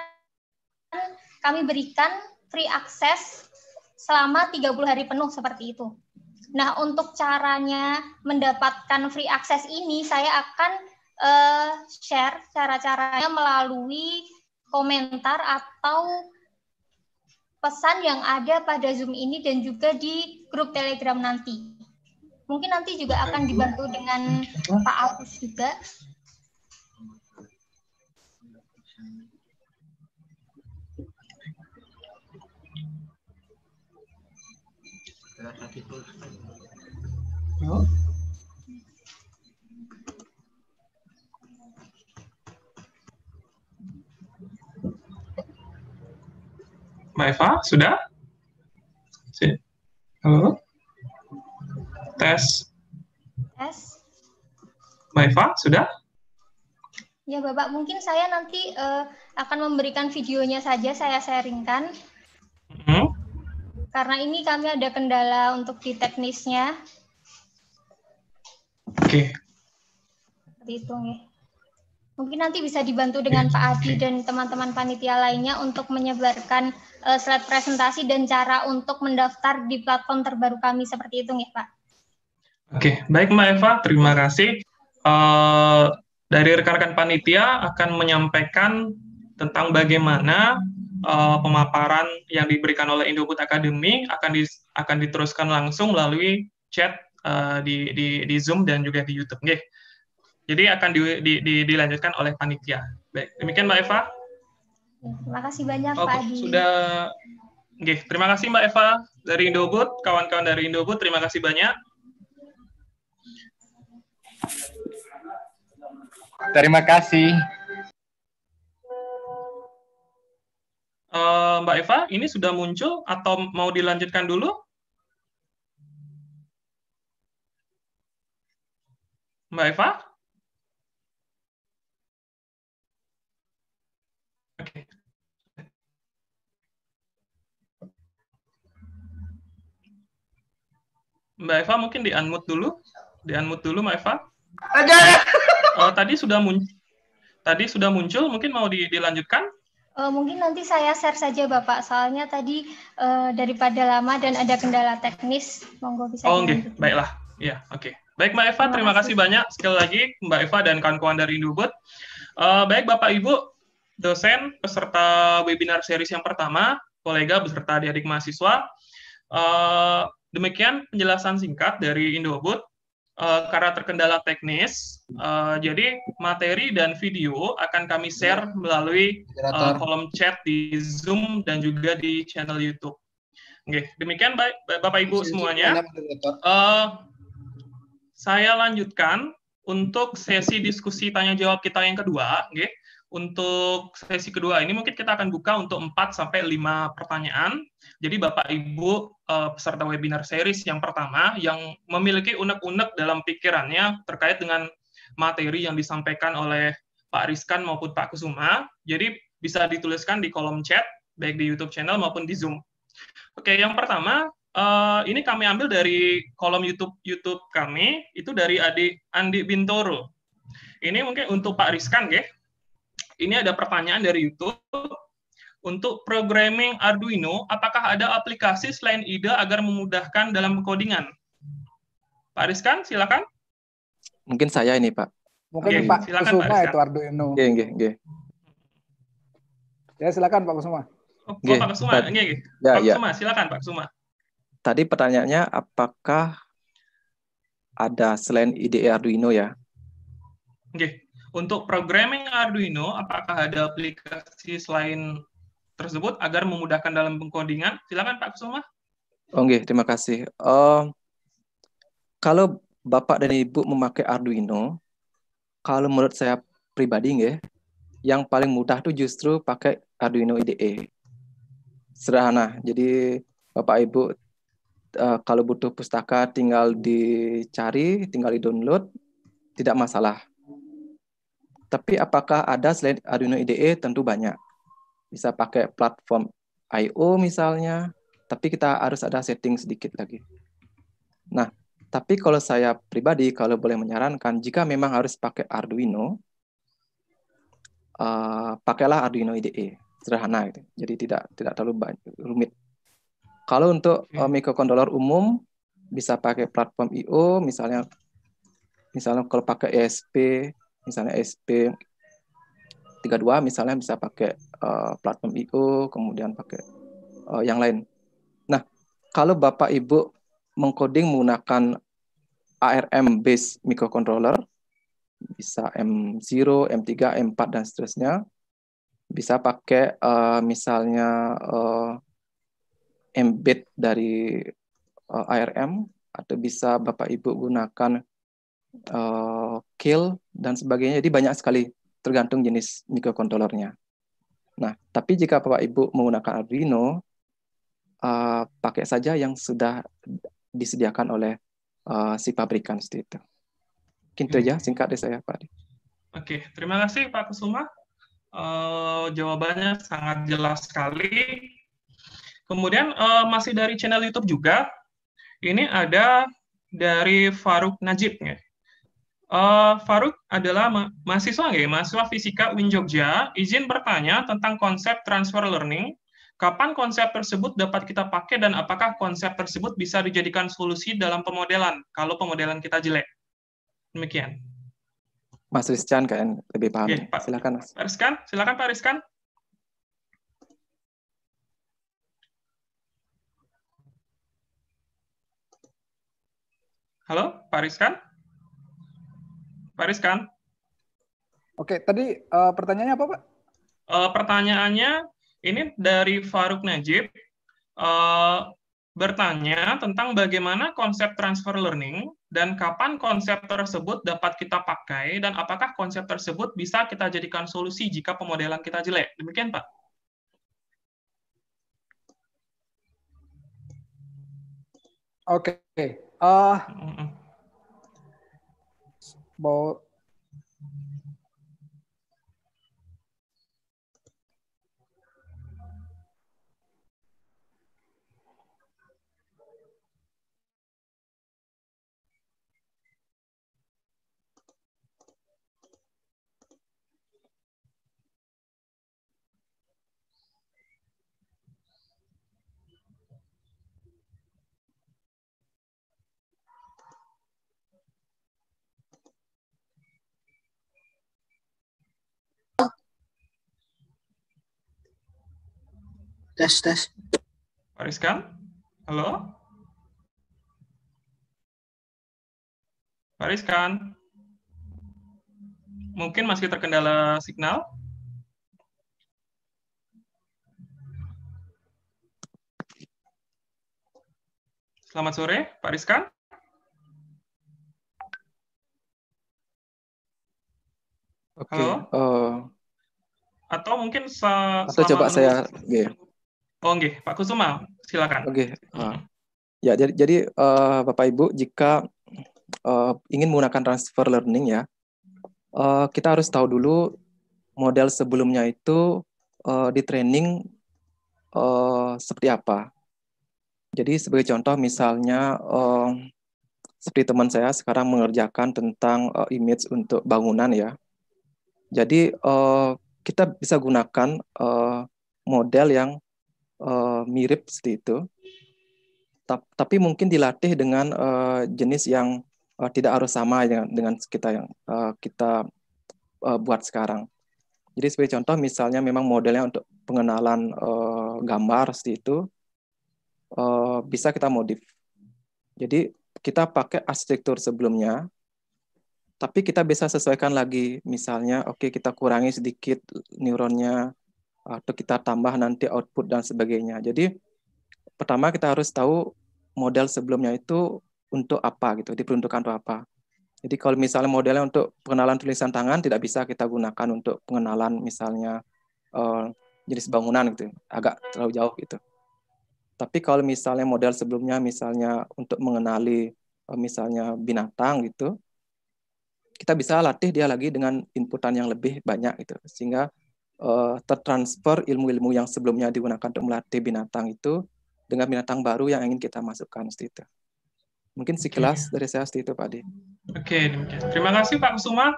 kami berikan free access selama 30 hari penuh seperti itu. Nah, untuk caranya mendapatkan free access ini saya akan e, share cara-caranya melalui komentar atau pesan yang ada pada Zoom ini dan juga di grup Telegram nanti. Mungkin nanti juga akan dibantu dengan Pak Agus juga. Mbak Eva, sudah? Halo? Tes. Tes. Mbak Eva, sudah? Ya, Bapak, mungkin saya nanti uh, akan memberikan videonya saja, saya sharingkan. Hmm? Karena ini kami ada kendala untuk di teknisnya. Oke. Okay. Itu, ya. Mungkin nanti bisa dibantu dengan Pak Adi dan teman-teman panitia lainnya untuk menyebarkan uh, slide presentasi dan cara untuk mendaftar di platform terbaru kami seperti itu nih Pak. Oke, baik Mbak Eva, terima kasih. Uh, dari rekan-rekan panitia akan menyampaikan tentang bagaimana uh, pemaparan yang diberikan oleh Indofood Academy akan di, akan diteruskan langsung melalui chat uh, di, di di Zoom dan juga di YouTube. Nggih. Jadi akan di, di, di, dilanjutkan oleh panitia. Baik, demikian Mbak Eva. Terima iya, kasih banyak oh, Pak Adi. Sudah Oke, terima kasih Mbak Eva dari Indobut, kawan-kawan dari Indobut, terima kasih banyak. Terima kasih. Uh, Mbak Eva, ini sudah muncul atau mau dilanjutkan dulu? Mbak Eva? Mbak Eva mungkin di unmute dulu. Di unmute dulu Mbak Eva. Ada. Uh, [laughs] tadi sudah muncul. Tadi sudah muncul, mungkin mau di, dilanjutkan? Uh, mungkin nanti saya share saja Bapak, soalnya tadi uh, daripada lama dan ada kendala teknis, monggo bisa. Oh, iya, oke, okay. baiklah. Ya, oke. Okay. Baik Mbak Eva, terima, terima kasih. kasih banyak sekali lagi Mbak Eva dan kawan-kawan dari Indobot. Uh, eh, baik Bapak Ibu, dosen peserta webinar series yang pertama, kolega beserta adik-adik mahasiswa. Uh, Demikian penjelasan singkat dari Indoboot uh, karena terkendala teknis. Uh, jadi materi dan video akan kami share melalui uh, kolom chat di Zoom dan juga di channel YouTube. Oke, okay. demikian baik Bapak Ibu semuanya. Uh, saya lanjutkan untuk sesi diskusi tanya jawab kita yang kedua, okay. Untuk sesi kedua ini mungkin kita akan buka untuk 4 sampai 5 pertanyaan. Jadi Bapak Ibu eh, peserta webinar series yang pertama yang memiliki unek-unek dalam pikirannya terkait dengan materi yang disampaikan oleh Pak Rizkan maupun Pak Kusuma. Jadi bisa dituliskan di kolom chat baik di YouTube channel maupun di Zoom. Oke, yang pertama eh, ini kami ambil dari kolom YouTube YouTube kami itu dari Adik Andi Bintoro. Ini mungkin untuk Pak Rizkan, ya. Ini ada pertanyaan dari YouTube. Untuk programming Arduino, apakah ada aplikasi selain IDE agar memudahkan dalam codingan? Pak Rizkan, silakan. Mungkin saya ini, Pak. Mungkin okay, Pak silakan, Kusuma Pak itu Arduino. Oke, oke, oke. Ya, silakan Pak Kusuma. Oh, Pak Kusuma. Oke, Ya, Pak ya. Kusuma, silakan Pak Kusuma. Tadi pertanyaannya apakah ada selain IDE Arduino ya? Oke. Untuk programming Arduino, apakah ada aplikasi selain tersebut agar memudahkan dalam pengkodingan? Silakan Pak Kusuma. Oke, terima kasih. Uh, kalau Bapak dan Ibu memakai Arduino, kalau menurut saya pribadi nggih, yang paling mudah itu justru pakai Arduino IDE. Sederhana. Jadi Bapak Ibu uh, kalau butuh pustaka tinggal dicari, tinggal di-download, tidak masalah tapi apakah ada selain Arduino IDE? Tentu banyak. Bisa pakai platform I.O. misalnya, tapi kita harus ada setting sedikit lagi. Nah, tapi kalau saya pribadi, kalau boleh menyarankan, jika memang harus pakai Arduino, uh, pakailah Arduino IDE, sederhana gitu. Jadi tidak tidak terlalu rumit. Kalau untuk uh, microcontroller umum, bisa pakai platform I.O. misalnya, misalnya kalau pakai ESP misalnya SP 32 misalnya bisa pakai uh, platform IO kemudian pakai uh, yang lain. Nah, kalau Bapak Ibu mengcoding menggunakan ARM based microcontroller bisa M0, M3, M4 dan seterusnya. Bisa pakai uh, misalnya uh, embed dari uh, ARM atau bisa Bapak Ibu gunakan uh, kill dan sebagainya. Jadi banyak sekali tergantung jenis mikrokontrolernya. Nah, tapi jika Bapak Ibu menggunakan Arduino, uh, pakai saja yang sudah disediakan oleh uh, si pabrikan seperti itu. Mungkin itu hmm. aja singkat dari saya, Pak. Oke, terima kasih Pak Kusuma. Uh, jawabannya sangat jelas sekali. Kemudian uh, masih dari channel YouTube juga, ini ada dari Faruk Najib. Ya. Uh, eh, Faruk adalah ma mahasiswa nggak ya? Mahasiswa Fisika UIN Jogja. Izin bertanya tentang konsep transfer learning. Kapan konsep tersebut dapat kita pakai dan apakah konsep tersebut bisa dijadikan solusi dalam pemodelan kalau pemodelan kita jelek? Demikian. Mas Rizkan kan lebih paham. ya, Pak. Silakan Mas. Pak Rizkan, silakan Pak Rizkan. Halo, Pak Rizkan? Faris kan? Oke, tadi uh, pertanyaannya apa, Pak? Uh, pertanyaannya ini dari Faruk Najib uh, bertanya tentang bagaimana konsep transfer learning dan kapan konsep tersebut dapat kita pakai dan apakah konsep tersebut bisa kita jadikan solusi jika pemodelan kita jelek. Demikian, Pak. Oke. Okay. Uh, 冇。Tes, tes. Pak Halo? Pak Mungkin masih terkendala signal? Selamat sore, Pak Rizkan. Oke. Okay. Uh, eh, Atau mungkin se atau coba saya yeah. Oh, okay. Pak Kusuma, silakan. Oke. Okay. Ah. ya, jadi, jadi uh, Bapak Ibu, jika uh, ingin menggunakan transfer learning ya, uh, kita harus tahu dulu model sebelumnya itu uh, di training uh, seperti apa. Jadi sebagai contoh, misalnya uh, seperti teman saya sekarang mengerjakan tentang uh, image untuk bangunan ya. Jadi uh, kita bisa gunakan uh, model yang uh, mirip seperti itu. Ta tapi mungkin dilatih dengan uh, jenis yang uh, tidak harus sama dengan, ya dengan kita yang uh, kita uh, buat sekarang. Jadi sebagai contoh misalnya memang modelnya untuk pengenalan uh, gambar seperti itu uh, bisa kita modif. Jadi kita pakai arsitektur sebelumnya, tapi kita bisa sesuaikan lagi. Misalnya, oke okay, kita kurangi sedikit neuronnya, atau kita tambah nanti output dan sebagainya. Jadi pertama kita harus tahu model sebelumnya itu untuk apa gitu, diperuntukkan untuk apa. Jadi kalau misalnya modelnya untuk pengenalan tulisan tangan tidak bisa kita gunakan untuk pengenalan misalnya uh, jenis bangunan gitu, agak terlalu jauh gitu. Tapi kalau misalnya model sebelumnya misalnya untuk mengenali uh, misalnya binatang gitu, kita bisa latih dia lagi dengan inputan yang lebih banyak gitu, sehingga uh, tertransfer ilmu-ilmu yang sebelumnya digunakan untuk melatih binatang itu dengan binatang baru yang ingin kita masukkan seperti itu. Mungkin sekilas okay. dari saya seperti itu Pak Adi. Oke, okay, demikian. Terima kasih Pak Kusuma.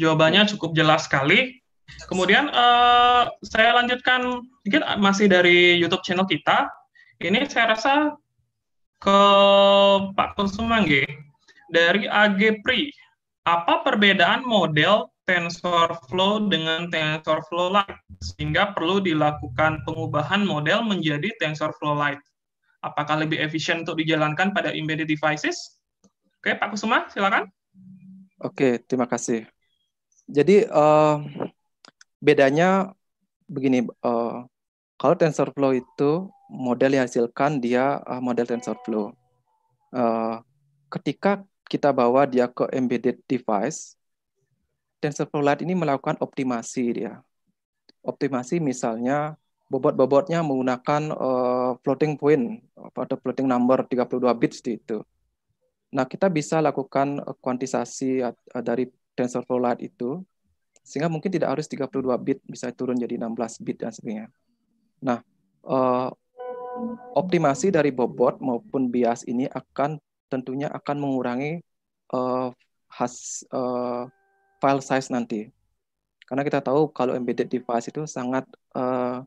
Jawabannya cukup jelas sekali. Kemudian uh, saya lanjutkan mungkin masih dari YouTube channel kita. Ini saya rasa ke Pak Kusuma G Dari AG Pri, apa perbedaan model TensorFlow dengan TensorFlow Lite, sehingga perlu dilakukan pengubahan model menjadi TensorFlow Lite. Apakah lebih efisien untuk dijalankan pada embedded devices? Oke, Pak Kusuma, silakan. Oke, terima kasih. Jadi uh, bedanya begini, uh, kalau TensorFlow itu model yang dihasilkan dia uh, model TensorFlow. Uh, ketika kita bawa dia ke embedded device, TensorFlow Lite ini melakukan optimasi dia. Optimasi misalnya bobot-bobotnya menggunakan uh, floating point atau floating number 32 bits di itu. Nah, kita bisa lakukan eh, kuantisasi eh, dari TensorFlow Lite itu sehingga mungkin tidak harus 32 bit bisa turun jadi 16 bit dan sebagainya. Nah, uh, optimasi dari bobot maupun bias ini akan tentunya akan mengurangi uh, has uh, file size nanti. Karena kita tahu kalau embedded device itu sangat uh,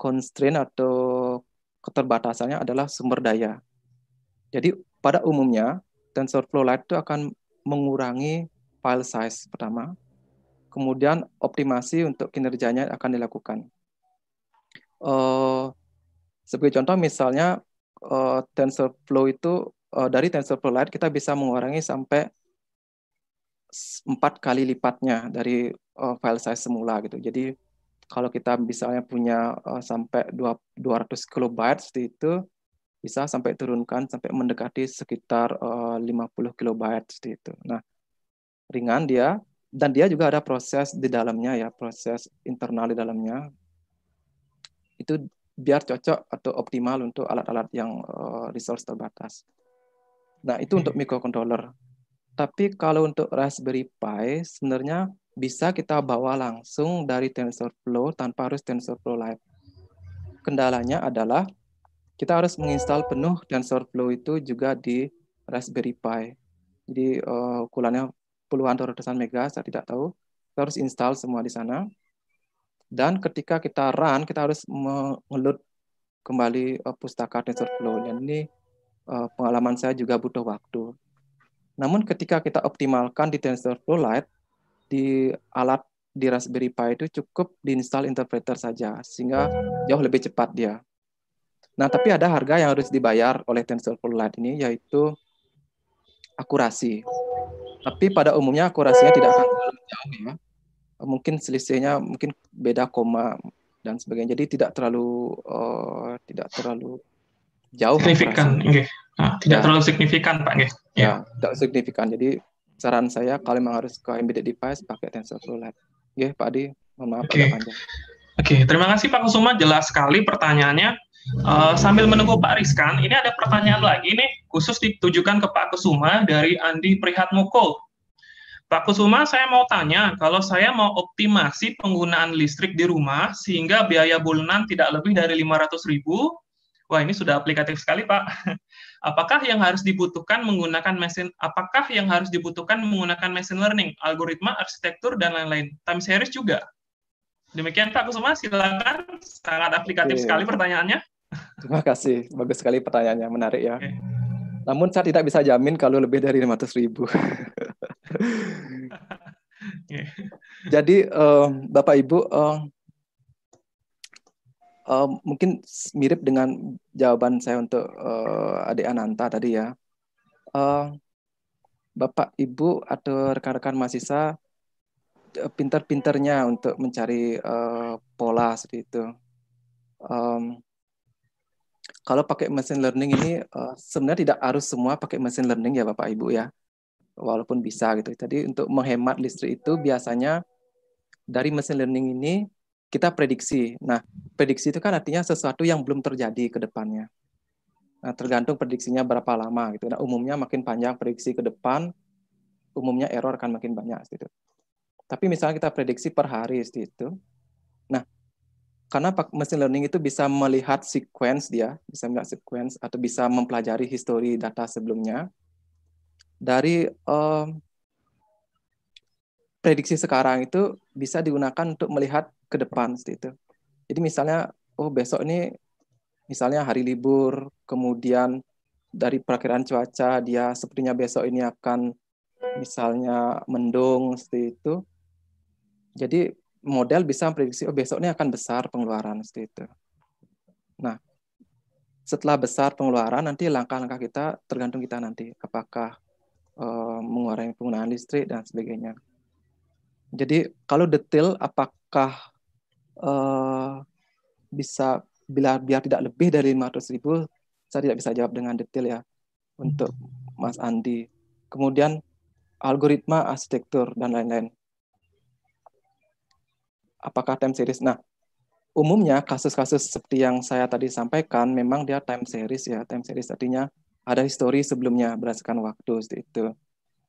constraint atau keterbatasannya adalah sumber daya. Jadi pada umumnya TensorFlow Lite itu akan mengurangi file size pertama, kemudian optimasi untuk kinerjanya akan dilakukan. Uh, sebagai contoh misalnya uh, TensorFlow itu uh, dari TensorFlow Lite kita bisa mengurangi sampai empat kali lipatnya dari uh, file size semula gitu. Jadi kalau kita misalnya punya uh, sampai 200 kilobyte itu bisa sampai turunkan sampai mendekati sekitar eh, uh, 50 kilobyte seperti itu. Nah, ringan dia dan dia juga ada proses di dalamnya ya, proses internal di dalamnya. Itu biar cocok atau optimal untuk alat-alat yang uh, resource terbatas. Nah, itu untuk microcontroller. Tapi kalau untuk Raspberry Pi, sebenarnya bisa kita bawa langsung dari TensorFlow tanpa harus TensorFlow Live. Kendalanya adalah kita harus menginstal penuh TensorFlow itu juga di Raspberry Pi. Jadi uh, ukurannya puluhan atau ratusan mega, saya tidak tahu. Kita harus install semua di sana. Dan ketika kita run, kita harus mengelut kembali uh, pustaka TensorFlow. ini uh, pengalaman saya juga butuh waktu namun ketika kita optimalkan di TensorFlow Lite, di alat di Raspberry Pi itu cukup diinstal interpreter saja, sehingga jauh lebih cepat dia. Nah, tapi ada harga yang harus dibayar oleh TensorFlow Lite ini, yaitu akurasi. Tapi pada umumnya akurasinya tidak akan terlalu jauh ya. Mungkin selisihnya mungkin beda koma dan sebagainya. Jadi tidak terlalu uh, tidak terlalu jauh kan signifikan okay. nah, tidak ya. terlalu signifikan pak ya. ya. tidak signifikan jadi saran saya kalau memang harus ke embedded device pakai TensorFlow Lite Oke, Pak Adi mohon maaf okay. okay. terima kasih Pak Kusuma jelas sekali pertanyaannya Uh, sambil menunggu Pak Rizkan, ini ada pertanyaan lagi nih, khusus ditujukan ke Pak Kusuma dari Andi Prihatmoko. Pak Kusuma, saya mau tanya, kalau saya mau optimasi penggunaan listrik di rumah sehingga biaya bulanan tidak lebih dari 500 ribu, wah ini sudah aplikatif sekali Pak. [laughs] Apakah yang harus dibutuhkan menggunakan mesin apakah yang harus dibutuhkan menggunakan machine learning, algoritma, arsitektur dan lain-lain. Time series juga. Demikian Pak Kusuma, silakan. Sangat aplikatif Oke. sekali pertanyaannya. Terima kasih. Bagus sekali pertanyaannya, menarik ya. Oke. Namun saya tidak bisa jamin kalau lebih dari 500 ribu. [laughs] Jadi eh, Bapak Ibu, eh, Uh, mungkin mirip dengan jawaban saya untuk uh, adik Ananta tadi ya. Uh, Bapak, Ibu, atau rekan-rekan mahasiswa pinter-pinternya untuk mencari uh, pola seperti itu. Um, kalau pakai machine learning ini uh, sebenarnya tidak harus semua pakai machine learning ya Bapak Ibu ya. Walaupun bisa gitu. Tadi untuk menghemat listrik itu biasanya dari machine learning ini kita prediksi. Nah, prediksi itu kan artinya sesuatu yang belum terjadi ke depannya. Nah, tergantung prediksinya berapa lama gitu. Nah, umumnya makin panjang prediksi ke depan, umumnya error akan makin banyak gitu. Tapi misalnya kita prediksi per hari itu. Nah, karena machine learning itu bisa melihat sequence dia, bisa melihat sequence atau bisa mempelajari histori data sebelumnya. Dari uh, prediksi sekarang itu bisa digunakan untuk melihat ke depan seperti itu. Jadi misalnya, oh besok ini misalnya hari libur, kemudian dari perakiran cuaca dia sepertinya besok ini akan misalnya mendung seperti itu. Jadi model bisa memprediksi oh besok ini akan besar pengeluaran seperti itu. Nah, setelah besar pengeluaran nanti langkah-langkah kita tergantung kita nanti apakah eh, mengurangi penggunaan listrik dan sebagainya. Jadi kalau detail apakah uh, bisa bila biar tidak lebih dari 500 ribu, saya tidak bisa jawab dengan detail ya untuk Mas Andi. Kemudian algoritma arsitektur dan lain-lain. Apakah time series? Nah, umumnya kasus-kasus seperti yang saya tadi sampaikan memang dia time series ya. Time series artinya ada histori sebelumnya berdasarkan waktu seperti itu.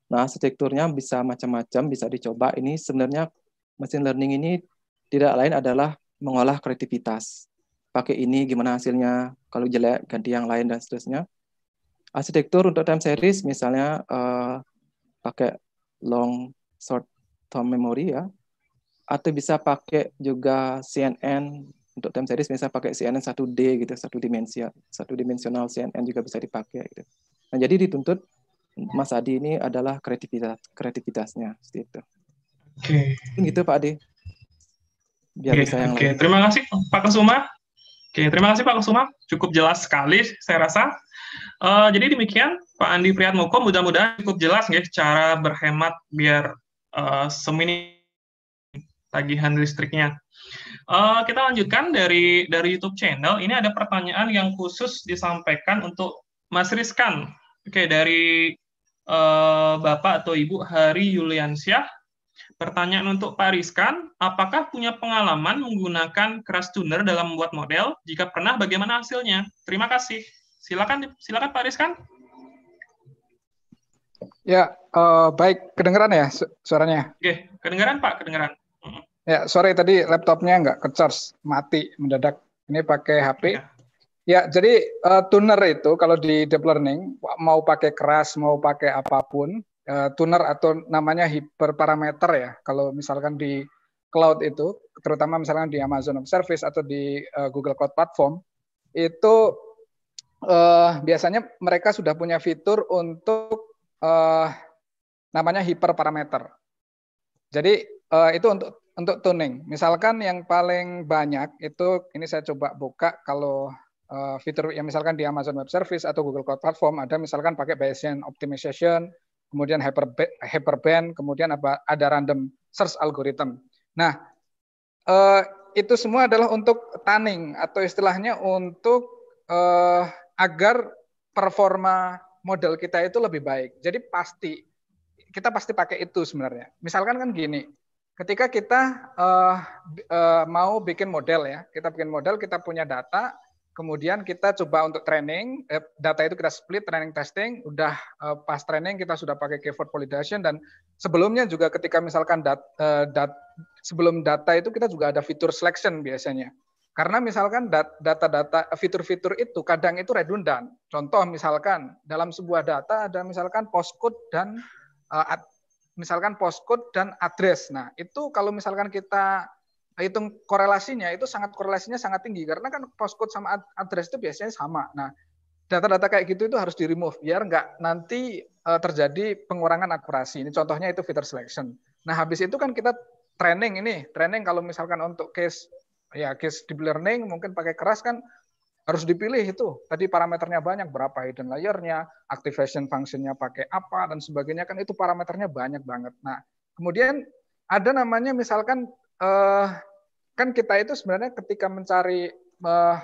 Nah, arsitekturnya bisa macam-macam, bisa dicoba. Ini sebenarnya machine learning ini tidak lain adalah mengolah kreativitas. Pakai ini gimana hasilnya, kalau jelek ganti yang lain dan seterusnya. Arsitektur untuk time series misalnya uh, pakai long short term memory ya. Atau bisa pakai juga CNN untuk time series misalnya pakai CNN 1D gitu, satu dimensi, satu dimensional CNN juga bisa dipakai gitu. Nah, jadi dituntut Iya. Mas Adi ini adalah kreativitas kreativitasnya seperti itu. Oke. Okay. Gitu Pak Adi. Biar okay, bisa yang okay. terima kasih Pak Kusuma. Oke, okay, terima kasih Pak Kusuma. Cukup jelas sekali saya rasa. Uh, jadi demikian Pak Andi Priatmoko mudah-mudahan cukup jelas nggih cara berhemat biar uh, semini tagihan listriknya. Uh, kita lanjutkan dari dari YouTube channel. Ini ada pertanyaan yang khusus disampaikan untuk Mas Rizkan. Oke, okay, dari Eh, Bapak atau Ibu Hari Yuliansyah. Pertanyaan untuk Pak Rizkan, apakah punya pengalaman menggunakan crash tuner dalam membuat model? Jika pernah, bagaimana hasilnya? Terima kasih. Silakan, silakan Pak Rizkan. Ya, uh, baik. Kedengeran ya su suaranya? Oke, kedengeran Pak, kedengeran. Ya, sorry tadi laptopnya nggak ke-charge, mati mendadak. Ini pakai HP. Iya. Ya, jadi uh, tuner itu kalau di deep learning mau pakai keras, mau pakai apapun, uh, tuner atau namanya hiperparameter ya. Kalau misalkan di cloud itu, terutama misalkan di Amazon Service atau di uh, Google Cloud Platform, itu uh, biasanya mereka sudah punya fitur untuk uh, namanya hiperparameter. Jadi uh, itu untuk untuk tuning. Misalkan yang paling banyak itu ini saya coba buka kalau uh, fitur yang misalkan di Amazon Web Service atau Google Cloud Platform ada misalkan pakai Bayesian optimization, kemudian hyperband, kemudian apa ada random search algorithm. Nah, uh, itu semua adalah untuk tanning atau istilahnya untuk uh, agar performa model kita itu lebih baik. Jadi pasti kita pasti pakai itu sebenarnya. Misalkan kan gini, ketika kita uh, uh, mau bikin model ya, kita bikin model, kita punya data, Kemudian kita coba untuk training, eh, data itu kita split training testing, udah eh, pas training kita sudah pakai keyword validation dan sebelumnya juga ketika misalkan dat, eh, dat, sebelum data itu kita juga ada fitur selection biasanya. Karena misalkan data-data fitur-fitur itu kadang itu redundant Contoh misalkan dalam sebuah data ada misalkan postcode dan misalkan postcode dan address. Nah, itu kalau misalkan kita hitung korelasinya itu sangat korelasinya sangat tinggi karena kan postcode sama address itu biasanya sama. Nah, data-data kayak gitu itu harus di remove biar nggak nanti e, terjadi pengurangan akurasi. Ini contohnya itu feature selection. Nah, habis itu kan kita training ini, training kalau misalkan untuk case ya case deep learning mungkin pakai keras kan harus dipilih itu. Tadi parameternya banyak, berapa hidden layernya, activation functionnya pakai apa, dan sebagainya. Kan itu parameternya banyak banget. Nah, kemudian ada namanya misalkan eh, kan kita itu sebenarnya ketika mencari uh,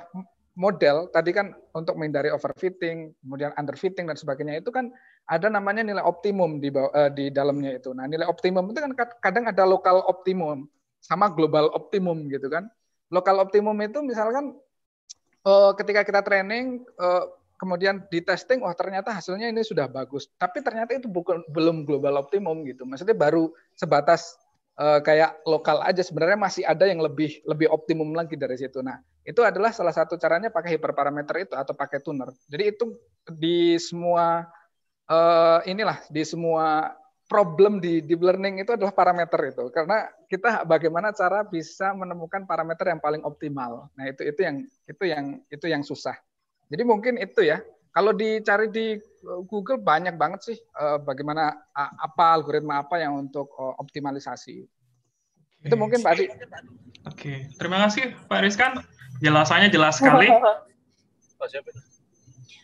model tadi kan untuk menghindari overfitting, kemudian underfitting dan sebagainya itu kan ada namanya nilai optimum di uh, di dalamnya itu. Nah, nilai optimum itu kan kadang ada lokal optimum sama global optimum gitu kan. Lokal optimum itu misalkan uh, ketika kita training uh, kemudian di testing wah ternyata hasilnya ini sudah bagus tapi ternyata itu bukan belum global optimum gitu maksudnya baru sebatas uh, kayak lokal aja sebenarnya masih ada yang lebih lebih optimum lagi dari situ. Nah, itu adalah salah satu caranya pakai hiperparameter itu atau pakai tuner. Jadi itu di semua uh, inilah di semua problem di deep learning itu adalah parameter itu karena kita bagaimana cara bisa menemukan parameter yang paling optimal. Nah, itu itu yang itu yang itu yang susah. Jadi mungkin itu ya kalau dicari di eh, Google banyak banget sih uh, bagaimana eh, apa algoritma apa yang untuk uh, optimalisasi. Okay. Itu mungkin Pak Oke, okay. terima kasih Pak Rizkan. Jelasannya jelas sekali. [laughs]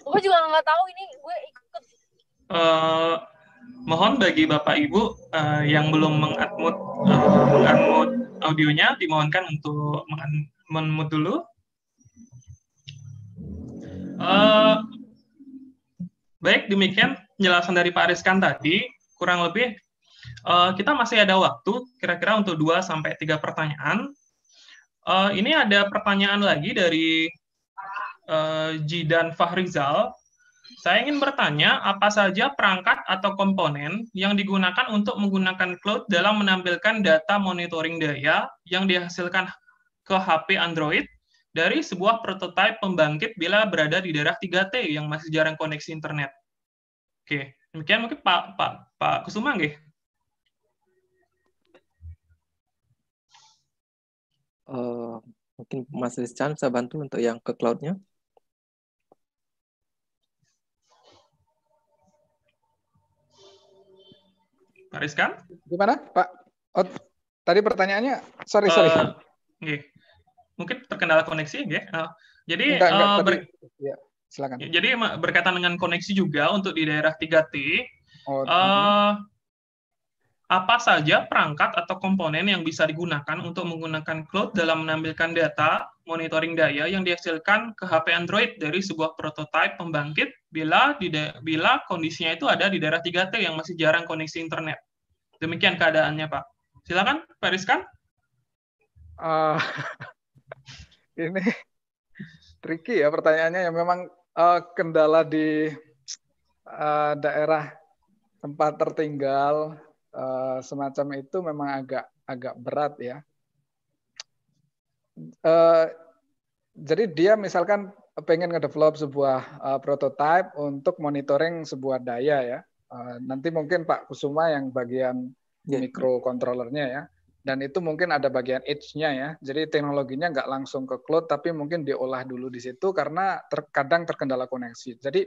Gue juga nggak tahu ini gue ikut. Uh, mohon bagi Bapak Ibu uh, yang belum mengatmut uh, audionya dimohonkan untuk mengatmut dulu. Uh, Baik, demikian penjelasan dari Pak Ariskan tadi. Kurang lebih uh, kita masih ada waktu kira-kira untuk 2 sampai 3 pertanyaan. Uh, ini ada pertanyaan lagi dari uh, Jidan Fahrizal. Saya ingin bertanya, apa saja perangkat atau komponen yang digunakan untuk menggunakan cloud dalam menampilkan data monitoring daya yang dihasilkan ke HP Android dari sebuah prototipe pembangkit bila berada di daerah 3T yang masih jarang koneksi internet. Oke, demikian mungkin Pak Pak Pak Kusuma nggih. Uh, mungkin Mas Rizcan bisa bantu untuk yang ke cloud-nya. Pak Rizkan? Gimana, Pak? Oh, tadi pertanyaannya, sorry, uh, sorry. Okay. Eh, mungkin terkendala koneksi ya. Uh, jadi enggak, enggak, uh, ber tapi, ya, silakan. Jadi berkaitan dengan koneksi juga untuk di daerah 3T. Oh, uh, apa saja perangkat atau komponen yang bisa digunakan untuk menggunakan cloud dalam menampilkan data monitoring daya yang dihasilkan ke HP Android dari sebuah prototipe pembangkit bila bila kondisinya itu ada di daerah 3T yang masih jarang koneksi internet. Demikian keadaannya, Pak. Silakan, Pak Rizkan. Uh, [laughs] ini tricky ya pertanyaannya ya memang uh, kendala di uh, daerah tempat tertinggal uh, semacam itu memang agak agak berat ya. Uh, jadi dia misalkan pengen ngedevelop sebuah uh, prototipe untuk monitoring sebuah daya ya. Uh, nanti mungkin Pak Kusuma yang bagian yeah. mikrokontrolernya ya dan itu mungkin ada bagian edge-nya ya. Jadi teknologinya nggak langsung ke cloud, tapi mungkin diolah dulu di situ karena terkadang terkendala koneksi. Jadi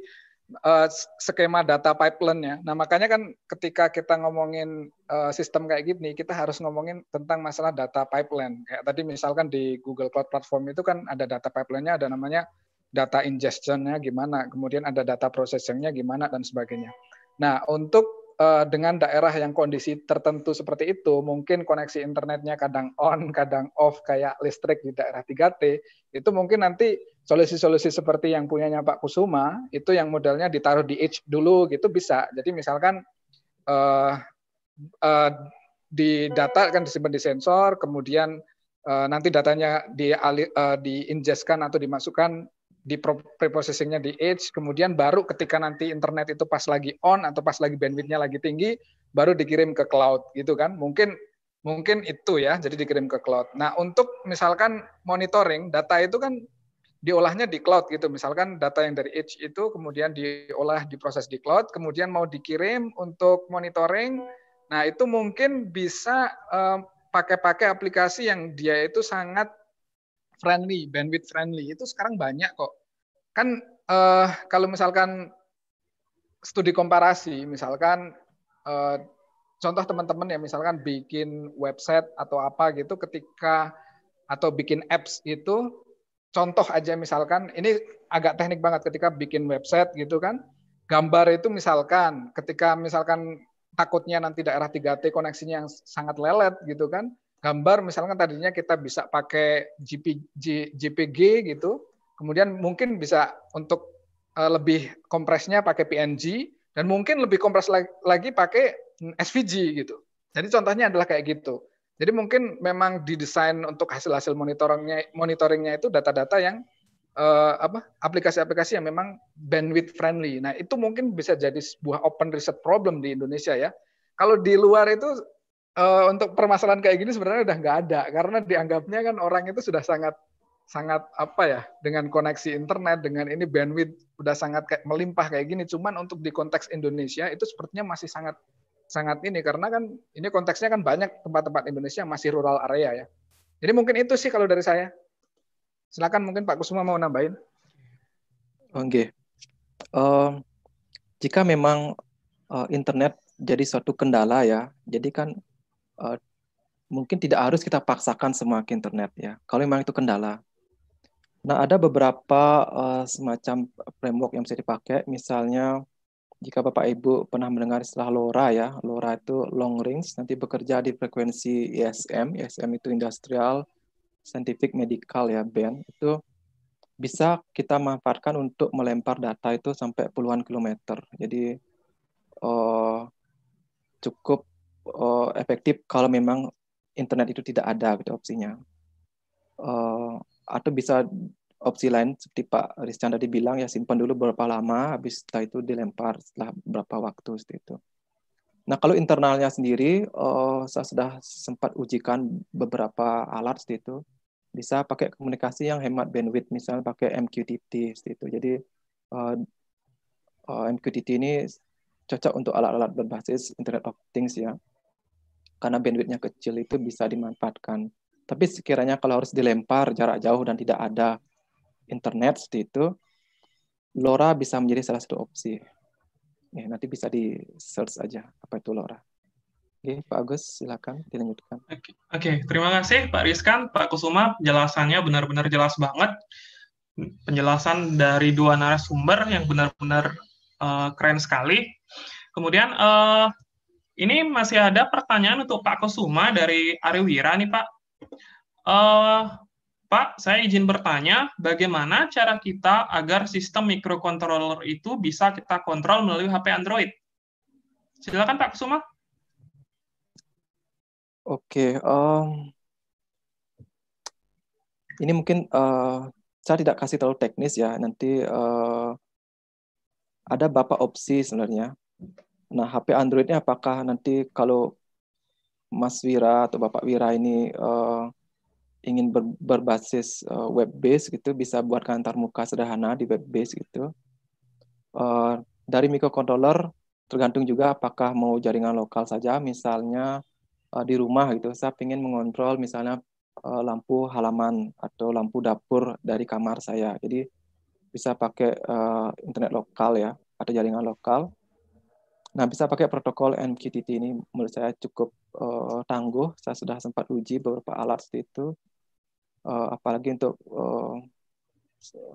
uh, skema data pipeline-nya. Nah makanya kan ketika kita ngomongin uh, sistem kayak gini, kita harus ngomongin tentang masalah data pipeline. Kayak tadi misalkan di Google Cloud Platform itu kan ada data pipeline-nya, ada namanya data ingestion-nya gimana, kemudian ada data processing-nya gimana dan sebagainya. Nah untuk uh, dengan daerah yang kondisi tertentu seperti itu, mungkin koneksi internetnya kadang on, kadang off, kayak listrik di daerah 3T, itu mungkin nanti solusi-solusi seperti yang punyanya Pak Kusuma, itu yang modalnya ditaruh di edge dulu gitu bisa. Jadi misalkan uh, uh, di data kan disimpan di sensor, kemudian uh, nanti datanya di, uh, diingeskan atau dimasukkan di preprocessingnya di edge, kemudian baru ketika nanti internet itu pas lagi on atau pas lagi bandwidthnya lagi tinggi, baru dikirim ke cloud gitu kan? Mungkin mungkin itu ya, jadi dikirim ke cloud. Nah untuk misalkan monitoring data itu kan diolahnya di cloud gitu, misalkan data yang dari edge itu kemudian diolah diproses di cloud, kemudian mau dikirim untuk monitoring, nah itu mungkin bisa eh, pakai-pakai eh, aplikasi yang dia itu sangat friendly, bandwidth friendly itu sekarang banyak kok. Kan eh, kalau misalkan studi komparasi, misalkan eh, contoh teman-teman ya misalkan bikin website atau apa gitu ketika atau bikin apps itu contoh aja misalkan ini agak teknik banget ketika bikin website gitu kan. Gambar itu misalkan ketika misalkan takutnya nanti daerah 3T koneksinya yang sangat lelet gitu kan gambar misalkan tadinya kita bisa pakai GPG, JPG gitu, kemudian mungkin bisa untuk eh, lebih kompresnya pakai PNG dan mungkin lebih kompres lagi pakai SVG gitu. Jadi contohnya adalah kayak gitu. Jadi mungkin memang didesain untuk hasil-hasil monitoringnya monitoringnya itu data-data yang uh, apa aplikasi-aplikasi yang memang bandwidth friendly. Nah, itu mungkin bisa jadi sebuah open research problem di Indonesia ya. Kalau di luar itu uh, untuk permasalahan kayak gini sebenarnya udah nggak ada karena dianggapnya kan orang itu sudah sangat sangat apa ya dengan koneksi internet dengan ini bandwidth udah sangat kayak melimpah kayak gini cuman untuk di konteks Indonesia itu sepertinya masih sangat sangat ini karena kan ini konteksnya kan banyak tempat-tempat Indonesia masih rural area ya jadi mungkin itu sih kalau dari saya silakan mungkin Pak Kusuma mau nambahin oke okay. uh, jika memang uh, internet jadi suatu kendala ya jadi kan Eh, mungkin tidak harus kita paksakan semakin internet ya. Kalau memang itu kendala. Nah, ada beberapa uh, semacam framework yang bisa dipakai. Misalnya jika Bapak Ibu pernah mendengar istilah LoRa ya. LoRa itu long range nanti bekerja di frekuensi ISM. ISM itu industrial, scientific, medical ya band. Itu bisa kita manfaatkan untuk melempar data itu sampai puluhan kilometer. Jadi uh, cukup uh, efektif kalau memang internet itu tidak ada gitu opsinya. Uh, atau bisa opsi lain seperti Pak Rizcan tadi bilang ya simpan dulu berapa lama, habis setelah itu dilempar setelah berapa waktu seperti itu. Nah kalau internalnya sendiri, uh, saya sudah sempat ujikan beberapa alat seperti itu. Bisa pakai komunikasi yang hemat bandwidth, misalnya pakai MQTT seperti itu. Jadi uh, uh, MQTT ini cocok untuk alat-alat berbasis Internet of Things ya karena bandwidthnya kecil itu bisa dimanfaatkan. Tapi sekiranya kalau harus dilempar jarak jauh dan tidak ada internet seperti itu, LoRa bisa menjadi salah satu opsi. Ya, nanti bisa di search aja apa itu LoRa. Oke, Pak Agus, silakan dilanjutkan. Oke, oke, terima kasih Pak Rizkan, Pak Kusuma, penjelasannya benar-benar jelas banget. Penjelasan dari dua narasumber yang benar-benar uh, keren sekali. Kemudian uh, ini masih ada pertanyaan untuk Pak Kosuma dari Ariwira nih Pak. Uh, Pak, saya izin bertanya, bagaimana cara kita agar sistem mikrokontroler itu bisa kita kontrol melalui HP Android? Silakan Pak Kusuma. Oke, um, ini mungkin uh, saya tidak kasih terlalu teknis ya. Nanti uh, ada beberapa opsi sebenarnya. Nah, HP Androidnya apakah nanti kalau Mas Wira atau Bapak Wira ini uh, ingin ber, berbasis uh, eh, web base gitu, bisa buatkan antar muka sederhana di web base gitu. Uh, dari microcontroller tergantung juga apakah mau jaringan lokal saja, misalnya uh, di rumah gitu. Saya ingin mengontrol misalnya uh, lampu halaman atau lampu dapur dari kamar saya. Jadi bisa pakai uh, internet lokal ya atau jaringan lokal Nah, bisa pakai protokol MQTT ini menurut saya cukup uh, tangguh. Saya sudah sempat uji beberapa alat seperti itu. Uh, apalagi untuk uh,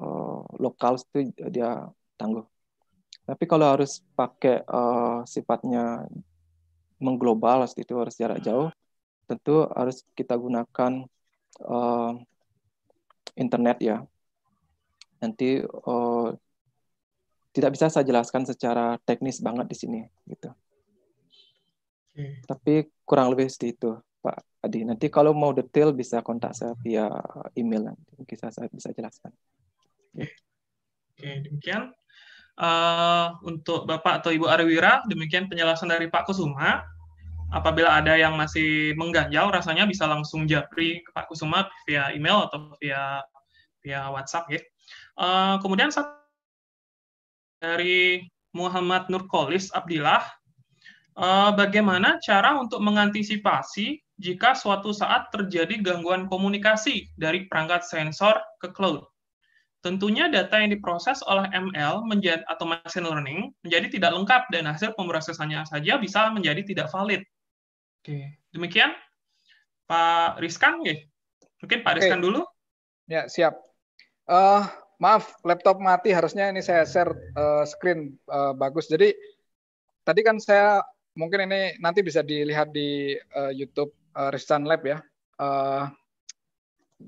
uh, lokal itu dia tangguh. Tapi kalau harus pakai uh, sifatnya mengglobal seperti itu harus jarak hmm. jauh, tentu harus kita gunakan uh, internet ya. Nanti uh, tidak bisa saya jelaskan secara teknis banget di sini gitu. Oke. Tapi kurang lebih seperti itu, Pak Adi. Nanti kalau mau detail bisa kontak saya via email nanti mungkin saya bisa jelaskan. Oke, Oke demikian uh, untuk Bapak atau Ibu Arwira, demikian penjelasan dari Pak Kusuma. Apabila ada yang masih mengganjal, rasanya bisa langsung japri ke Pak Kusuma via email atau via via WhatsApp ya. Uh, kemudian satu dari Muhammad Nurkolis Abdillah, eh, bagaimana cara untuk mengantisipasi jika suatu saat terjadi gangguan komunikasi dari perangkat sensor ke cloud. Tentunya data yang diproses oleh ML menjadi, atau machine learning menjadi tidak lengkap dan hasil pemrosesannya saja bisa menjadi tidak valid. Oke, demikian Pak Rizkan, ya. mungkin Pak Rizkan dulu. Ya siap. Uh, Maaf, laptop mati. Harusnya ini saya share uh, screen uh, bagus. Jadi tadi kan saya mungkin ini nanti bisa dilihat di uh, YouTube uh, Ristan Lab ya. Uh,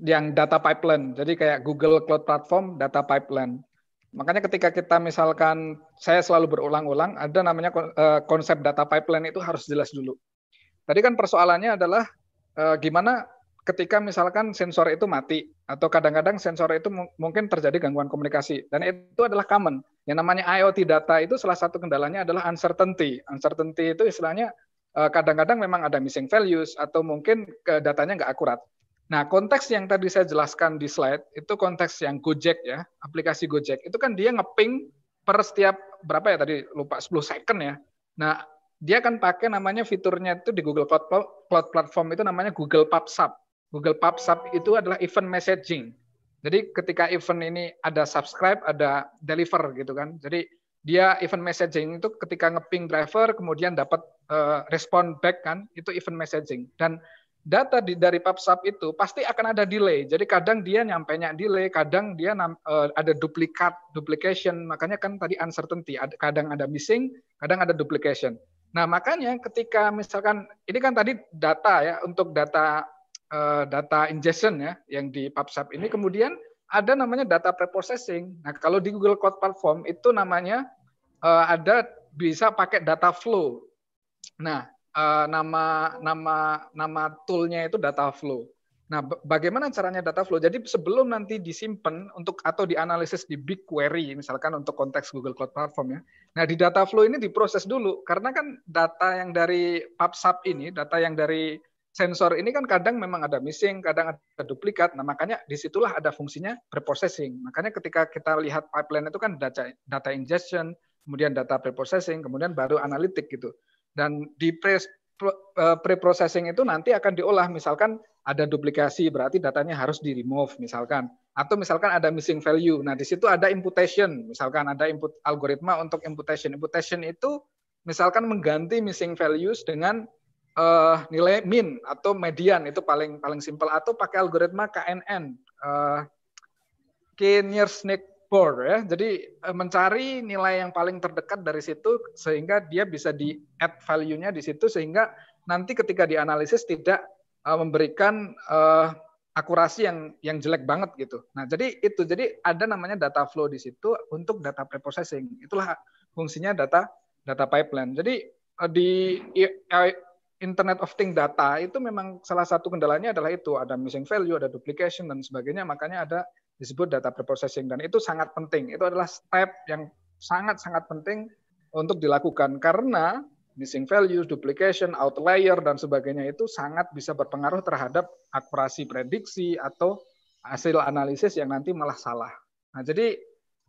yang data pipeline. Jadi kayak Google Cloud Platform data pipeline. Makanya ketika kita misalkan saya selalu berulang-ulang ada namanya konsep data pipeline itu harus jelas dulu. Tadi kan persoalannya adalah gimana ketika misalkan sensor itu mati atau kadang-kadang sensor itu mungkin terjadi gangguan komunikasi dan itu adalah common. Yang namanya IoT data itu salah satu kendalanya adalah uncertainty. Uncertainty itu istilahnya eh, kadang-kadang memang ada missing values atau mungkin eh, datanya nggak akurat. Nah, konteks yang tadi saya jelaskan di slide itu konteks yang Gojek ya, aplikasi Gojek. Itu kan dia ngeping per setiap berapa ya tadi lupa 10 second ya. Nah, dia akan pakai namanya fiturnya itu di Google Cloud, Platform itu namanya Google PubSub. Google Pub Sub itu adalah event messaging. Jadi ketika event ini ada subscribe, ada deliver gitu kan. Jadi dia event messaging itu ketika ngeping driver kemudian dapat uh, respon back kan, itu event messaging. Dan data di, dari Sub itu pasti akan ada delay. Jadi kadang dia nyampainya delay, kadang dia uh, ada duplikat, duplication. Makanya kan tadi uncertainty, kadang ada missing, kadang ada duplication. Nah, makanya ketika misalkan ini kan tadi data ya untuk data Eh, data ingestion ya yang di PubSub ini iya. kemudian ada namanya data preprocessing. Nah, kalau di Google Cloud Platform itu namanya uh, ada bisa pakai data flow. Nah, uh, nama nama nama toolnya itu data flow. Nah, bagaimana caranya data flow? Jadi sebelum nanti disimpan untuk atau dianalisis di BigQuery misalkan untuk konteks Google Cloud Platform ya. Nah, di data flow ini diproses dulu karena kan data yang dari PubSub ini, data yang dari sensor ini kan kadang memang ada missing, kadang ada duplikat. Nah, makanya disitulah ada fungsinya preprocessing. Makanya ketika kita lihat pipeline itu kan data, data ingestion, kemudian data preprocessing, kemudian baru analitik gitu. Dan di pre, eh, preprocessing itu nanti akan diolah. Misalkan ada duplikasi, berarti datanya harus di remove misalkan. Atau misalkan ada missing value. Nah, di situ ada imputation. Misalkan ada input algoritma untuk imputation. Imputation itu misalkan mengganti missing values dengan uh, nilai min atau median itu paling paling simpel atau pakai algoritma KNN uh, Kinyer Snake Board ya. Jadi uh, mencari nilai yang paling terdekat dari situ sehingga dia bisa di add value-nya di situ sehingga nanti ketika dianalisis tidak uh, memberikan uh, akurasi yang yang jelek banget gitu. Nah, jadi itu jadi ada namanya data flow di situ untuk data preprocessing. Itulah fungsinya data data pipeline. Jadi di Internet of Things data itu memang salah satu kendalanya adalah itu ada missing value, ada duplication dan sebagainya. Makanya ada disebut data preprocessing dan itu sangat penting. Itu adalah step yang sangat-sangat penting untuk dilakukan karena missing value, duplication, outlier dan sebagainya itu sangat bisa berpengaruh terhadap akurasi prediksi atau hasil analisis yang nanti malah salah. Nah, jadi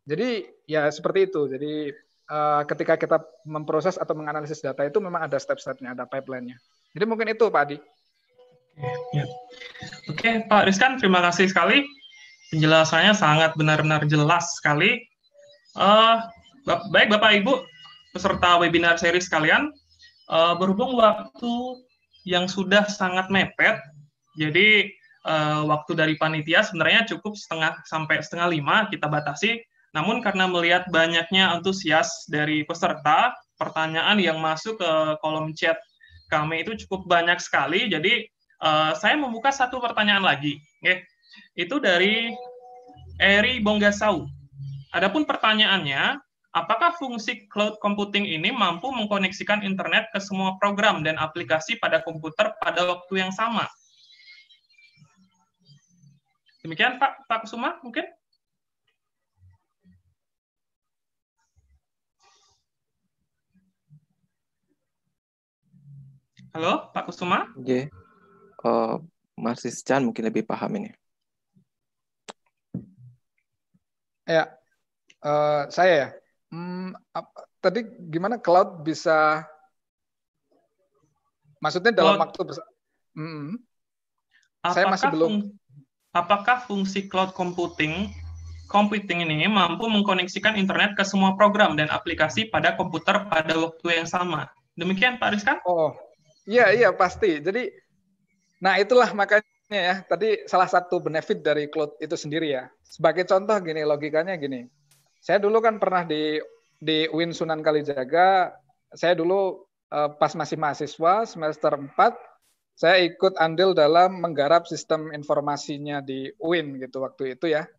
jadi ya seperti itu. Jadi Eh, ketika kita memproses atau menganalisis data itu memang ada step-stepnya, ada pipeline-nya. Jadi mungkin itu Pak Adi. Ya. Oke Pak Rizkan, terima kasih sekali. Penjelasannya sangat benar-benar jelas sekali. Uh, baik Bapak Ibu, peserta webinar seri sekalian, uh, berhubung waktu yang sudah sangat mepet, jadi uh, waktu dari panitia sebenarnya cukup setengah sampai setengah lima kita batasi namun karena melihat banyaknya antusias dari peserta, pertanyaan yang masuk ke kolom chat kami itu cukup banyak sekali. Jadi uh, saya membuka satu pertanyaan lagi. Okay. Itu dari Eri Bonggasau. Adapun pertanyaannya, apakah fungsi cloud computing ini mampu mengkoneksikan internet ke semua program dan aplikasi pada komputer pada waktu yang sama? Demikian Pak, Pak Kusuma mungkin? Halo, Pak Kusuma? Oke. Okay. Uh, eh, Marsis Chan mungkin lebih paham ini. Ya, uh, saya ya. Hmm, tadi gimana cloud bisa? Maksudnya dalam cloud, waktu besar? Hmm, hmm, saya masih belum. apakah fungsi cloud computing computing ini mampu mengkoneksikan internet ke semua program dan aplikasi pada komputer pada waktu yang sama? Demikian, Pak Rizka? Oh, Iya, iya pasti. Jadi, nah itulah makanya ya. Tadi salah satu benefit dari cloud itu sendiri ya. Sebagai contoh gini, logikanya gini. Saya dulu kan pernah di di Win Sunan Kalijaga. Saya dulu eh, pas masih mahasiswa semester 4 saya ikut andil dalam menggarap sistem informasinya di UIN gitu waktu itu ya.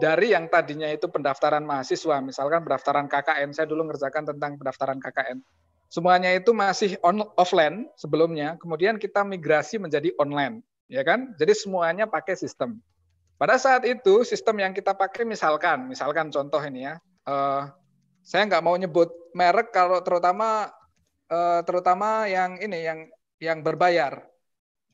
Dari yang tadinya itu pendaftaran mahasiswa, misalkan pendaftaran KKN, saya dulu ngerjakan tentang pendaftaran KKN semuanya itu masih on, offline sebelumnya, kemudian kita migrasi menjadi online, ya kan? Jadi semuanya pakai sistem. Pada saat itu sistem yang kita pakai misalkan, misalkan contoh ini ya, uh, saya nggak mau nyebut merek kalau terutama uh, terutama yang ini yang yang berbayar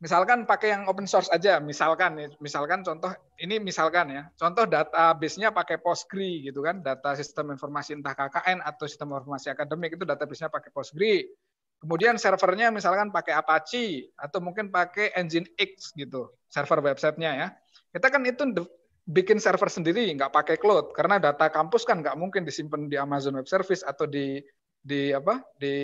misalkan pakai yang open source aja misalkan misalkan contoh ini misalkan ya contoh database-nya pakai Postgre gitu kan data sistem informasi entah KKN atau sistem informasi akademik itu database-nya pakai Postgre kemudian servernya misalkan pakai Apache atau mungkin pakai Engine X gitu server websitenya ya kita kan itu bikin server sendiri nggak pakai cloud karena data kampus kan nggak mungkin disimpan di Amazon Web Service atau di di apa di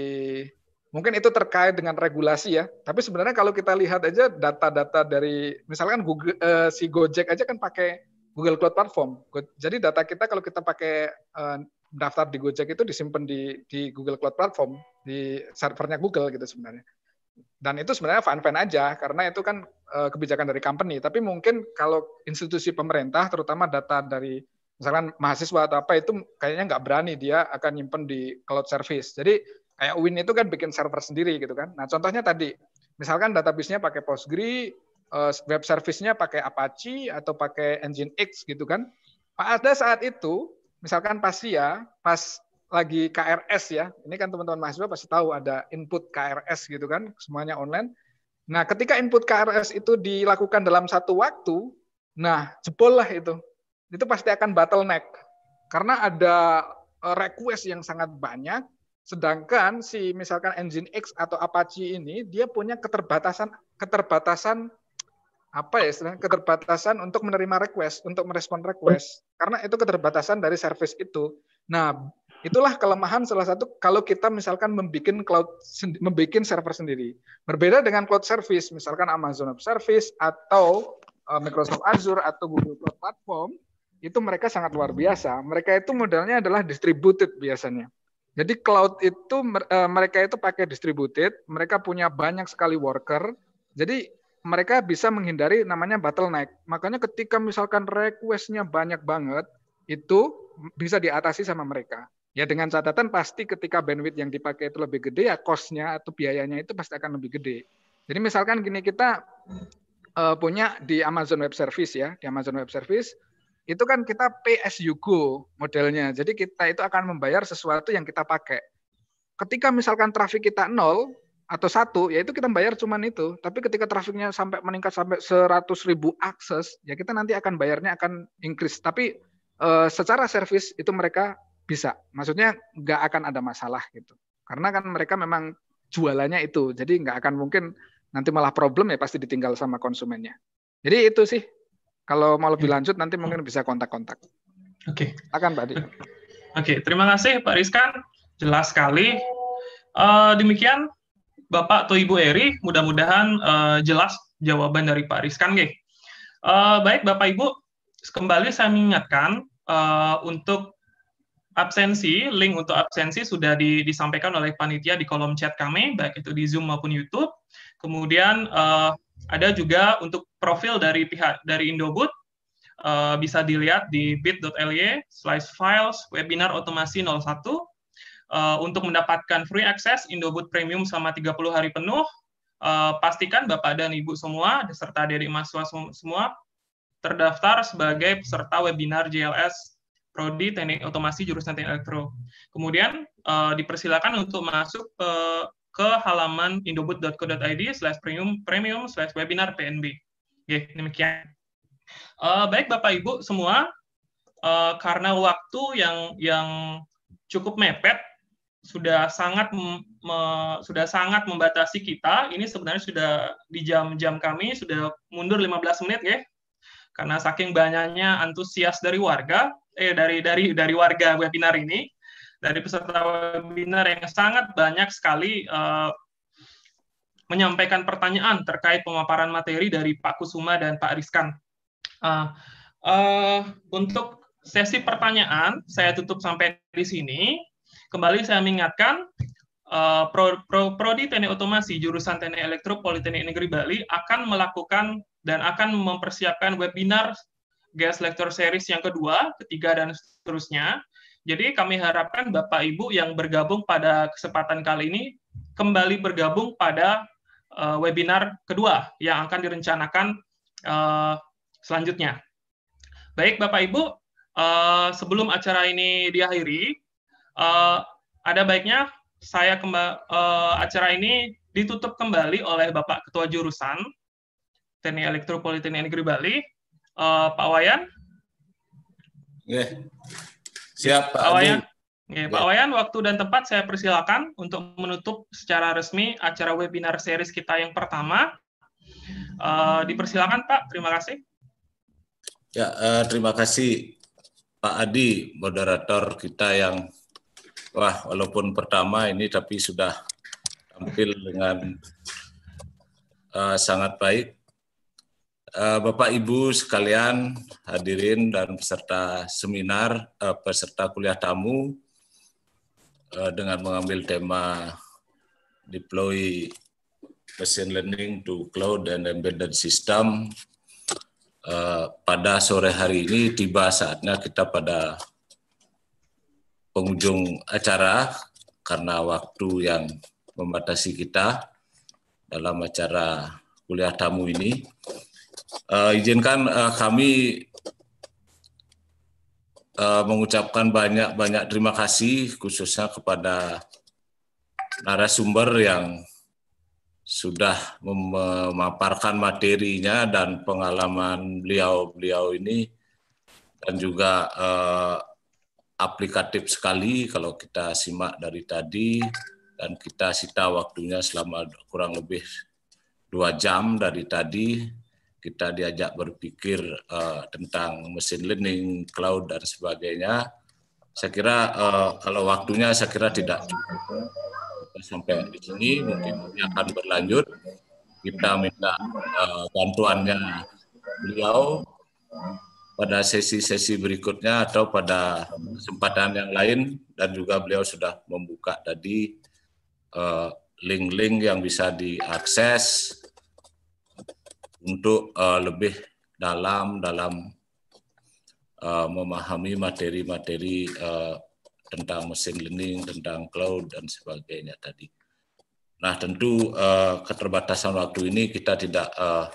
Mungkin itu terkait dengan regulasi ya, tapi sebenarnya kalau kita lihat aja data-data dari misalkan Google, eh, si Gojek aja kan pakai Google Cloud Platform. Jadi data kita kalau kita pakai eh, daftar di Gojek itu disimpan di, di Google Cloud Platform, di servernya Google gitu sebenarnya. Dan itu sebenarnya fan-fan aja karena itu kan uh, kebijakan dari company. Tapi mungkin kalau institusi pemerintah, terutama data dari misalkan mahasiswa atau apa itu kayaknya nggak berani dia akan nyimpen di cloud service. Jadi kayak Win itu kan bikin server sendiri gitu kan. Nah contohnya tadi, misalkan database-nya pakai Postgre, eh, web service-nya pakai Apache atau pakai Engine X gitu kan. Pada saat itu, misalkan pas ya, pas lagi KRS ya, ini kan teman-teman mahasiswa pasti tahu ada input KRS gitu kan, semuanya online. Nah, ketika input KRS itu dilakukan dalam satu waktu, nah jebol lah itu. Itu pasti akan bottleneck. Karena ada eh, request yang sangat banyak, Sedangkan si misalkan engine X atau Apache ini dia punya keterbatasan keterbatasan apa ya istilahnya keterbatasan untuk menerima request, untuk merespon request. Karena itu keterbatasan dari service itu. Nah, itulah kelemahan salah satu kalau kita misalkan membuat cloud membuat server sendiri. Berbeda dengan cloud service, misalkan Amazon Web Service atau eh, Microsoft Azure atau Google Cloud Platform, itu mereka sangat luar biasa. Mereka itu modalnya adalah distributed biasanya. Jadi cloud itu eh, mereka itu pakai distributed, mereka punya banyak sekali worker. Jadi mereka bisa menghindari namanya bottleneck. Makanya ketika misalkan requestnya banyak banget, itu bisa diatasi sama mereka. Ya dengan catatan pasti ketika bandwidth yang dipakai itu lebih gede, ya cost-nya atau biayanya itu pasti akan lebih gede. Jadi misalkan gini kita eh, punya di Amazon Web Service ya, di Amazon Web Service itu kan kita pay modelnya. Jadi kita itu akan membayar sesuatu yang kita pakai. Ketika misalkan traffic kita nol atau satu, ya itu kita bayar cuman itu. Tapi ketika trafiknya sampai meningkat sampai 100 ribu akses, ya kita nanti akan bayarnya akan increase. Tapi eh, secara service itu mereka bisa. Maksudnya nggak akan ada masalah gitu. Karena kan mereka memang jualannya itu. Jadi nggak akan mungkin nanti malah problem ya pasti ditinggal sama konsumennya. Jadi itu sih kalau mau lebih iya. lanjut nanti mungkin bisa kontak-kontak. Oke. Okay. Akan Pak Adi. Oke, okay, terima kasih Pak Rizkan. Jelas sekali. Uh, demikian Bapak atau Ibu Eri, mudah-mudahan uh, jelas jawaban dari Pak Rizkan. Uh, baik Bapak Ibu, kembali saya mengingatkan uh, untuk absensi, link untuk absensi sudah di, disampaikan oleh panitia di kolom chat kami, baik itu di Zoom maupun YouTube. Kemudian uh, ada juga untuk profil dari pihak dari Indobud uh, eh, bisa dilihat di bit.ly slash files webinar otomasi 01 eh, untuk mendapatkan free access Indobud Premium selama 30 hari penuh. Eh, pastikan Bapak dan Ibu semua serta dari mahasiswa semua terdaftar sebagai peserta webinar JLS Prodi Teknik Otomasi Jurusan Teknik Elektro. Kemudian uh, dipersilakan untuk masuk ke ke halaman indobook.co.id slash premium premium slash webinar PNB. Oke, demikian. Uh, baik Bapak Ibu semua, uh, karena waktu yang yang cukup mepet sudah sangat me, sudah sangat membatasi kita. Ini sebenarnya sudah di jam-jam kami sudah mundur 15 menit ya. Karena saking banyaknya antusias dari warga eh dari dari dari warga webinar ini dari peserta webinar yang sangat banyak sekali uh, menyampaikan pertanyaan terkait pemaparan materi dari Pak Kusuma dan Pak Rizkan. Uh, ah, uh, eh, untuk sesi pertanyaan, saya tutup sampai di sini. Kembali saya mengingatkan, uh, Pro, Pro, Prodi Teknik Otomasi jurusan Teknik Elektro Politeknik Negeri Bali akan melakukan dan akan mempersiapkan webinar guest lecture series yang kedua, ketiga, dan seterusnya jadi kami harapkan Bapak Ibu yang bergabung pada kesempatan kali ini kembali bergabung pada uh, webinar kedua yang akan direncanakan uh, selanjutnya. Baik Bapak Ibu, uh, sebelum acara ini diakhiri, uh, ada baiknya saya kembali, uh, acara ini ditutup kembali oleh Bapak Ketua Jurusan TNI Elektro Negeri Bali, uh, Pak Wayan. Yeah. Siap, ya, Pak Wayan. Ya, Pak ya. Wayan, waktu dan tempat saya persilakan untuk menutup secara resmi acara webinar series kita yang pertama. Uh, dipersilakan Pak, terima kasih. Ya, uh, terima kasih Pak Adi, moderator kita yang wah walaupun pertama ini tapi sudah tampil dengan uh, sangat baik. Eh, Bapak Ibu sekalian, hadirin dan peserta seminar, eh, peserta kuliah tamu eh, dengan mengambil tema deploy machine learning to cloud and embedded system. Pada sore hari ini tiba saatnya kita pada pengunjung acara karena waktu yang membatasi kita dalam acara kuliah tamu ini uh, izinkan uh, kami uh, mengucapkan banyak-banyak terima kasih khususnya kepada narasumber yang sudah memaparkan materinya dan pengalaman beliau-beliau ini dan juga uh, aplikatif sekali kalau kita simak dari tadi dan kita sita waktunya selama kurang lebih dua jam dari tadi kita diajak berpikir uh, tentang mesin learning, cloud dan sebagainya. Saya kira uh, kalau waktunya saya kira tidak cukup. sampai di sini mungkin ini akan berlanjut. Kita minta uh, bantuannya beliau pada sesi-sesi berikutnya atau pada kesempatan yang lain dan juga beliau sudah membuka tadi link-link uh, yang bisa diakses untuk uh, lebih dalam dalam uh, memahami materi-materi uh, tentang mesin learning, tentang cloud dan sebagainya tadi. Nah tentu uh, keterbatasan waktu ini kita tidak uh,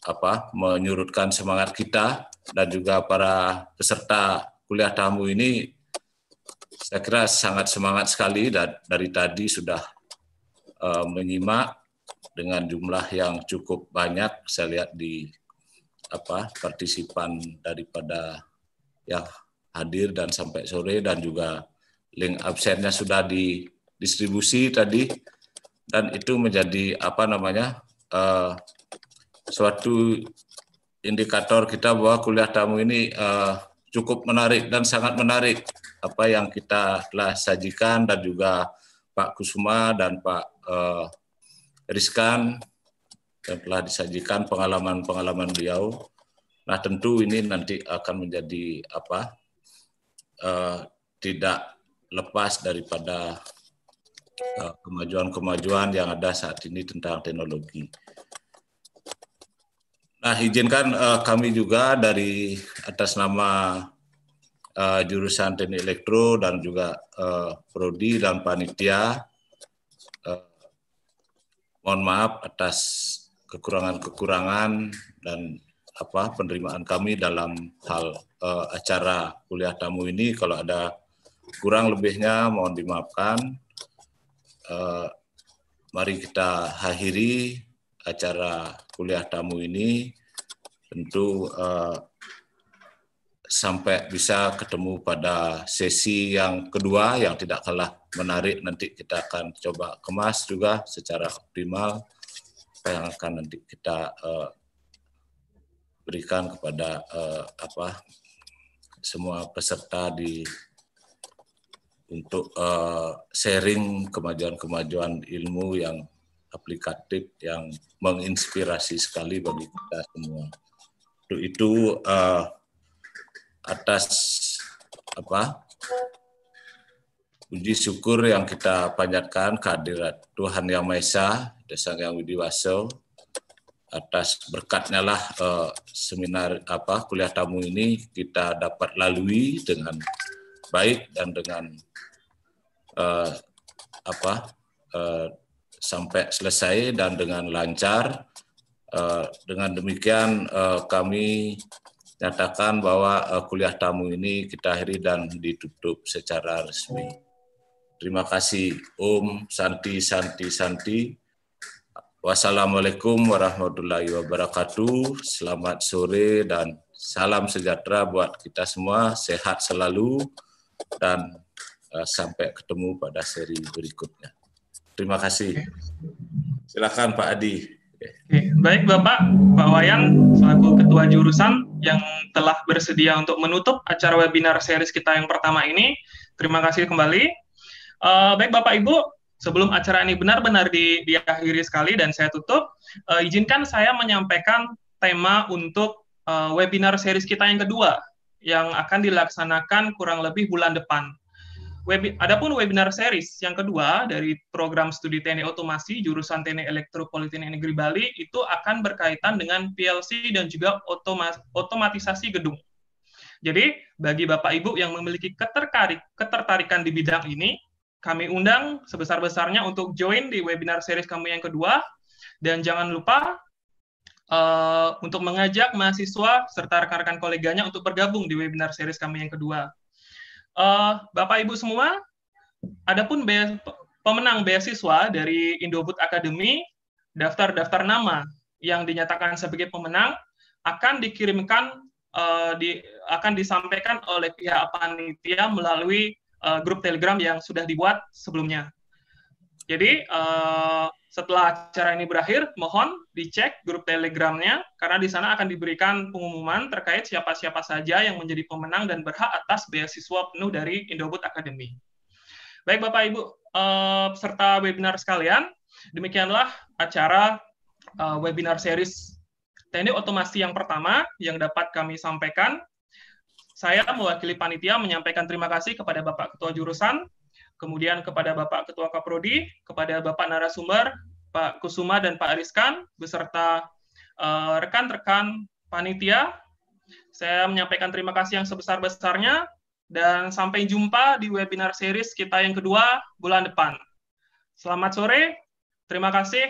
apa menyurutkan semangat kita dan juga para peserta kuliah tamu ini saya kira sangat semangat sekali dan dari tadi sudah uh, menyimak dengan jumlah yang cukup banyak saya lihat di apa partisipan daripada ya hadir dan sampai sore dan juga link absennya sudah didistribusi tadi dan itu menjadi apa namanya uh, suatu indikator kita bahwa kuliah tamu ini uh, cukup menarik dan sangat menarik apa yang kita telah sajikan dan juga Pak Kusuma dan Pak uh, riskan dan telah disajikan pengalaman-pengalaman beliau. Nah tentu ini nanti akan menjadi apa uh, tidak lepas daripada kemajuan eh, kemajuan-kemajuan yang ada saat ini tentang teknologi. Nah izinkan uh, kami juga dari atas nama uh, jurusan teknik elektro dan juga uh, prodi dan panitia mohon maaf atas kekurangan-kekurangan dan apa penerimaan kami dalam hal uh, acara kuliah tamu ini kalau ada kurang lebihnya mohon dimaafkan uh, mari kita akhiri acara kuliah tamu ini tentu uh, sampai bisa ketemu pada sesi yang kedua yang tidak kalah menarik nanti kita akan coba kemas juga secara optimal yang akan nanti kita uh, berikan kepada uh, apa semua peserta di untuk uh, sharing kemajuan-kemajuan ilmu yang aplikatif yang menginspirasi sekali bagi kita semua. Untuk itu uh, atas apa puji syukur yang kita panjatkan kehadiran Tuhan Yang Maha Esa, Desa Yang Widiwaso, atas berkatnya lah eh, seminar apa kuliah tamu ini kita dapat lalui dengan baik dan dengan eh, apa eh, sampai selesai dan dengan lancar. Eh, dengan demikian eh, kami nyatakan bahwa uh, kuliah tamu ini kita akhiri dan ditutup secara resmi. Terima kasih Om Santi Santi Santi. Wassalamualaikum warahmatullahi wabarakatuh. Selamat sore dan salam sejahtera buat kita semua. Sehat selalu dan e, sampai ketemu pada seri berikutnya. Terima kasih. Silakan Pak Adi. Baik Bapak, Pak Wayan selaku Ketua Jurusan yang telah bersedia untuk menutup acara webinar series kita yang pertama ini. Terima kasih kembali. Uh, baik Bapak Ibu, sebelum acara ini benar-benar di, diakhiri sekali dan saya tutup, uh, izinkan saya menyampaikan tema untuk uh, webinar series kita yang kedua yang akan dilaksanakan kurang lebih bulan depan. Web, adapun webinar series yang kedua dari program studi TNI Otomasi jurusan TNI Politeknik Negeri Bali itu akan berkaitan dengan PLC dan juga otoma, otomatisasi gedung. Jadi bagi Bapak Ibu yang memiliki ketertarik, ketertarikan di bidang ini, kami undang sebesar-besarnya untuk join di webinar series kami yang kedua dan jangan lupa uh, untuk mengajak mahasiswa serta rekan-rekan koleganya untuk bergabung di webinar series kami yang kedua uh, Bapak Ibu semua, adapun be pemenang beasiswa dari Indofood Academy, daftar-daftar nama yang dinyatakan sebagai pemenang akan dikirimkan uh, di, akan disampaikan oleh pihak panitia melalui uh, grup Telegram yang sudah dibuat sebelumnya. Jadi uh, setelah acara ini berakhir, mohon dicek grup telegramnya karena di sana akan diberikan pengumuman terkait siapa-siapa saja yang menjadi pemenang dan berhak atas beasiswa penuh dari IndoBut Academy. Baik Bapak Ibu uh, webinar sekalian, demikianlah acara uh, webinar series teknik otomasi yang pertama yang dapat kami sampaikan. Saya mewakili panitia menyampaikan terima kasih kepada Bapak Ketua Jurusan, kemudian kepada Bapak Ketua Kaprodi, kepada Bapak narasumber, Pak Kusuma dan Pak Ariskan, beserta eh, rekan-rekan uh, panitia. Saya menyampaikan terima kasih yang sebesar-besarnya dan sampai jumpa di webinar series kita yang kedua bulan depan. Selamat sore, terima kasih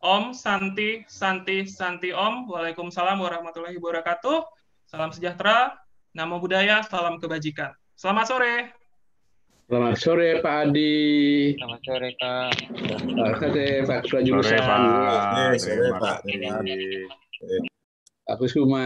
Om Santi, Santi, Santi Om. Waalaikumsalam warahmatullahi wabarakatuh. Salam sejahtera, namo budaya, salam kebajikan. Selamat sore. Selamat sore Pak Adi. Selamat sore Pak. Selamat sore Pak Kepala Jurusan. Selamat sore Pak. Selamat sore Pak. Pak Kusuma.